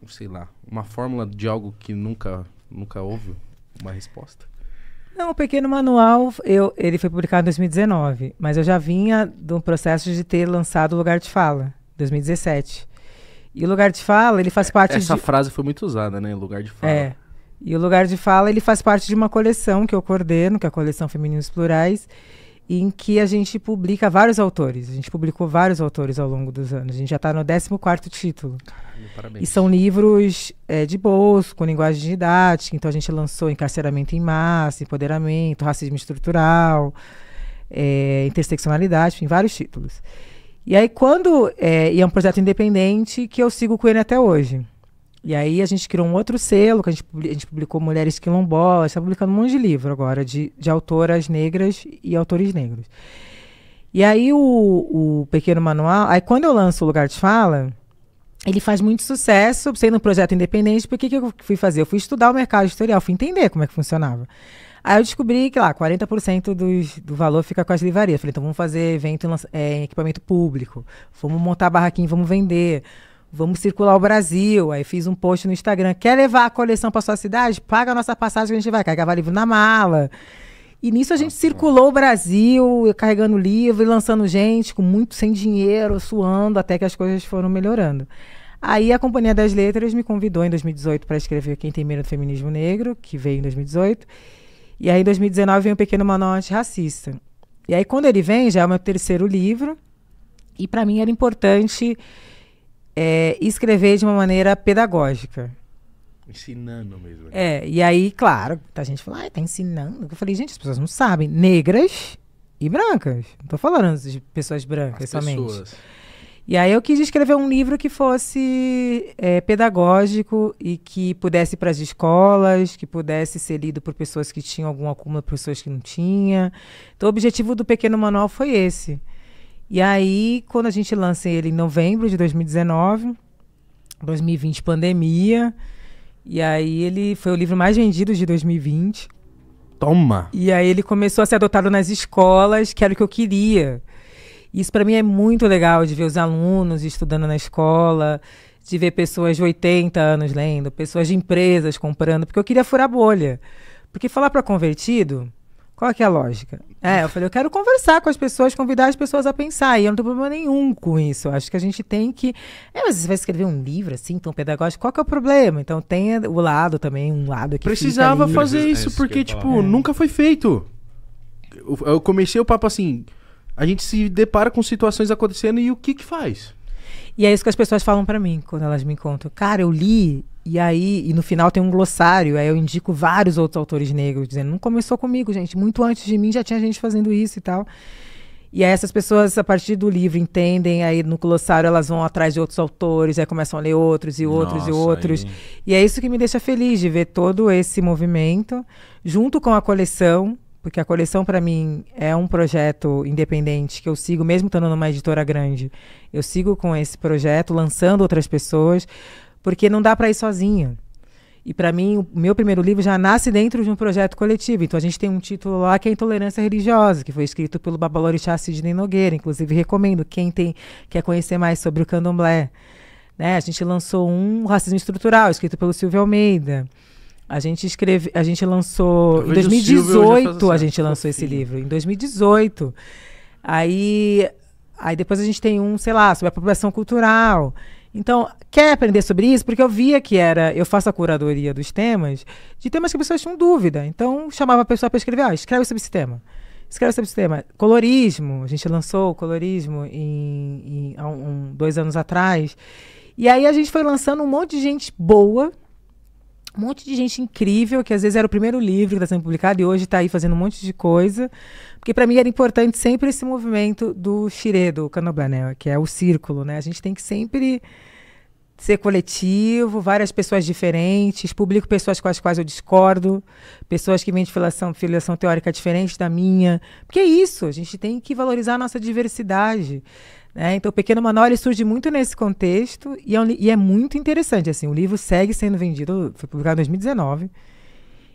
sei lá, uma fórmula de algo que nunca, nunca houve uma resposta. Não, é o pequeno manual, eu, ele foi publicado em 2019, mas eu já vinha do processo de ter lançado o Lugar de Fala, 2017. E o Lugar de Fala, ele faz é, parte Essa de... frase foi muito usada, né? Lugar de Fala. É. E o Lugar de Fala, ele faz parte de uma coleção que eu coordeno, que é a coleção Femininos Plurais, em que a gente publica vários autores. A gente publicou vários autores ao longo dos anos. A gente já está no 14 título. parabéns. E são livros é, de bolso, com linguagem didática. Então a gente lançou Encarceramento em Massa, Empoderamento, Racismo Estrutural, é, Interseccionalidade, enfim, vários títulos. E aí quando... É, e é um projeto independente que eu sigo com ele até hoje. E aí a gente criou um outro selo, que a gente, publicou Mulheres Quilombolas, está publicando um monte de livro agora, de, de autoras negras e autores negros. E aí o, o pequeno manual, aí quando eu lanço o Lugar de Fala, ele faz muito sucesso, sendo um projeto independente, porque que eu fui fazer? Eu fui estudar o mercado editorial, fui entender como é que funcionava. Aí eu descobri que lá, 40% dos, do valor fica com as livrarias. Falei, então vamos fazer evento em, é, em equipamento público, vamos montar barraquinho, vamos vender Vamos circular o Brasil. Aí fiz um post no Instagram. Quer levar a coleção para sua cidade? Paga a nossa passagem que a gente vai carregar livro na mala. E nisso a gente nossa. circulou o Brasil, carregando livro e lançando gente, com muito sem dinheiro, suando, até que as coisas foram melhorando. Aí a Companhia das Letras me convidou em 2018 para escrever Quem Tem Medo do Feminismo Negro, que veio em 2018. E aí em 2019 vem o um Pequeno Manual Antirracista. E aí quando ele vem, já é o meu terceiro livro. E para mim era importante é, escrever de uma maneira pedagógica. Ensinando mesmo. Né? É, e aí, claro, tá a gente falou, ah, tá ensinando. Eu falei, gente, as pessoas não sabem. Negras e brancas. Não tô falando de pessoas brancas as somente. Pessoas. E aí eu quis escrever um livro que fosse é, pedagógico e que pudesse ir para as escolas, que pudesse ser lido por pessoas que tinham algum acúmulo, pessoas que não tinham. Então o objetivo do Pequeno Manual foi esse. E aí, quando a gente lança ele em novembro de 2019, 2020 pandemia, e aí ele foi o livro mais vendido de 2020. Toma! E aí ele começou a ser adotado nas escolas, que era o que eu queria. Isso para mim é muito legal de ver os alunos estudando na escola, de ver pessoas de 80 anos lendo, pessoas de empresas comprando, porque eu queria furar bolha. Porque falar para convertido, qual é, é a lógica? É, eu falei, eu quero conversar com as pessoas, convidar as pessoas a pensar. E eu não tenho problema nenhum com isso. Eu acho que a gente tem que. É, mas você vai escrever um livro assim, tão pedagógico, qual que é o problema? Então tem o lado também, um lado que. Precisava fazer isso, é isso, porque, tipo, é. nunca foi feito. Eu, eu comecei o papo assim. A gente se depara com situações acontecendo e o que que faz? E é isso que as pessoas falam para mim quando elas me encontram. Cara, eu li e aí, e no final tem um glossário, aí eu indico vários outros autores negros, dizendo, não começou comigo, gente, muito antes de mim já tinha gente fazendo isso e tal. E aí essas pessoas, a partir do livro, entendem, aí no glossário elas vão atrás de outros autores, aí começam a ler outros e outros Nossa, e outros. Aí. E é isso que me deixa feliz de ver todo esse movimento, junto com a coleção, porque a coleção para mim é um projeto independente que eu sigo mesmo estando numa editora grande. Eu sigo com esse projeto lançando outras pessoas, porque não dá para ir sozinha. E para mim, o meu primeiro livro já nasce dentro de um projeto coletivo. Então a gente tem um título lá que é Intolerância Religiosa, que foi escrito pelo Babalorixá Sidney Nogueira. Inclusive recomendo quem tem quer conhecer mais sobre o candomblé. Né? A gente lançou um Racismo Estrutural, escrito pelo Silvio Almeida. A gente escreve, a gente lançou em 2018, a gente lançou esse livro em 2018. Aí, aí depois a gente tem um, sei lá, sobre a apropriação cultural. Então, quer aprender sobre isso? Porque eu via que era, eu faço a curadoria dos temas, de temas que as pessoas tinham dúvida. Então, chamava a pessoa para escrever, ah, escreve sobre esse tema. Escreve sobre esse tema. Colorismo, a gente lançou o colorismo em, em um, dois anos atrás. E aí a gente foi lançando um monte de gente boa, um monte de gente incrível, que às vezes era o primeiro livro que está sendo publicado e hoje está aí fazendo um monte de coisa. Porque para mim era importante sempre esse movimento do Shire, do Canoblan, né? que é o círculo, né? A gente tem que sempre ser coletivo, várias pessoas diferentes, publico pessoas com as quais eu discordo, pessoas que vêm de filiação, filiação teórica diferente da minha. Porque é isso, a gente tem que valorizar a nossa diversidade. Né? Então, o Pequeno Manual surge muito nesse contexto e é, um, e é, muito interessante. Assim, o livro segue sendo vendido, foi publicado em 2019.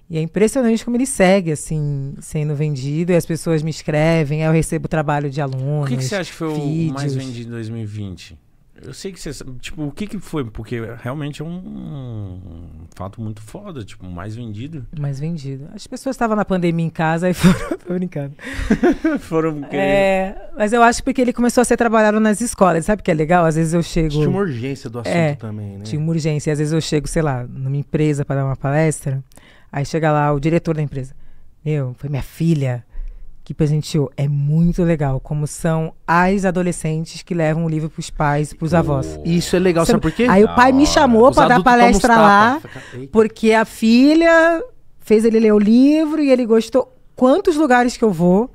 E é impressionante como ele segue, assim, sendo vendido. E as pessoas me escrevem, eu recebo trabalho de alunos. O que, que você acha que foi vídeos. o mais vendido em 2020? Eu sei que você. Tipo, o que, que foi? Porque realmente é um, um fato muito foda, tipo, mais vendido. Mais vendido. As pessoas estavam na pandemia em casa e foram. Tô brincando. foram querer... É, mas eu acho porque ele começou a ser trabalhado nas escolas. Sabe o que é legal? Às vezes eu chego. Tinha uma urgência do assunto é, também, né? Tinha uma urgência. Às vezes eu chego, sei lá, numa empresa para dar uma palestra. Aí chega lá o diretor da empresa. Meu, foi minha filha que presenteou. É muito legal como são as adolescentes que levam o livro para os pais e para os avós. Isso é legal, sabe, sabe por quê? Aí o pai me ah, chamou para dar palestra lá, porque a filha fez ele ler o livro e ele gostou. Quantos lugares que eu vou,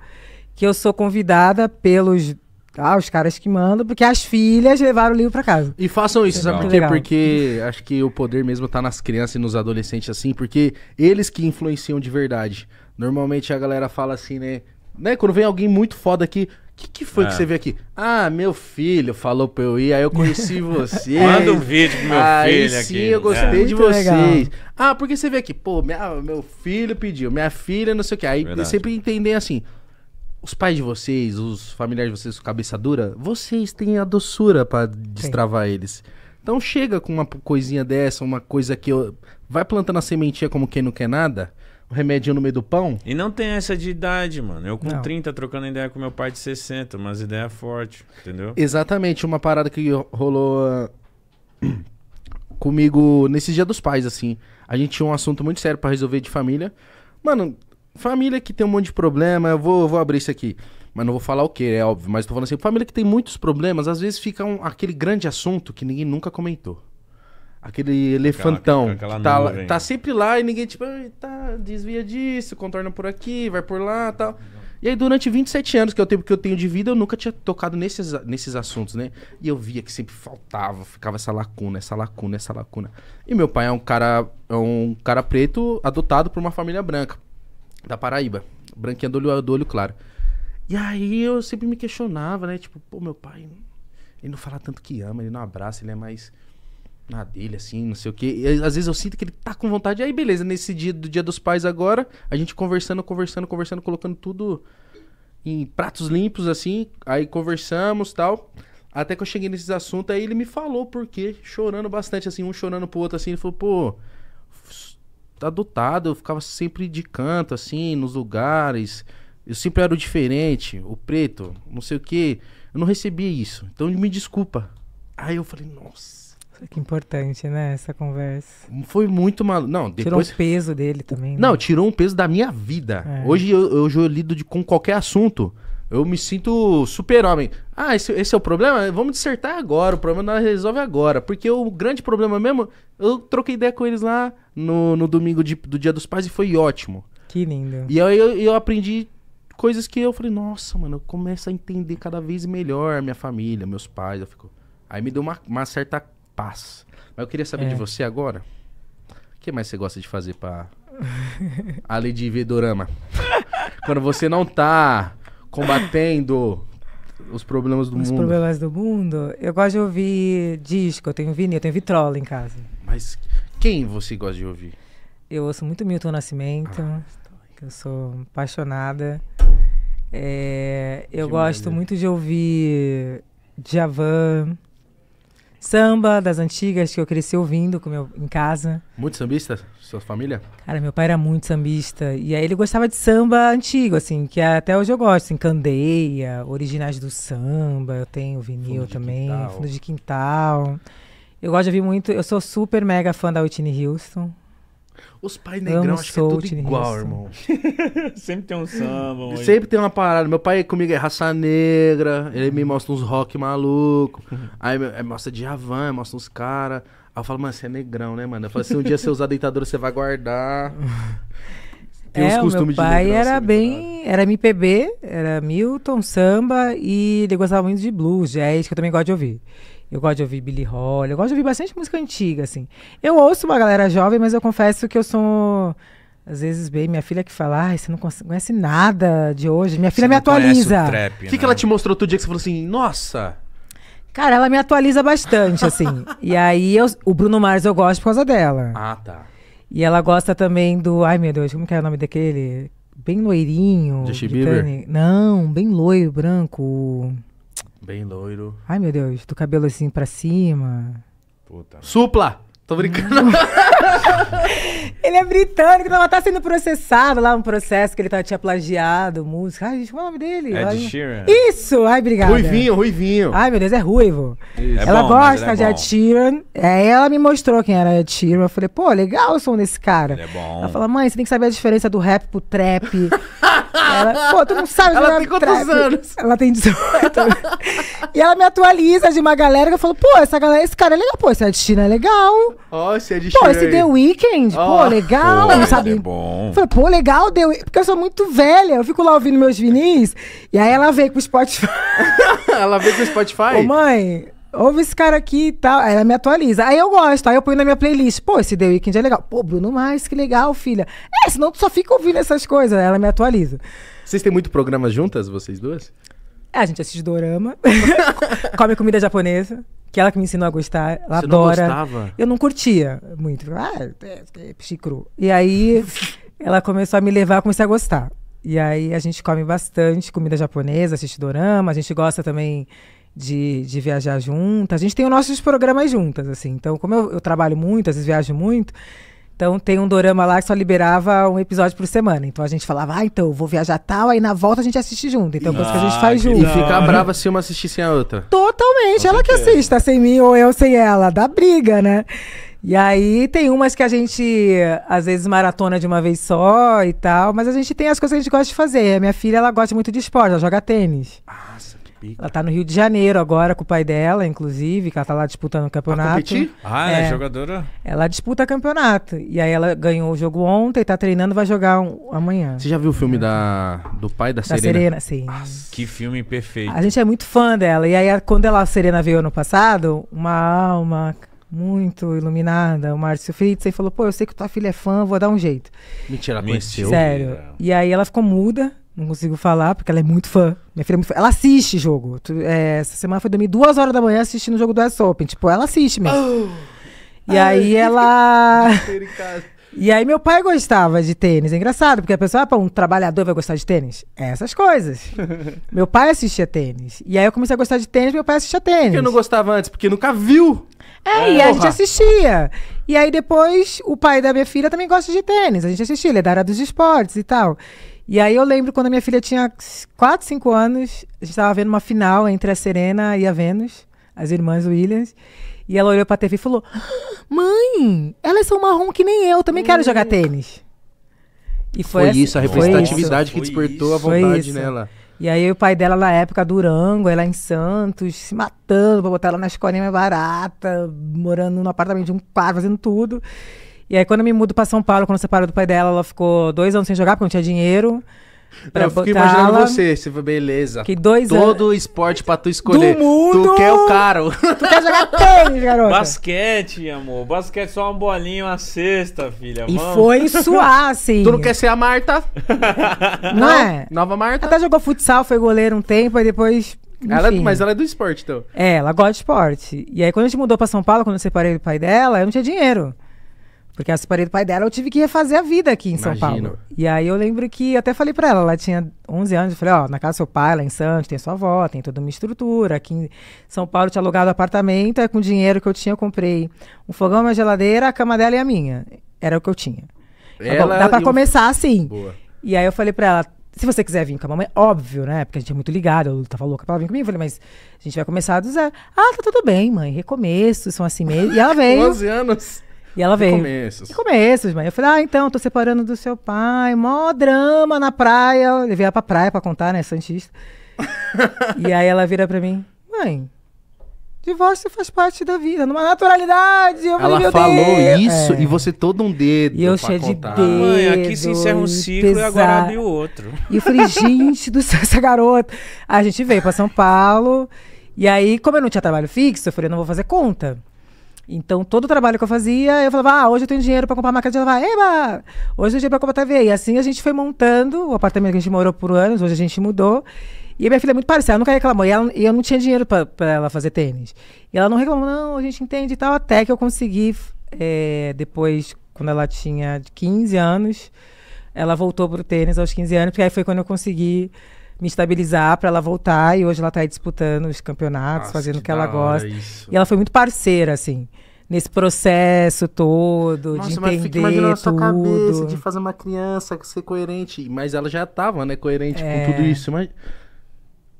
que eu sou convidada pelos ah, os caras que mandam, porque as filhas levaram o livro para casa. E façam isso, sabe por quê? Porque acho que o poder mesmo tá nas crianças e nos adolescentes, assim, porque eles que influenciam de verdade. Normalmente a galera fala assim, né? Né? Quando vem alguém muito foda aqui. O que, que foi é. que você veio aqui? Ah, meu filho falou pra eu ir, aí eu conheci você. Manda um vídeo pro meu aí filho sim, aqui. Sim, eu gostei é. de vocês. Ah, porque você veio aqui? Pô, minha, meu filho pediu, minha filha não sei o que. Aí Verdade. sempre entender assim. Os pais de vocês, os familiares de vocês, cabeça dura, vocês têm a doçura para destravar sim. eles. Então chega com uma coisinha dessa, uma coisa que eu. Vai plantando a sementinha como quem não quer nada remedinho no meio do pão. E não tem essa de idade, mano. Eu com não. 30 trocando ideia com meu pai de 60, mas ideia forte, entendeu? Exatamente, uma parada que rolou ah, comigo nesse dia dos pais, assim. A gente tinha um assunto muito sério para resolver de família. Mano, família que tem um monte de problema, eu vou, vou abrir isso aqui. Mas não vou falar o que, é óbvio. Mas tô falando assim, família que tem muitos problemas, às vezes fica um, aquele grande assunto que ninguém nunca comentou. Aquele elefantão. Aquela, aquela tá, tá sempre lá e ninguém, tipo, tá, desvia disso, contorna por aqui, vai por lá tal. E aí, durante 27 anos, que é o tempo que eu tenho de vida, eu nunca tinha tocado nesses, nesses assuntos, né? E eu via que sempre faltava, ficava essa lacuna, essa lacuna, essa lacuna. E meu pai é um cara, é um cara preto adotado por uma família branca, da Paraíba. Branquinha do olho, do olho claro. E aí eu sempre me questionava, né? Tipo, pô, meu pai, ele não fala tanto que ama, ele não abraça, ele é mais na dele, assim, não sei o quê. E, às vezes eu sinto que ele tá com vontade. aí, beleza, nesse dia do Dia dos Pais agora, a gente conversando, conversando, conversando, colocando tudo em pratos limpos, assim. Aí conversamos tal. Até que eu cheguei nesses assuntos, aí ele me falou porque chorando bastante, assim, um chorando pro outro, assim. Ele falou, pô, tá adotado, eu ficava sempre de canto, assim, nos lugares. Eu sempre era o diferente, o preto, não sei o quê. Eu não recebia isso. Então me desculpa. Aí eu falei, nossa. Que importante, né? Essa conversa. Foi muito maluco. Não, depois... Tirou um peso dele também. Né? Não, tirou um peso da minha vida. É. Hoje eu, eu lido de, com qualquer assunto. Eu me sinto super-homem. Ah, esse, esse, é o problema? Vamos dissertar agora. O problema nós resolve agora. Porque o grande problema mesmo, eu troquei ideia com eles lá no, no domingo de, do Dia dos Pais e foi ótimo. Que lindo. E aí eu, eu aprendi coisas que eu falei, nossa, mano, eu começo a entender cada vez melhor minha família, meus pais. Eu fico... Aí me deu uma, uma certa paz. Mas eu queria saber é. de você agora. O que mais você gosta de fazer para além de ver dorama? Quando você não tá combatendo os problemas do os mundo. Os problemas do mundo. Eu gosto de ouvir disco, eu tenho vinil, eu tenho vitrola em casa. Mas quem você gosta de ouvir? Eu ouço muito Milton Nascimento, ah, que eu sou apaixonada. É, eu que gosto maravilha. muito de ouvir Javan. Samba das antigas que eu cresci ouvindo com meu, em casa. Muito sambista? Sua família? Cara, meu pai era muito sambista. E aí ele gostava de samba antigo, assim, que até hoje eu gosto. Assim, Candeia, Originais do Samba, eu tenho vinil fundo também, Fundo de Quintal. Eu gosto de ouvir muito. Eu sou super mega fã da Whitney Houston. Os pais negrão, acho que é tudo igual, irmão. Sempre tem um samba, mano. Sempre tem uma parada. Meu pai comigo é raça negra, ele me mostra uns rock maluco. Aí mostra de Javan, mostra uns caras. Aí eu falo, mano, você é negrão, né, mano? Eu falo, se assim, um dia você usar deitadura, você vai guardar. Tem é, o meu pai negrão, era assim, bem... Né? Era MPB, era Milton, samba e ele gostava muito de blues, jazz, que eu também gosto de ouvir. Eu gosto de ouvir Billy Hall, eu gosto de ouvir bastante música antiga, assim. Eu ouço uma galera jovem, mas eu confesso que eu sou. Às vezes, bem, minha filha que fala, ah, você não conhece nada de hoje. Minha filha me atualiza. O trap, que, né? que ela te mostrou todo dia que você falou assim, nossa? Cara, ela me atualiza bastante, assim. e aí, eu, o Bruno Mars eu gosto por causa dela. Ah, tá. E ela gosta também do. Ai, meu Deus, como que é o nome daquele? Bem loirinho. Justin Bieber? Não, bem loiro, branco. Bem loiro. Ai, meu Deus, do cabelo assim pra cima. Puta. Supla! Tô brincando. ele é britânico, não, tá sendo processado lá, um processo que ele tá, tinha plagiado música. Ai, gente, qual é o nome dele? Ed Sheeran. Isso! Ai, obrigada. Ruivinho, Ruivinho. Ai, meu Deus, é ruivo. Isso. Ela é bom, gosta é de Ed Sheeran. Aí é, ela me mostrou quem era Ed Sheeran. Eu falei, pô, legal o som desse cara. Ele é bom. Ela falou, mãe, você tem que saber a diferença do rap pro trap. ela, pô, tu não sabe Ela tem quantos trap. anos? Ela tem 18. e ela me atualiza de uma galera que eu falo, pô, essa galera, esse cara é legal, pô, esse Ed Sheeran é legal. Ó, oh, você é de Pô, esse aí. The Weeknd, oh. pô, legal, pô, é sabe? É bom. Falei, pô, legal, The Weeknd. Porque eu sou muito velha, eu fico lá ouvindo meus vinis. E aí ela veio com o Spotify. ela veio com o Spotify? Ô, mãe, ouve esse cara aqui e tal. Aí ela me atualiza. Aí eu gosto, aí eu ponho na minha playlist. Pô, esse The Weeknd é legal. Pô, Bruno mais que legal, filha. É, senão tu só fica ouvindo essas coisas. Aí ela me atualiza. Vocês têm muito programa juntas, vocês duas? É, a gente assiste dorama, come comida japonesa, que é ela que me ensinou a gostar. Ela Você adora. Não gostava? Eu não curtia muito. Ah, é, é, é cru. E aí ela começou a me levar, comecei a gostar. E aí a gente come bastante comida japonesa, assiste dorama, a gente gosta também de, de viajar juntas. A gente tem os nossos programas juntas, assim. Então, como eu, eu trabalho muito, às vezes viajo muito, então tem um dorama lá que só liberava um episódio por semana. Então a gente falava, ah, então vou viajar tal, aí na volta a gente assiste junto. Então coisa que a gente ah, faz junto. E ficar brava se uma assistir sem a outra. Totalmente. Com ela certeza. que assista sem mim ou eu sem ela. Dá briga, né? E aí tem umas que a gente às vezes maratona de uma vez só e tal, mas a gente tem as coisas que a gente gosta de fazer. A minha filha ela gosta muito de esporte, ela joga tênis. Nossa. Ela tá no Rio de Janeiro agora com o pai dela, inclusive, que ela tá lá disputando o campeonato. Ah, ah é, é jogadora? Ela disputa campeonato. E aí ela ganhou o jogo ontem, tá treinando, vai jogar um, amanhã. Você já viu o filme é. da, do pai da, da Serena? Serena, sim. Nossa, que filme perfeito. A gente é muito fã dela. E aí, quando ela, a Serena veio ano passado, uma alma muito iluminada, o Márcio Fritz, e falou: pô, eu sei que tua filha é fã, vou dar um jeito. Mentira, ela conheceu. Sério. E aí ela ficou muda não consigo falar, porque ela é muito fã. Minha filha é muito fã. Ela assiste jogo. É, essa semana foi dormir duas horas da manhã assistindo o jogo do S Open. Tipo, ela assiste mesmo. Oh. E Ai. Ah, aí ela. e aí meu pai gostava de tênis. É engraçado, porque a pessoa, ah, um trabalhador vai gostar de tênis? É essas coisas. meu pai assistia tênis. E aí eu comecei a gostar de tênis, meu pai assistia tênis. Por que eu não gostava antes? Porque nunca viu. É, é, e a gente assistia. E aí depois o pai da minha filha também gosta de tênis. A gente assistia, ele é da área dos esportes e tal. E aí eu lembro quando a minha filha tinha 4, 5 anos, a gente estava vendo uma final entre a Serena e a Vênus, as irmãs Williams. E ela olhou pra TV e falou: ah, Mãe, elas são marrom que nem eu, também quero jogar hum. tênis. E foi, foi assim, isso, a representatividade que despertou a vontade nela. E aí o pai dela na época, Durango, ela em Santos, se matando pra botar ela na escolinha mais barata, morando no apartamento de um quarto, fazendo tudo. E aí, quando eu me mudo pra São Paulo, quando eu separo do pai dela, ela ficou dois anos sem jogar, porque não tinha dinheiro. Pra eu fiquei imaginando você, você foi beleza. Que dois Todo anos... esporte pra tu escolher. Do mundo! Tu quer o caro. Tu quer jogar tênis, garoto. Basquete, amor. Basquete só uma bolinha, uma cesta, filha. E Vamos. foi suar, assim. Tu não quer ser a Marta? Não, não é? Nova Marta? Até jogou futsal, foi goleiro um tempo, e depois ela, é mas ela é do esporte, então. É, ela gosta de esporte. E aí, quando a gente mudou pra São Paulo, quando eu separei do pai dela, eu não tinha dinheiro. Porque eu separei do pai dela, eu tive que refazer a vida aqui em Imagino. São Paulo. E aí eu lembro que até falei para ela, ela tinha 11 anos, eu falei, ó, na casa do seu pai, lá em Santos, tem sua avó, tem toda uma estrutura. Aqui em São Paulo tinha alugado apartamento, é com o dinheiro que eu tinha eu comprei um fogão, uma geladeira, a cama dela e a minha. Era o que eu tinha. Tá ela Bom, dá para começar assim. Boa. E aí eu falei para ela, se você quiser vir com a mamãe, óbvio, né? Porque a gente é muito ligado, eu tava louca pra ela vir comigo. Eu falei, mas a gente vai começar do zero. Ah, tá tudo bem, mãe, recomeço, são assim mesmo. E ela veio. 11 anos. E ela veio. Recomeços. começos, mãe. Eu falei, ah, então, tô separando do seu pai. Mó drama na praia. Eu levei ela pra praia pra contar, né? Santista. e aí ela vira pra mim, mãe, divórcio faz parte da vida, numa naturalidade. Eu falei, ela falou Deus. isso é. e você todo um dedo. E eu cheio de dedo. Mãe, aqui se encerra um ciclo e agora abre o outro. E eu falei, gente do céu, essa garota. A gente veio pra São Paulo. E aí, como eu não tinha trabalho fixo, eu falei, não vou fazer conta. Então, todo o trabalho que eu fazia, eu falava, ah, hoje eu tenho dinheiro para comprar uma casa de lavar. Eba! Hoje eu tenho dinheiro para comprar TV. E assim a gente foi montando o apartamento que a gente morou por anos, hoje a gente mudou. E a minha filha é muito parecida, ela nunca reclamou. E, ela, e eu não tinha dinheiro para ela fazer tênis. E ela não reclamou, não, a gente entende e tal. Até que eu consegui, é, depois, quando ela tinha 15 anos, ela voltou pro tênis aos 15 anos, porque aí foi quando eu consegui me estabilizar para ela voltar. E hoje ela está aí disputando os campeonatos, Nossa, fazendo o que, que ela gosta. Isso. E ela foi muito parceira, assim nesse processo todo, Nossa, de entender mas fica tudo. sua cabeça de fazer uma criança ser coerente, mas ela já estava, né, coerente é. com tudo é. isso, mas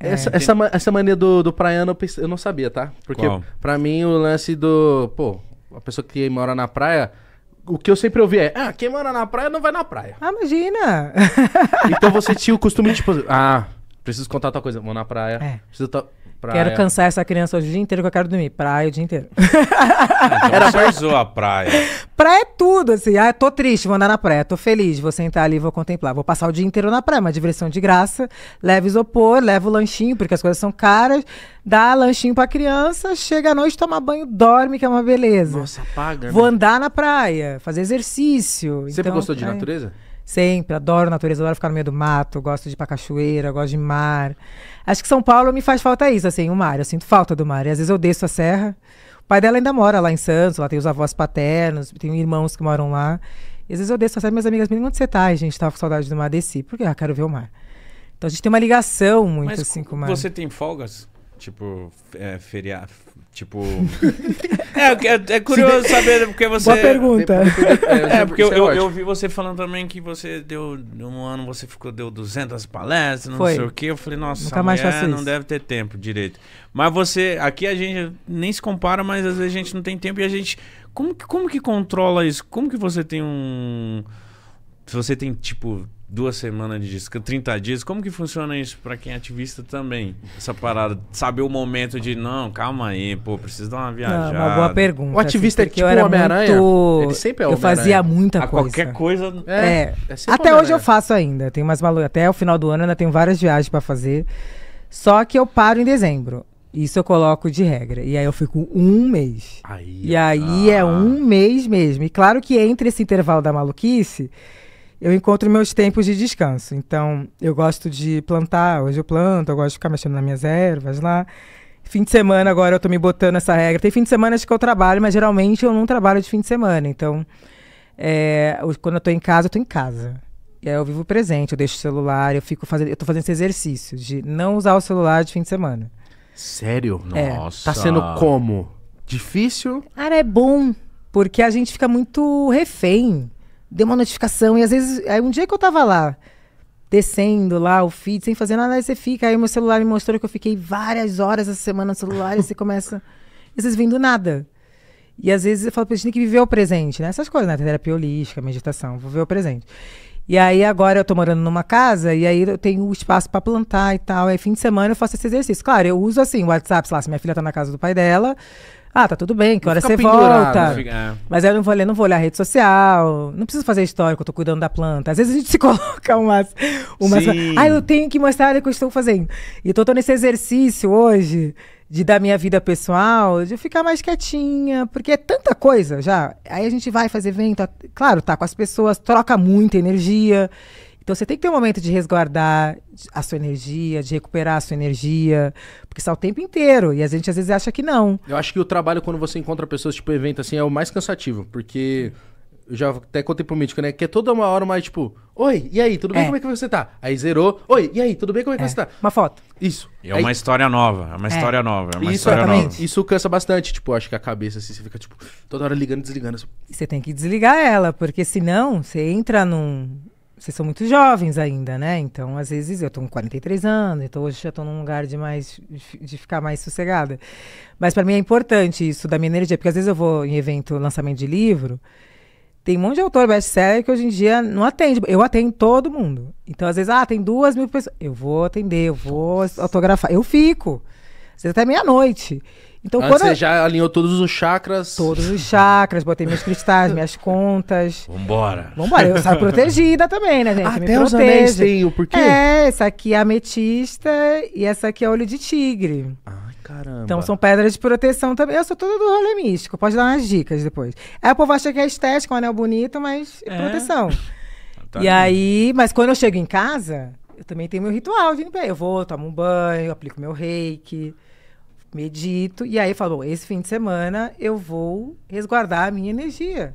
é. essa, essa, essa mania do, do praiano eu, eu não sabia, tá? Porque para mim o lance do, pô, a pessoa que mora na praia, o que eu sempre ouvi é, ah, quem mora na praia não vai na praia. Ah, imagina! Então você tinha o costume, tipo, ah, Preciso contar tal coisa. Vou na praia. É. Preciso praia. Quero cansar essa criança hoje o dia inteiro que eu quero dormir. Praia o dia inteiro. Então Era só a praia. Praia é tudo, assim. Ah, tô triste, vou andar na praia. Tô feliz, vou sentar ali, vou contemplar. Vou passar o dia inteiro na praia, uma diversão de graça. Levo isopor, levo lanchinho, porque as coisas são caras. Dá lanchinho pra criança, chega à noite, toma banho, dorme, que é uma beleza. Nossa, paga. Vou né? andar na praia, fazer exercício. Sempre então, gostou de é. natureza? Sempre, adoro natureza, adoro ficar no meio do mato, gosto de ir pra cachoeira, gosto de mar. Acho que São Paulo me faz falta isso, assim, o mar. Eu sinto falta do mar. E às vezes eu desço a serra. O pai dela ainda mora lá em Santos, lá tem os avós paternos, tem irmãos que moram lá. E às vezes eu desço a serra, minhas amigas me perguntam onde você tá, a gente, tava com saudade do mar, desci. Porque eu ah, quero ver o mar. Então a gente tem uma ligação muito Mas assim com o mar. Você tem folgas? Tipo, é, feriado. Tipo. é, é, é, curioso saber porque você. Boa pergunta. É, é porque é eu, eu, eu vi você falando também que você deu. Um ano você ficou, deu 200 palestras, não Foi. sei o quê. Eu falei, nossa, mais não isso. deve ter tempo direito. Mas você. Aqui a gente nem se compara, mas às vezes a gente não tem tempo e a gente. Como que, como que controla isso? Como que você tem um. Se você tem, tipo, duas semanas de descanso, 30 dias. Como que funciona isso para quem é ativista também? Essa parada, saber o momento de, não, calma aí, pô, preciso dar uma viajada. É uma boa pergunta. O ativista assim, é tipo Homem-Aranha? Muito... Ele sempre é Homem-Aranha. Eu fazia muita coisa. A qualquer coisa... É, é. é até hoje eu faço ainda, tem mais valor. Até o final do ano ainda tenho várias viagens para fazer. Só que eu paro em dezembro. Isso eu coloco de regra. E aí eu fico um mês. Aí, e aí ah. é um mês mesmo. E claro que entre esse intervalo da maluquice eu encontro meus tempos de descanso. Então, eu gosto de plantar, hoje eu planto, eu gosto de ficar mexendo nas minhas ervas lá. Fim de semana agora eu tô me botando essa regra. Tem fim de semana que eu trabalho, mas geralmente eu não trabalho de fim de semana. Então, é, quando eu tô em casa, eu tô em casa. E aí eu vivo presente, eu deixo o celular, eu fico fazendo, eu tô fazendo esse exercício de não usar o celular de fim de semana. Sério? É. Nossa. Tá sendo como? Difícil? Cara, é bom, porque a gente fica muito refém deu uma notificação. E às vezes, aí um dia que eu tava lá, descendo lá o feed, sem fazer nada, aí você fica. Aí meu celular me mostrou que eu fiquei várias horas essa semana no celular, e você começa. E vocês vindo nada. E às vezes eu falo, a gente tem que viver o presente, né? Essas coisas, né? Terapia holística, meditação, vou ver o presente. E aí agora eu tô morando numa casa e aí eu tenho espaço para plantar e tal. Aí fim de semana eu faço esse exercício. Claro, eu uso assim, o WhatsApp, sei lá, se minha filha tá na casa do pai dela, ah, tá tudo bem, que hora você volta. Fica... É. Mas eu não vou, não vou olhar a rede social, não preciso fazer que eu tô cuidando da planta. Às vezes a gente se coloca umas. umas ah, eu tenho que mostrar o que eu estou fazendo. E tô, tô nesse exercício hoje de dar minha vida pessoal, de ficar mais quietinha, porque é tanta coisa já. Aí a gente vai fazer evento, claro, tá com as pessoas, troca muita energia. Então você tem que ter um momento de resguardar a sua energia, de recuperar a sua energia, porque está o tempo inteiro e a gente às vezes acha que não. Eu acho que o trabalho quando você encontra pessoas tipo evento assim é o mais cansativo, porque eu já até contei pro Mítico, né? Que é toda uma hora mais tipo, oi, e aí, tudo bem? É. Como é que você tá? Aí zerou, oi, e aí, tudo bem? Como é que é. você tá? Uma foto. Isso. E é aí... uma história nova, é uma é. história nova, é uma isso, história exatamente. nova. Isso cansa bastante, tipo, acho que a cabeça assim, você fica, tipo, toda hora ligando e desligando. Você tem que desligar ela, porque senão você entra num, vocês são muito jovens ainda, né? Então, às vezes, eu tô com 43 anos, então hoje já tô num lugar de mais de ficar mais sossegada. Mas para mim é importante isso da minha energia, porque às vezes eu vou em evento, lançamento de livro, tem um monte de autor best-seller que hoje em dia não atende. Eu atendo todo mundo. Então, às vezes, ah, tem duas mil pessoas. Eu vou atender, eu vou autografar. Eu fico. Às vezes até meia-noite. Então, Antes ah, quando... você já alinhou todos os chakras? Todos os chakras, botei meus cristais, minhas contas. Vambora. Vambora, eu saio protegida também, né, gente? Ah, até os anéis tem o porquê? É, essa aqui é ametista e essa aqui é olho de tigre. Ai, caramba. Então são pedras de proteção também. Eu sou toda do rolê místico, pode dar umas dicas depois. Aí é, o povo acha que é estética, um anel bonito, mas é, é proteção. Tá e bem. aí, mas quando eu chego em casa, eu também tenho meu ritual de limpeza. Eu vou, tomo um banho, aplico meu reiki medito, e aí falou esse fim de semana eu vou resguardar a minha energia.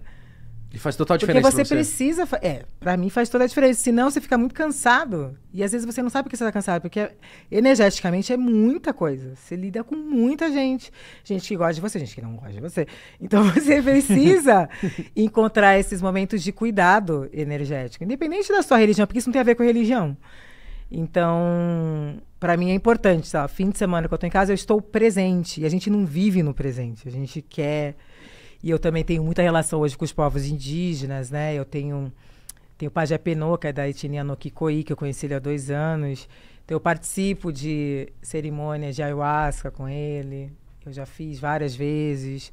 E faz total diferença. Porque você, você. precisa. É, para mim faz toda a diferença. Senão você fica muito cansado. E às vezes você não sabe que você tá cansado. Porque é, energeticamente é muita coisa. Você lida com muita gente. Gente que gosta de você, gente que não gosta de você. Então você precisa encontrar esses momentos de cuidado energético. Independente da sua religião, porque isso não tem a ver com religião. Então, para mim é importante, sabe? Fim de semana que eu tô em casa, eu estou presente. E a gente não vive no presente. A gente quer. E eu também tenho muita relação hoje com os povos indígenas, né? Eu tenho. Tem o Pajé Penô, que é da etnia Nokikoi, que eu conheci ele há dois anos. Então, eu participo de cerimônias de ayahuasca com ele. Eu já fiz várias vezes.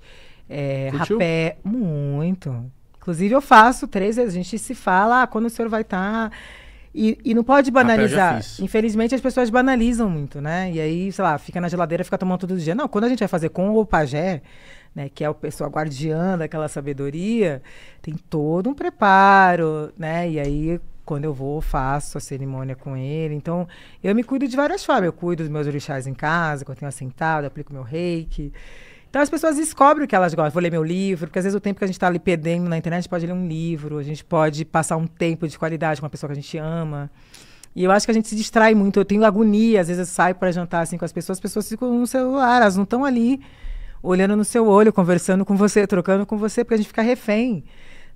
É, rapé, muito. Inclusive, eu faço três vezes. A gente se fala, ah, quando o senhor vai estar. Tá? E, e não pode banalizar. Infelizmente as pessoas banalizam muito, né? E aí, sei lá, fica na geladeira, fica tomando todo dia. Não, quando a gente vai fazer com o pajé, né, que é o pessoa guardiã daquela sabedoria, tem todo um preparo, né? E aí quando eu vou, faço a cerimônia com ele. Então, eu me cuido de várias formas. Eu cuido dos meus orixás em casa, quando tenho assentado, aplico meu reiki. Então as pessoas descobrem o que elas gostam. Vou ler meu livro, porque às vezes o tempo que a gente está ali perdendo na internet, a gente pode ler um livro, a gente pode passar um tempo de qualidade com uma pessoa que a gente ama. E eu acho que a gente se distrai muito. Eu tenho agonia, às vezes eu saio para jantar assim com as pessoas, as pessoas ficam no celular, elas não estão ali olhando no seu olho, conversando com você, trocando com você, porque a gente fica refém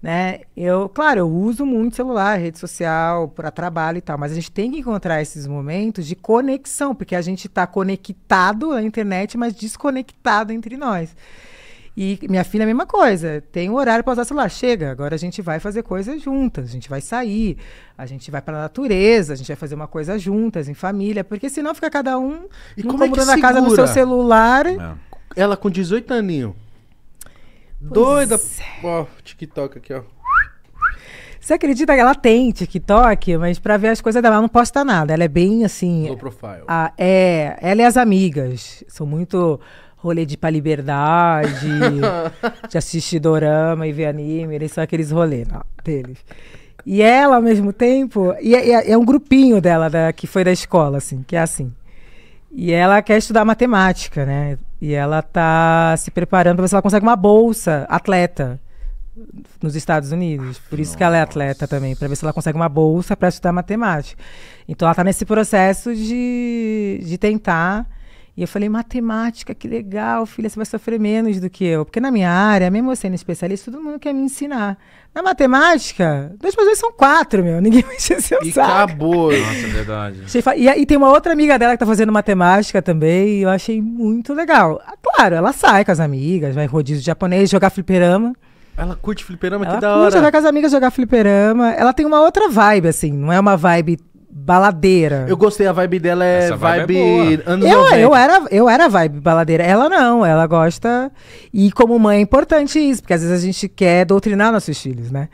né? Eu, claro, eu uso muito celular, rede social, para trabalho e tal, mas a gente tem que encontrar esses momentos de conexão, porque a gente está conectado à internet, mas desconectado entre nós. E minha filha, a mesma coisa. Tem um horário para usar celular. Chega, agora a gente vai fazer coisas juntas. A gente vai sair, a gente vai para a natureza, a gente vai fazer uma coisa juntas, em família. Porque senão fica cada um e no como é que da casa no seu celular. É. Ela com 18 aninhos. Doida. É. Ó, oh, TikTok aqui, ó. Você acredita que ela tem TikTok, mas pra ver as coisas dela, ela não posta nada. Ela é bem assim. Low profile. A, é, ela e as amigas. São muito rolê de ir pra liberdade, de assistir dorama e ver anime. Eles são aqueles rolê deles. E ela, ao mesmo tempo. É, e é, é um grupinho dela, da, que foi da escola, assim, que é assim. E ela quer estudar matemática, né? E ela está se preparando para ver se ela consegue uma bolsa atleta nos Estados Unidos. Por isso Nossa. que ela é atleta também, para ver se ela consegue uma bolsa para estudar matemática. Então ela está nesse processo de, de tentar e eu falei, matemática, que legal, filha, você vai sofrer menos do que eu. Porque na minha área, mesmo eu sendo especialista, todo mundo quer me ensinar. Na matemática, dois mais dois são quatro, meu. Ninguém vai encher seu e saco. acabou. Nossa, é verdade. E, e tem uma outra amiga dela que tá fazendo matemática também, e eu achei muito legal. Ah, claro, ela sai com as amigas, vai rodízio japonês, jogar fliperama. Ela curte fliperama, ela que da hora. Ela curte jogar com as amigas, jogar fliperama. Ela tem uma outra vibe, assim. Não é uma vibe baladeira. Eu gostei, a vibe dela é Essa vibe, é vibe é anos eu, 90. eu era Eu era vibe baladeira. Ela não, ela gosta. E como mãe é importante isso, porque às vezes a gente quer doutrinar nossos filhos, né?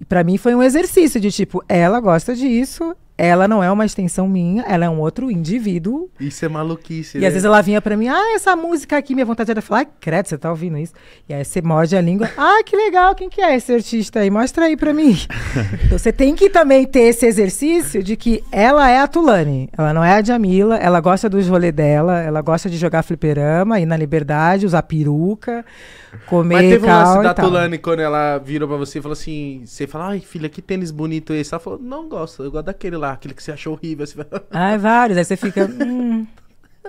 E pra mim foi um exercício de tipo, ela gosta disso, ela não é uma extensão minha, ela é um outro indivíduo. Isso é maluquice. E né? às vezes ela vinha para mim, ah, essa música aqui, minha vontade era falar, ah, credo, você tá ouvindo isso? E aí você morde a língua, ah, que legal, quem que é esse artista aí? Mostra aí para mim. então você tem que também ter esse exercício de que ela é a Tulane, ela não é a Jamila, ela gosta dos rolê dela, ela gosta de jogar fliperama, ir na liberdade, usar peruca, comer Mas teve um lance da Tulane quando ela virou para você e falou assim, você fala, ai filha, que tênis bonito esse. Ela falou, não gosto, eu gosto daquele lá lá, aquele que você achou horrível. Assim, Ai, ah, é vários. Aí você fica. Hum.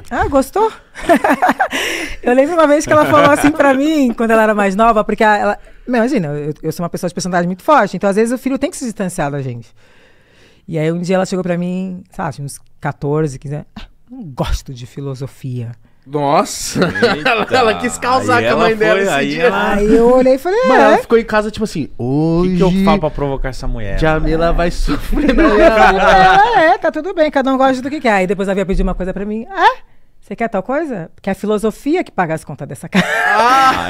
Ah, gostou? eu lembro uma vez que ela falou assim pra mim, quando ela era mais nova, porque ela. Imagina, eu, eu sou uma pessoa de personalidade muito forte, então às vezes o filho tem que se distanciar da gente. E aí um dia ela chegou pra mim, sabe, uns 14, 15 anos. não gosto de filosofia. Nossa! ela quis causar aí com a mãe foi, dela esse aí dia. Ela... Aí eu olhei e falei, Mas é. ela ficou em casa, tipo assim, hoje... O que, que eu faço pra provocar essa mulher? Jamila é. vai sofrer na minha é, é, tá tudo bem, cada um gosta do que quer. Aí depois ela veio pedir uma coisa pra mim. Ah, você quer tal coisa? Porque é a filosofia que paga as contas dessa casa. Ah,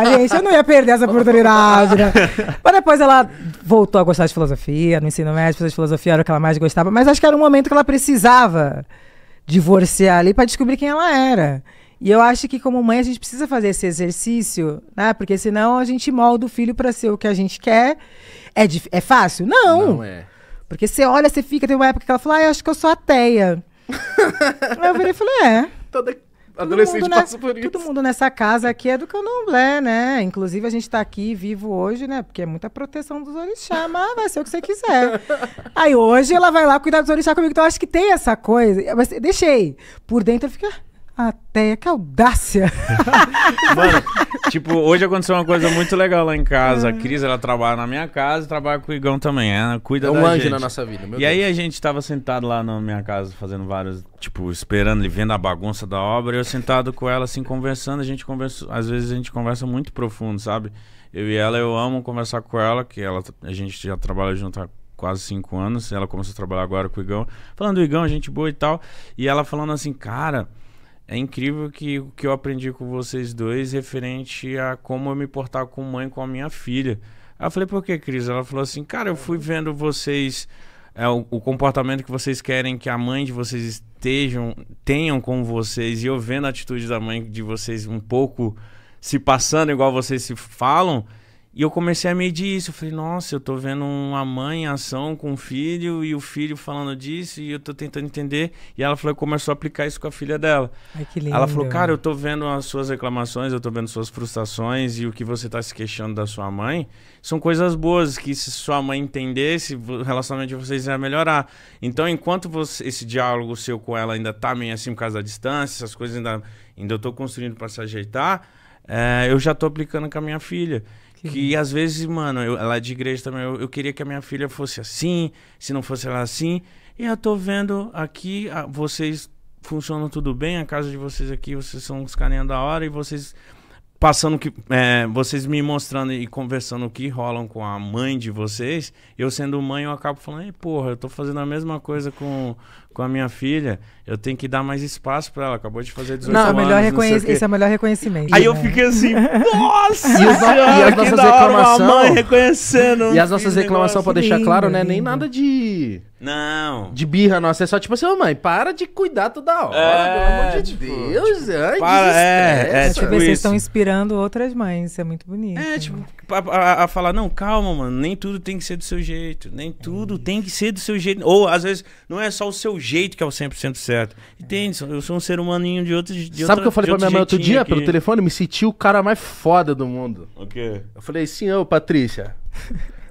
ah, gente, eu não ia perder essa oportunidade, né? mas depois ela voltou a gostar de filosofia, no ensino médio, de filosofia era o que ela mais gostava. Mas acho que era um momento que ela precisava divorciar ali para descobrir quem ela era. E eu acho que como mãe a gente precisa fazer esse exercício, né? Porque senão a gente molda o filho para ser o que a gente quer. É, é fácil? Não. Não é. Porque você olha, você fica, tem uma época que ela fala, ah, eu acho que eu sou ateia. Aí eu virei e falei, é. Toda adolescente mundo, né? passa por isso. Todo mundo nessa casa aqui é do candomblé, né? Inclusive, a gente está aqui vivo hoje, né? Porque é muita proteção dos orixá, mas vai ser o que você quiser. Aí hoje ela vai lá cuidar dos orixá comigo, então eu acho que tem essa coisa. Mas deixei. Por dentro eu fico... Ah, até que audácia! Mano, tipo, hoje aconteceu uma coisa muito legal lá em casa. Ah. A Cris, ela trabalha na minha casa e trabalha com o Igão também. Ela é, cuida é um da anjo gente. na nossa vida, meu E Deus. aí a gente tava sentado lá na minha casa fazendo vários, tipo, esperando e vendo a bagunça da obra. E eu sentado com ela, assim, conversando. A gente conversa, às vezes a gente conversa muito profundo, sabe? Eu e ela, eu amo conversar com ela, que ela, a gente já trabalha junto há quase cinco anos. Ela começou a trabalhar agora com o Igão. Falando do Igão, gente boa e tal. E ela falando assim, cara é incrível que o que eu aprendi com vocês dois referente a como eu me portar com mãe com a minha filha. eu falei, por que, Cris? Ela falou assim, cara, eu fui vendo vocês, é, o, o, comportamento que vocês querem que a mãe de vocês estejam, tenham com vocês, e eu vendo a atitude da mãe de vocês um pouco se passando igual vocês se falam, e eu comecei a medir isso. Eu falei, nossa, eu tô vendo uma mãe em ação com um filho e o filho falando disso e eu tô tentando entender. E ela falou, começou a aplicar isso com a filha dela. Ai, que lindo. Ela falou, cara, eu tô vendo as suas reclamações, eu tô vendo suas frustrações e o que você tá se queixando da sua mãe. São coisas boas que se sua mãe entendesse, o relacionamento de vocês ia melhorar. Então, enquanto você, esse diálogo seu com ela ainda tá meio assim por causa da distância, essas coisas ainda, ainda eu tô construindo para se ajeitar, é, eu já tô aplicando com a minha filha. Que, às vezes, mano, eu, lá de igreja também, eu, eu, queria que a minha filha fosse assim, se não fosse ela assim. E eu tô vendo aqui, a, ah, vocês funcionam tudo bem, a casa de vocês aqui, vocês são os carinha da hora e vocês passando que é, vocês me mostrando e conversando o que rolam com a mãe de vocês, eu sendo mãe eu acabo falando, ei, porra, eu tô fazendo a mesma coisa com com a minha filha, eu tenho que dar mais espaço para ela. Acabou de fazer 18 não, anos. Melhor esse é o melhor reconhecimento. Aí né? eu fiquei assim, nossa! e, senhora, e as nossas reclamações. para reconhecendo. E as nossas reclamações, pra deixar lindo, claro, né? Lindo. Nem nada de. Não. De birra nossa. É só tipo assim, oh, mãe, para de cuidar toda hora, é, pelo amor de tipo, Deus. Tipo, ai, para, é, é, é, tipo vocês estão inspirando outras mães, isso é muito bonito. É, tipo, a, a, a, falar, não, calma, mano, nem tudo tem que ser do seu jeito. Nem tudo tem que ser do seu jeito. Ou às vezes não é só o seu jeito jeito que é o 100% certo. Entende? É. Eu sou um ser humaninho de outros. de Sabe o que eu falei pra minha mãe outro dia aqui. pelo telefone? Me senti o cara mais foda do mundo. O quê? Eu falei sim, ô Patrícia.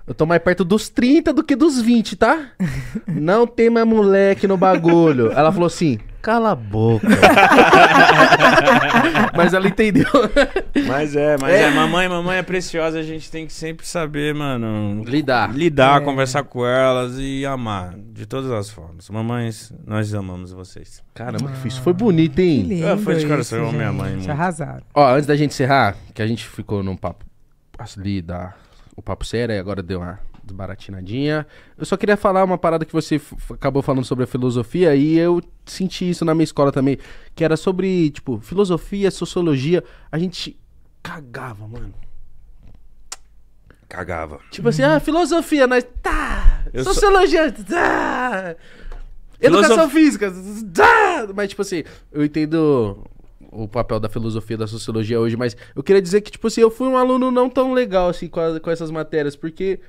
Eu tô mais perto dos 30 do que dos 20, tá? Não tem mais moleque no bagulho. Ela falou assim: cala a boca. mas ela entendeu. Mas é, mas é. é. mamãe, mamãe é preciosa, a gente tem que sempre saber, mano. Lidar. Lidar, é. conversar com elas e amar. De todas as formas. Mamães, nós amamos vocês. Caramba, ah, isso foi bonito, hein? Que lindo é, foi de coração, isso, minha é mãe. Te arrasaram. Ó, antes da gente encerrar, que a gente ficou num papo ali da. O papo sério, e agora deu uma desbaratinadinha. Eu só queria falar uma parada que você acabou falando sobre a filosofia e eu senti isso na minha escola também, que era sobre, tipo, filosofia, sociologia. A gente cagava, mano. Cagava. Tipo assim, ah, filosofia, nós. Tá! Eu sociologia, tá! Filosof... Educação física, tá! Mas, tipo assim, eu entendo o papel da filosofia da sociologia hoje, mas eu queria dizer que, tipo assim, eu fui um aluno não tão legal, assim, com, a, com essas matérias, porque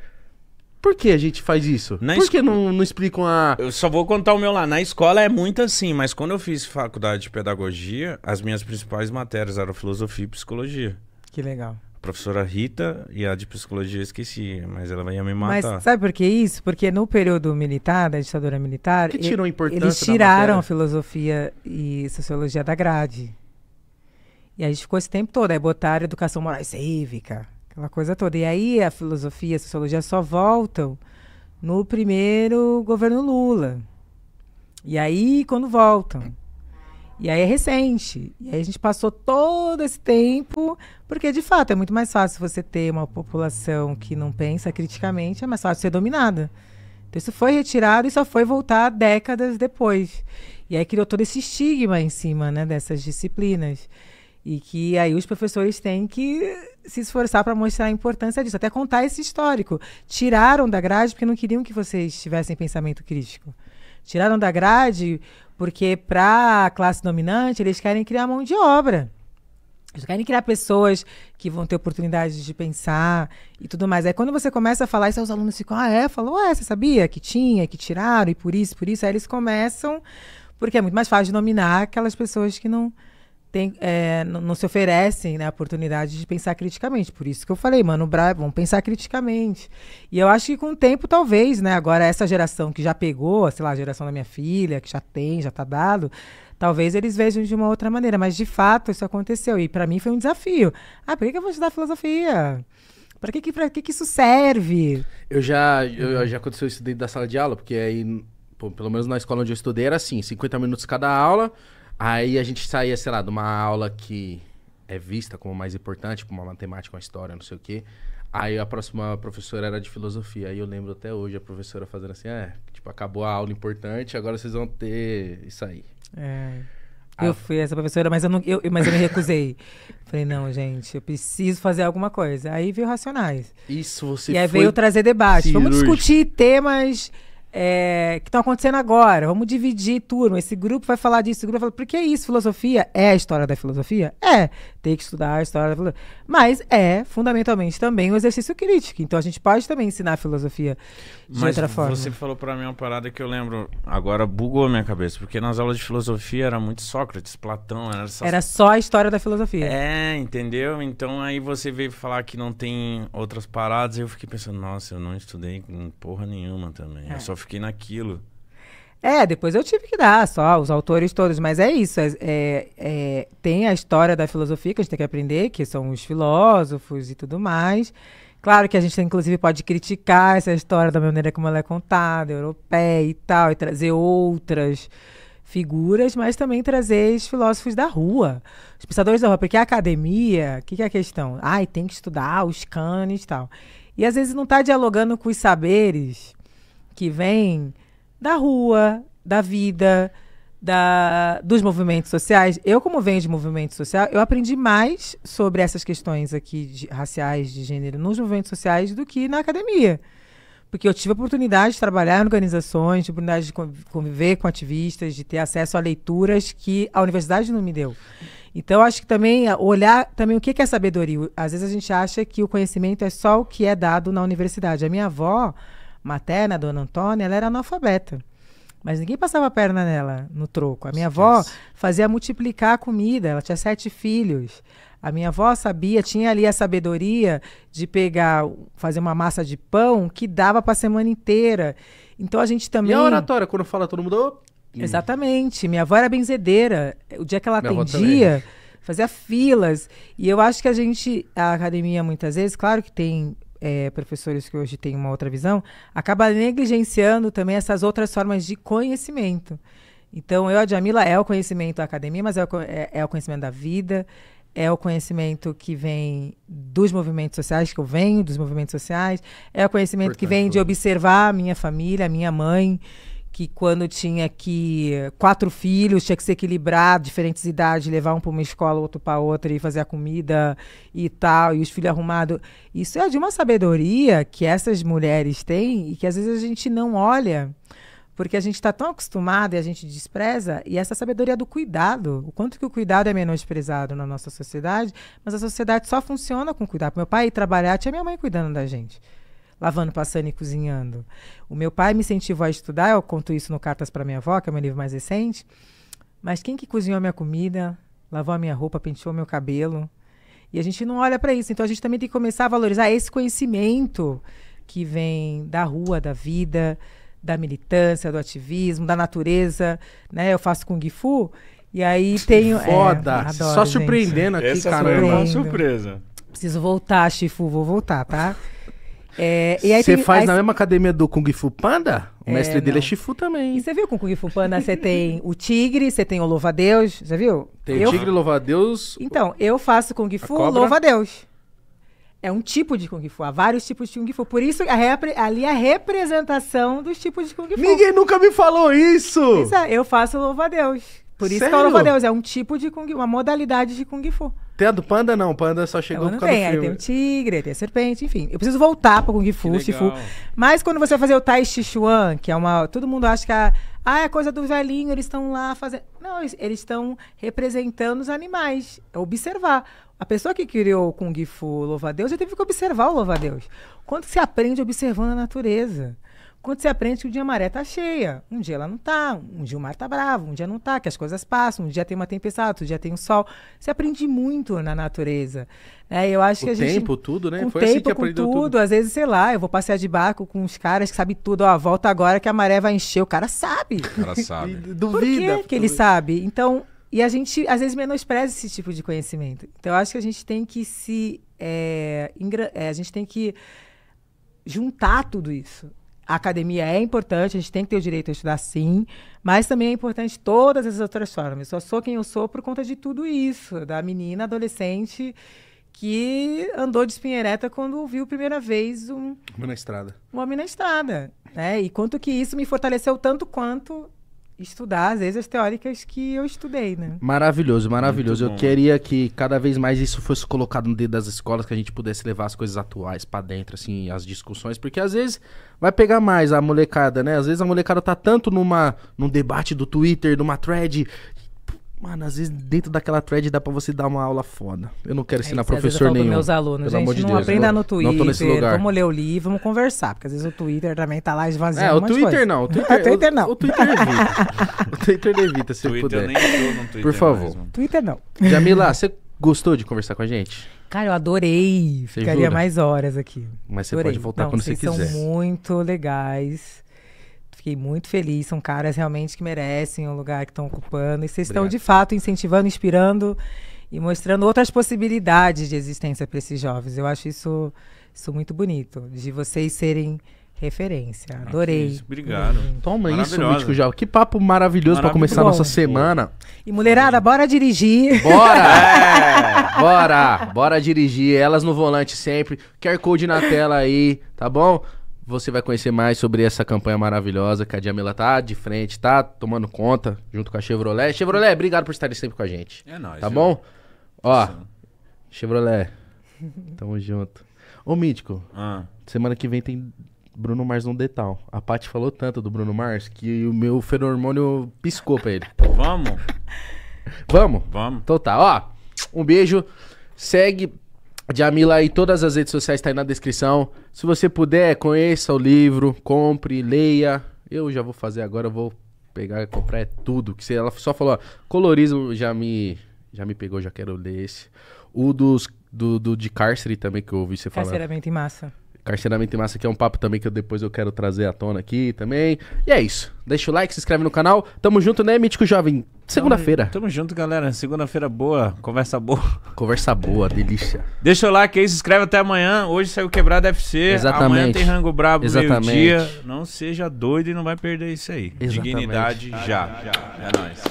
por que a gente faz isso? Na Por que não, não explicam a. Eu só vou contar o meu lá. Na escola é muito assim, mas quando eu fiz faculdade de pedagogia, as minhas principais matérias eram filosofia e psicologia. Que legal. A professora Rita e a de psicologia eu esqueci, mas ela ia me matar. Mas sabe por que isso? Porque no período militar, da ditadura militar, que tirou importância eles tiraram filosofia e sociologia da grade. E a gente ficou esse tempo todo, aí é botaram educação moral e cívica aquela coisa toda. E aí a filosofia, a sociologia só voltam no primeiro governo Lula. E aí, quando voltam. E aí é recente. E aí a gente passou todo esse tempo, porque de fato é muito mais fácil você ter uma população que não pensa criticamente, é mais fácil ser dominada. Então isso foi retirado e só foi voltar décadas depois. E aí criou todo esse estigma em cima né, dessas disciplinas. E que aí os professores têm que se esforçar para mostrar a importância disso, até contar esse histórico. Tiraram da grade porque não queriam que vocês tivessem pensamento crítico. Tiraram da grade porque, para a classe dominante, eles querem criar mão de obra. Eles querem criar pessoas que vão ter oportunidades de pensar e tudo mais. Aí quando você começa a falar isso, os alunos ficam, ah, é? Falou, é, você sabia que tinha, que tiraram, e por isso, por isso. Aí eles começam, porque é muito mais fácil de nominar aquelas pessoas que não tem, é, não se oferecem né, a oportunidade de pensar criticamente. Por isso que eu falei, mano, Bra, vamos pensar criticamente. E eu acho que com o tempo, talvez, né? Agora, essa geração que já pegou, sei lá, a geração da minha filha, que já tem, já tá dado, talvez eles vejam de uma outra maneira. Mas, de fato, isso aconteceu. E para mim foi um desafio. Ah, por que, que eu vou estudar filosofia? Para que, que, pra que, que isso serve? Eu já, eu, já aconteceu isso dentro da sala de aula, porque aí, pô, pelo menos na escola onde eu estudei, era assim: 50 minutos cada aula Aí a gente saía, sei lá, de uma aula que é vista como mais importante, como tipo uma matemática, uma história, não sei o quê. Aí a próxima professora era de filosofia. Aí eu lembro até hoje a professora fazendo assim: é, tipo, acabou a aula importante, agora vocês vão ter isso aí. É. Ah. Eu fui essa professora, mas eu, não, eu, mas eu me recusei. Falei, não, gente, eu preciso fazer alguma coisa. Aí veio Racionais. Isso, você E aí veio trazer debate. Cirúrgico. Vamos discutir temas é, que estão acontecendo agora. Vamos dividir turma. Esse grupo vai falar disso, esse grupo vai falar, por que isso? Filosofia é a história da filosofia? É, tem que estudar a história da filosofia. Mas é, fundamentalmente, também o um exercício crítico. Então a gente pode também ensinar a filosofia de Mas outra forma. Você falou para mim uma parada que eu lembro, agora bugou a minha cabeça, porque nas aulas de filosofia era muito Sócrates, Platão, era, era só a história da filosofia. É, entendeu? Então aí você veio falar que não tem outras paradas, e eu fiquei pensando, nossa, eu não estudei porra nenhuma também. É. Eu só fiquei naquilo. É, depois eu tive que dar só os autores todos, mas é isso. É, é, é, tem a história da filosofia que a gente tem que aprender, que são os filósofos e tudo mais. Claro que a gente, inclusive, pode criticar essa história da maneira como ela é contada, europeia e tal, e trazer outras figuras, mas também trazer os filósofos da rua, os pensadores da rua, porque a academia, o que, que é a questão? Ai, tem que estudar os canes e tal. E às vezes não está dialogando com os saberes que vem da rua, da vida, da, dos movimentos sociais. Eu, como venho de movimento social, eu aprendi mais sobre essas questões aqui de, raciais, de gênero, nos movimentos sociais do que na academia. Porque eu tive a oportunidade de trabalhar em organizações, de oportunidade de conviver com ativistas, de ter acesso a leituras que a universidade não me deu. Então, acho que também ah, olhar também o que é sabedoria. Às vezes a gente acha que o conhecimento é só o que é dado na universidade. A minha avó, materna, a dona Antônia, ela era analfabeta. Mas ninguém passava a perna nela, no troco. A minha Esquece. avó fazia multiplicar a comida, ela tinha sete filhos. A minha avó sabia, tinha ali a sabedoria de pegar, fazer uma massa de pão que dava para a semana inteira. Então a gente é também. E a oratória, quando fala todo mundo. Exatamente. Minha avó era benzedeira. O dia que ela minha atendia, fazia filas. E eu acho que a gente, a academia, muitas vezes, claro que tem é, professores que hoje têm uma outra visão, acaba negligenciando também essas outras formas de conhecimento. Então, eu, a Jamila, é o conhecimento da academia, mas é o, é, é o conhecimento da vida, é o conhecimento que vem dos movimentos sociais, que eu venho dos movimentos sociais, é o conhecimento Portanto, que vem de observar a minha família, a minha mãe, que quando tinha que quatro filhos, tinha que se equilibrar, diferentes idades, levar um para uma escola, outro para outra e fazer a comida e tal, e os filhos arrumados. Isso é de uma sabedoria que essas mulheres têm e que às vezes a gente não olha, porque a gente está tão acostumado e a gente despreza, e essa sabedoria do cuidado, o quanto que o cuidado é menosprezado na nossa sociedade, mas a sociedade só funciona com cuidado. Meu pai ia trabalhar, tinha minha mãe cuidando da gente lavando, passando e cozinhando. O meu pai me incentivou a estudar, eu conto isso no Cartas para Minha Avó, que é o meu livro mais recente. Mas quem que cozinhou a minha comida, lavou a minha roupa, penteou meu cabelo? E a gente não olha para isso. Então a gente também tem que começar a valorizar esse conhecimento que vem da rua, da vida, da militância, do ativismo, da natureza, né? Eu faço kung fu e aí tenho é, foda, é, adoro, só surpreendendo aqui, Essa cara, é uma surpresa. Preciso voltar, Chifu, vou voltar, tá? É, você tem, faz aí, na mesma academia do Kung Fu Panda? O é, mestre dele é não. é Shifu também. E você viu com o Kung Fu Panda, você tem o tigre, você tem o louva-a-Deus, já viu? Tem eu, o tigre, louva-a-Deus... Então, eu faço Kung Fu, louva-a-Deus. É um tipo de Kung Fu, há vários tipos de Kung Fu. Por isso, a ali a representação dos tipos de Kung Fu. Ninguém nunca me falou isso! isso é, eu faço louva-a-Deus. Por isso Sério? que é o a Deus. É um tipo de Kung uma modalidade de Kung Fu. Tem a do panda, não. O panda só chegou com não por tem. Aí tem o tigre, tem a serpente, enfim. Eu preciso voltar pro Kung Fu, Shifu. Mas quando você vai fazer o Tai Chi Chuan, que é uma... Todo mundo acha que é, ah, é coisa do velhinho, eles estão lá fazendo... Não, eles estão representando os animais. É observar. A pessoa que criou o Kung Fu, louva a Deus, já teve que observar o louva a Deus. Quanto se aprende observando a natureza? quando você aprende que o dia a maré tá cheia. Um dia ela não tá, um dia o mar tá bravo, um dia não tá, que as coisas passam, um dia tem uma tempestade, outro dia tem um sol. Você aprende muito na natureza. Né? Eu acho o que a tempo, gente. tempo, tudo, né? Com Foi assim tempo, assim que com tudo. tudo. Às vezes, sei lá, eu vou passear de barco com uns caras que sabem tudo, ó, volta agora que a maré vai encher. O cara sabe. O cara sabe. Duvida. Por que, que ele sabe? Então, e a gente, às vezes, menospreza esse tipo de conhecimento. Então, eu acho que a gente tem que se. É, é, a gente tem que juntar tudo isso. A academia é importante, a gente tem que ter o direito a estudar sim, mas também é importante todas as outras formas. Eu só sou quem eu sou por conta de tudo isso, da menina adolescente que andou de espinhereta quando viu primeira vez um homem na estrada. Um homem na estrada, né? E quanto que isso me fortaleceu tanto quanto estudar, às vezes, as teóricas que eu estudei, né? Maravilhoso, maravilhoso. Eu queria que cada vez mais isso fosse colocado no dedo das escolas, que a gente pudesse levar as coisas atuais para dentro, assim, as discussões, porque às vezes vai pegar mais a molecada, né? Às vezes a molecada tá tanto numa num debate do Twitter, numa thread, Mano, às vezes dentro daquela thread dá pra você dar uma aula foda. Eu não quero é, ensinar é professor nenhum. meus alunos, pelo gente, de não aprenda no Twitter. Não tô nesse lugar. Vamos ler o livro, vamos conversar. Porque às vezes o Twitter também tá lá esvaziando É, o Twitter não. O Twitter, o, é, Twitter não. O, Twitter evita. o Twitter evita, se Twitter puder. Nem no Twitter Por favor. Mais, Twitter não. Jamila, você gostou de conversar com a gente? Cara, eu adorei. Você Ficaria jura? mais horas aqui. Mas você adorei. pode voltar não, quando você quiser. são muito legais. Fiquei muito feliz. São caras realmente que merecem o lugar que estão ocupando. E vocês estão, de fato, incentivando, inspirando e mostrando outras possibilidades de existência para esses jovens. Eu acho isso, isso muito bonito, de vocês serem referência. Adorei. obrigado. Hum. Toma isso, Mítico Que papo maravilhoso para começar a nossa semana. E mulherada, bora dirigir. Bora! é, bora! Bora dirigir. Elas no volante sempre. QR Code na tela aí, tá bom? Você vai conhecer mais sobre essa campanha maravilhosa que a Jamila tá de frente, tá tomando conta junto com a Chevrolet. Chevrolet, obrigado por estar sempre com a gente. É nóis. Tá viu? bom? Ó, Chevrolet, tamo junto. Ô, Mítico, ah. semana que vem tem Bruno Mars no Detal. A Paty falou tanto do Bruno Mars que o meu feromônio piscou pra ele. Vamos? Vamos? Vamos. Então tá, ó. Um beijo. Segue Jamila e todas as redes sociais tá aí na descrição. Se você puder, conheça o livro, compre, leia. Eu já vou fazer agora, vou pegar e comprar é tudo. Que ela só falou, ó, colorismo já me já me pegou, já quero ler esse. O dos do, do de cárcere também que eu ouvi você falar. Carceramento em massa. Carceramento em massa que é um papo também que eu, depois eu quero trazer à tona aqui também. E é isso. Deixa o like, se inscreve no canal. Tamo junto, né, mítico jovem? Segunda-feira. Tamo, tamo, junto, galera. Segunda-feira boa, conversa boa. Conversa boa, delícia. Deixa o like aí, se inscreve até amanhã. Hoje saiu Quebrado FC. Exatamente. Amanhã tem Rango Brabo Exatamente. meio-dia. Não seja doido e não vai perder isso aí. Exatamente. Dignidade já. já. É nóis.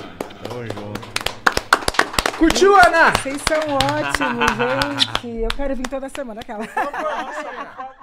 Tamo junto. Curtiu, Ana? Vocês são ótimos, gente. Eu quero vir toda semana, aquela.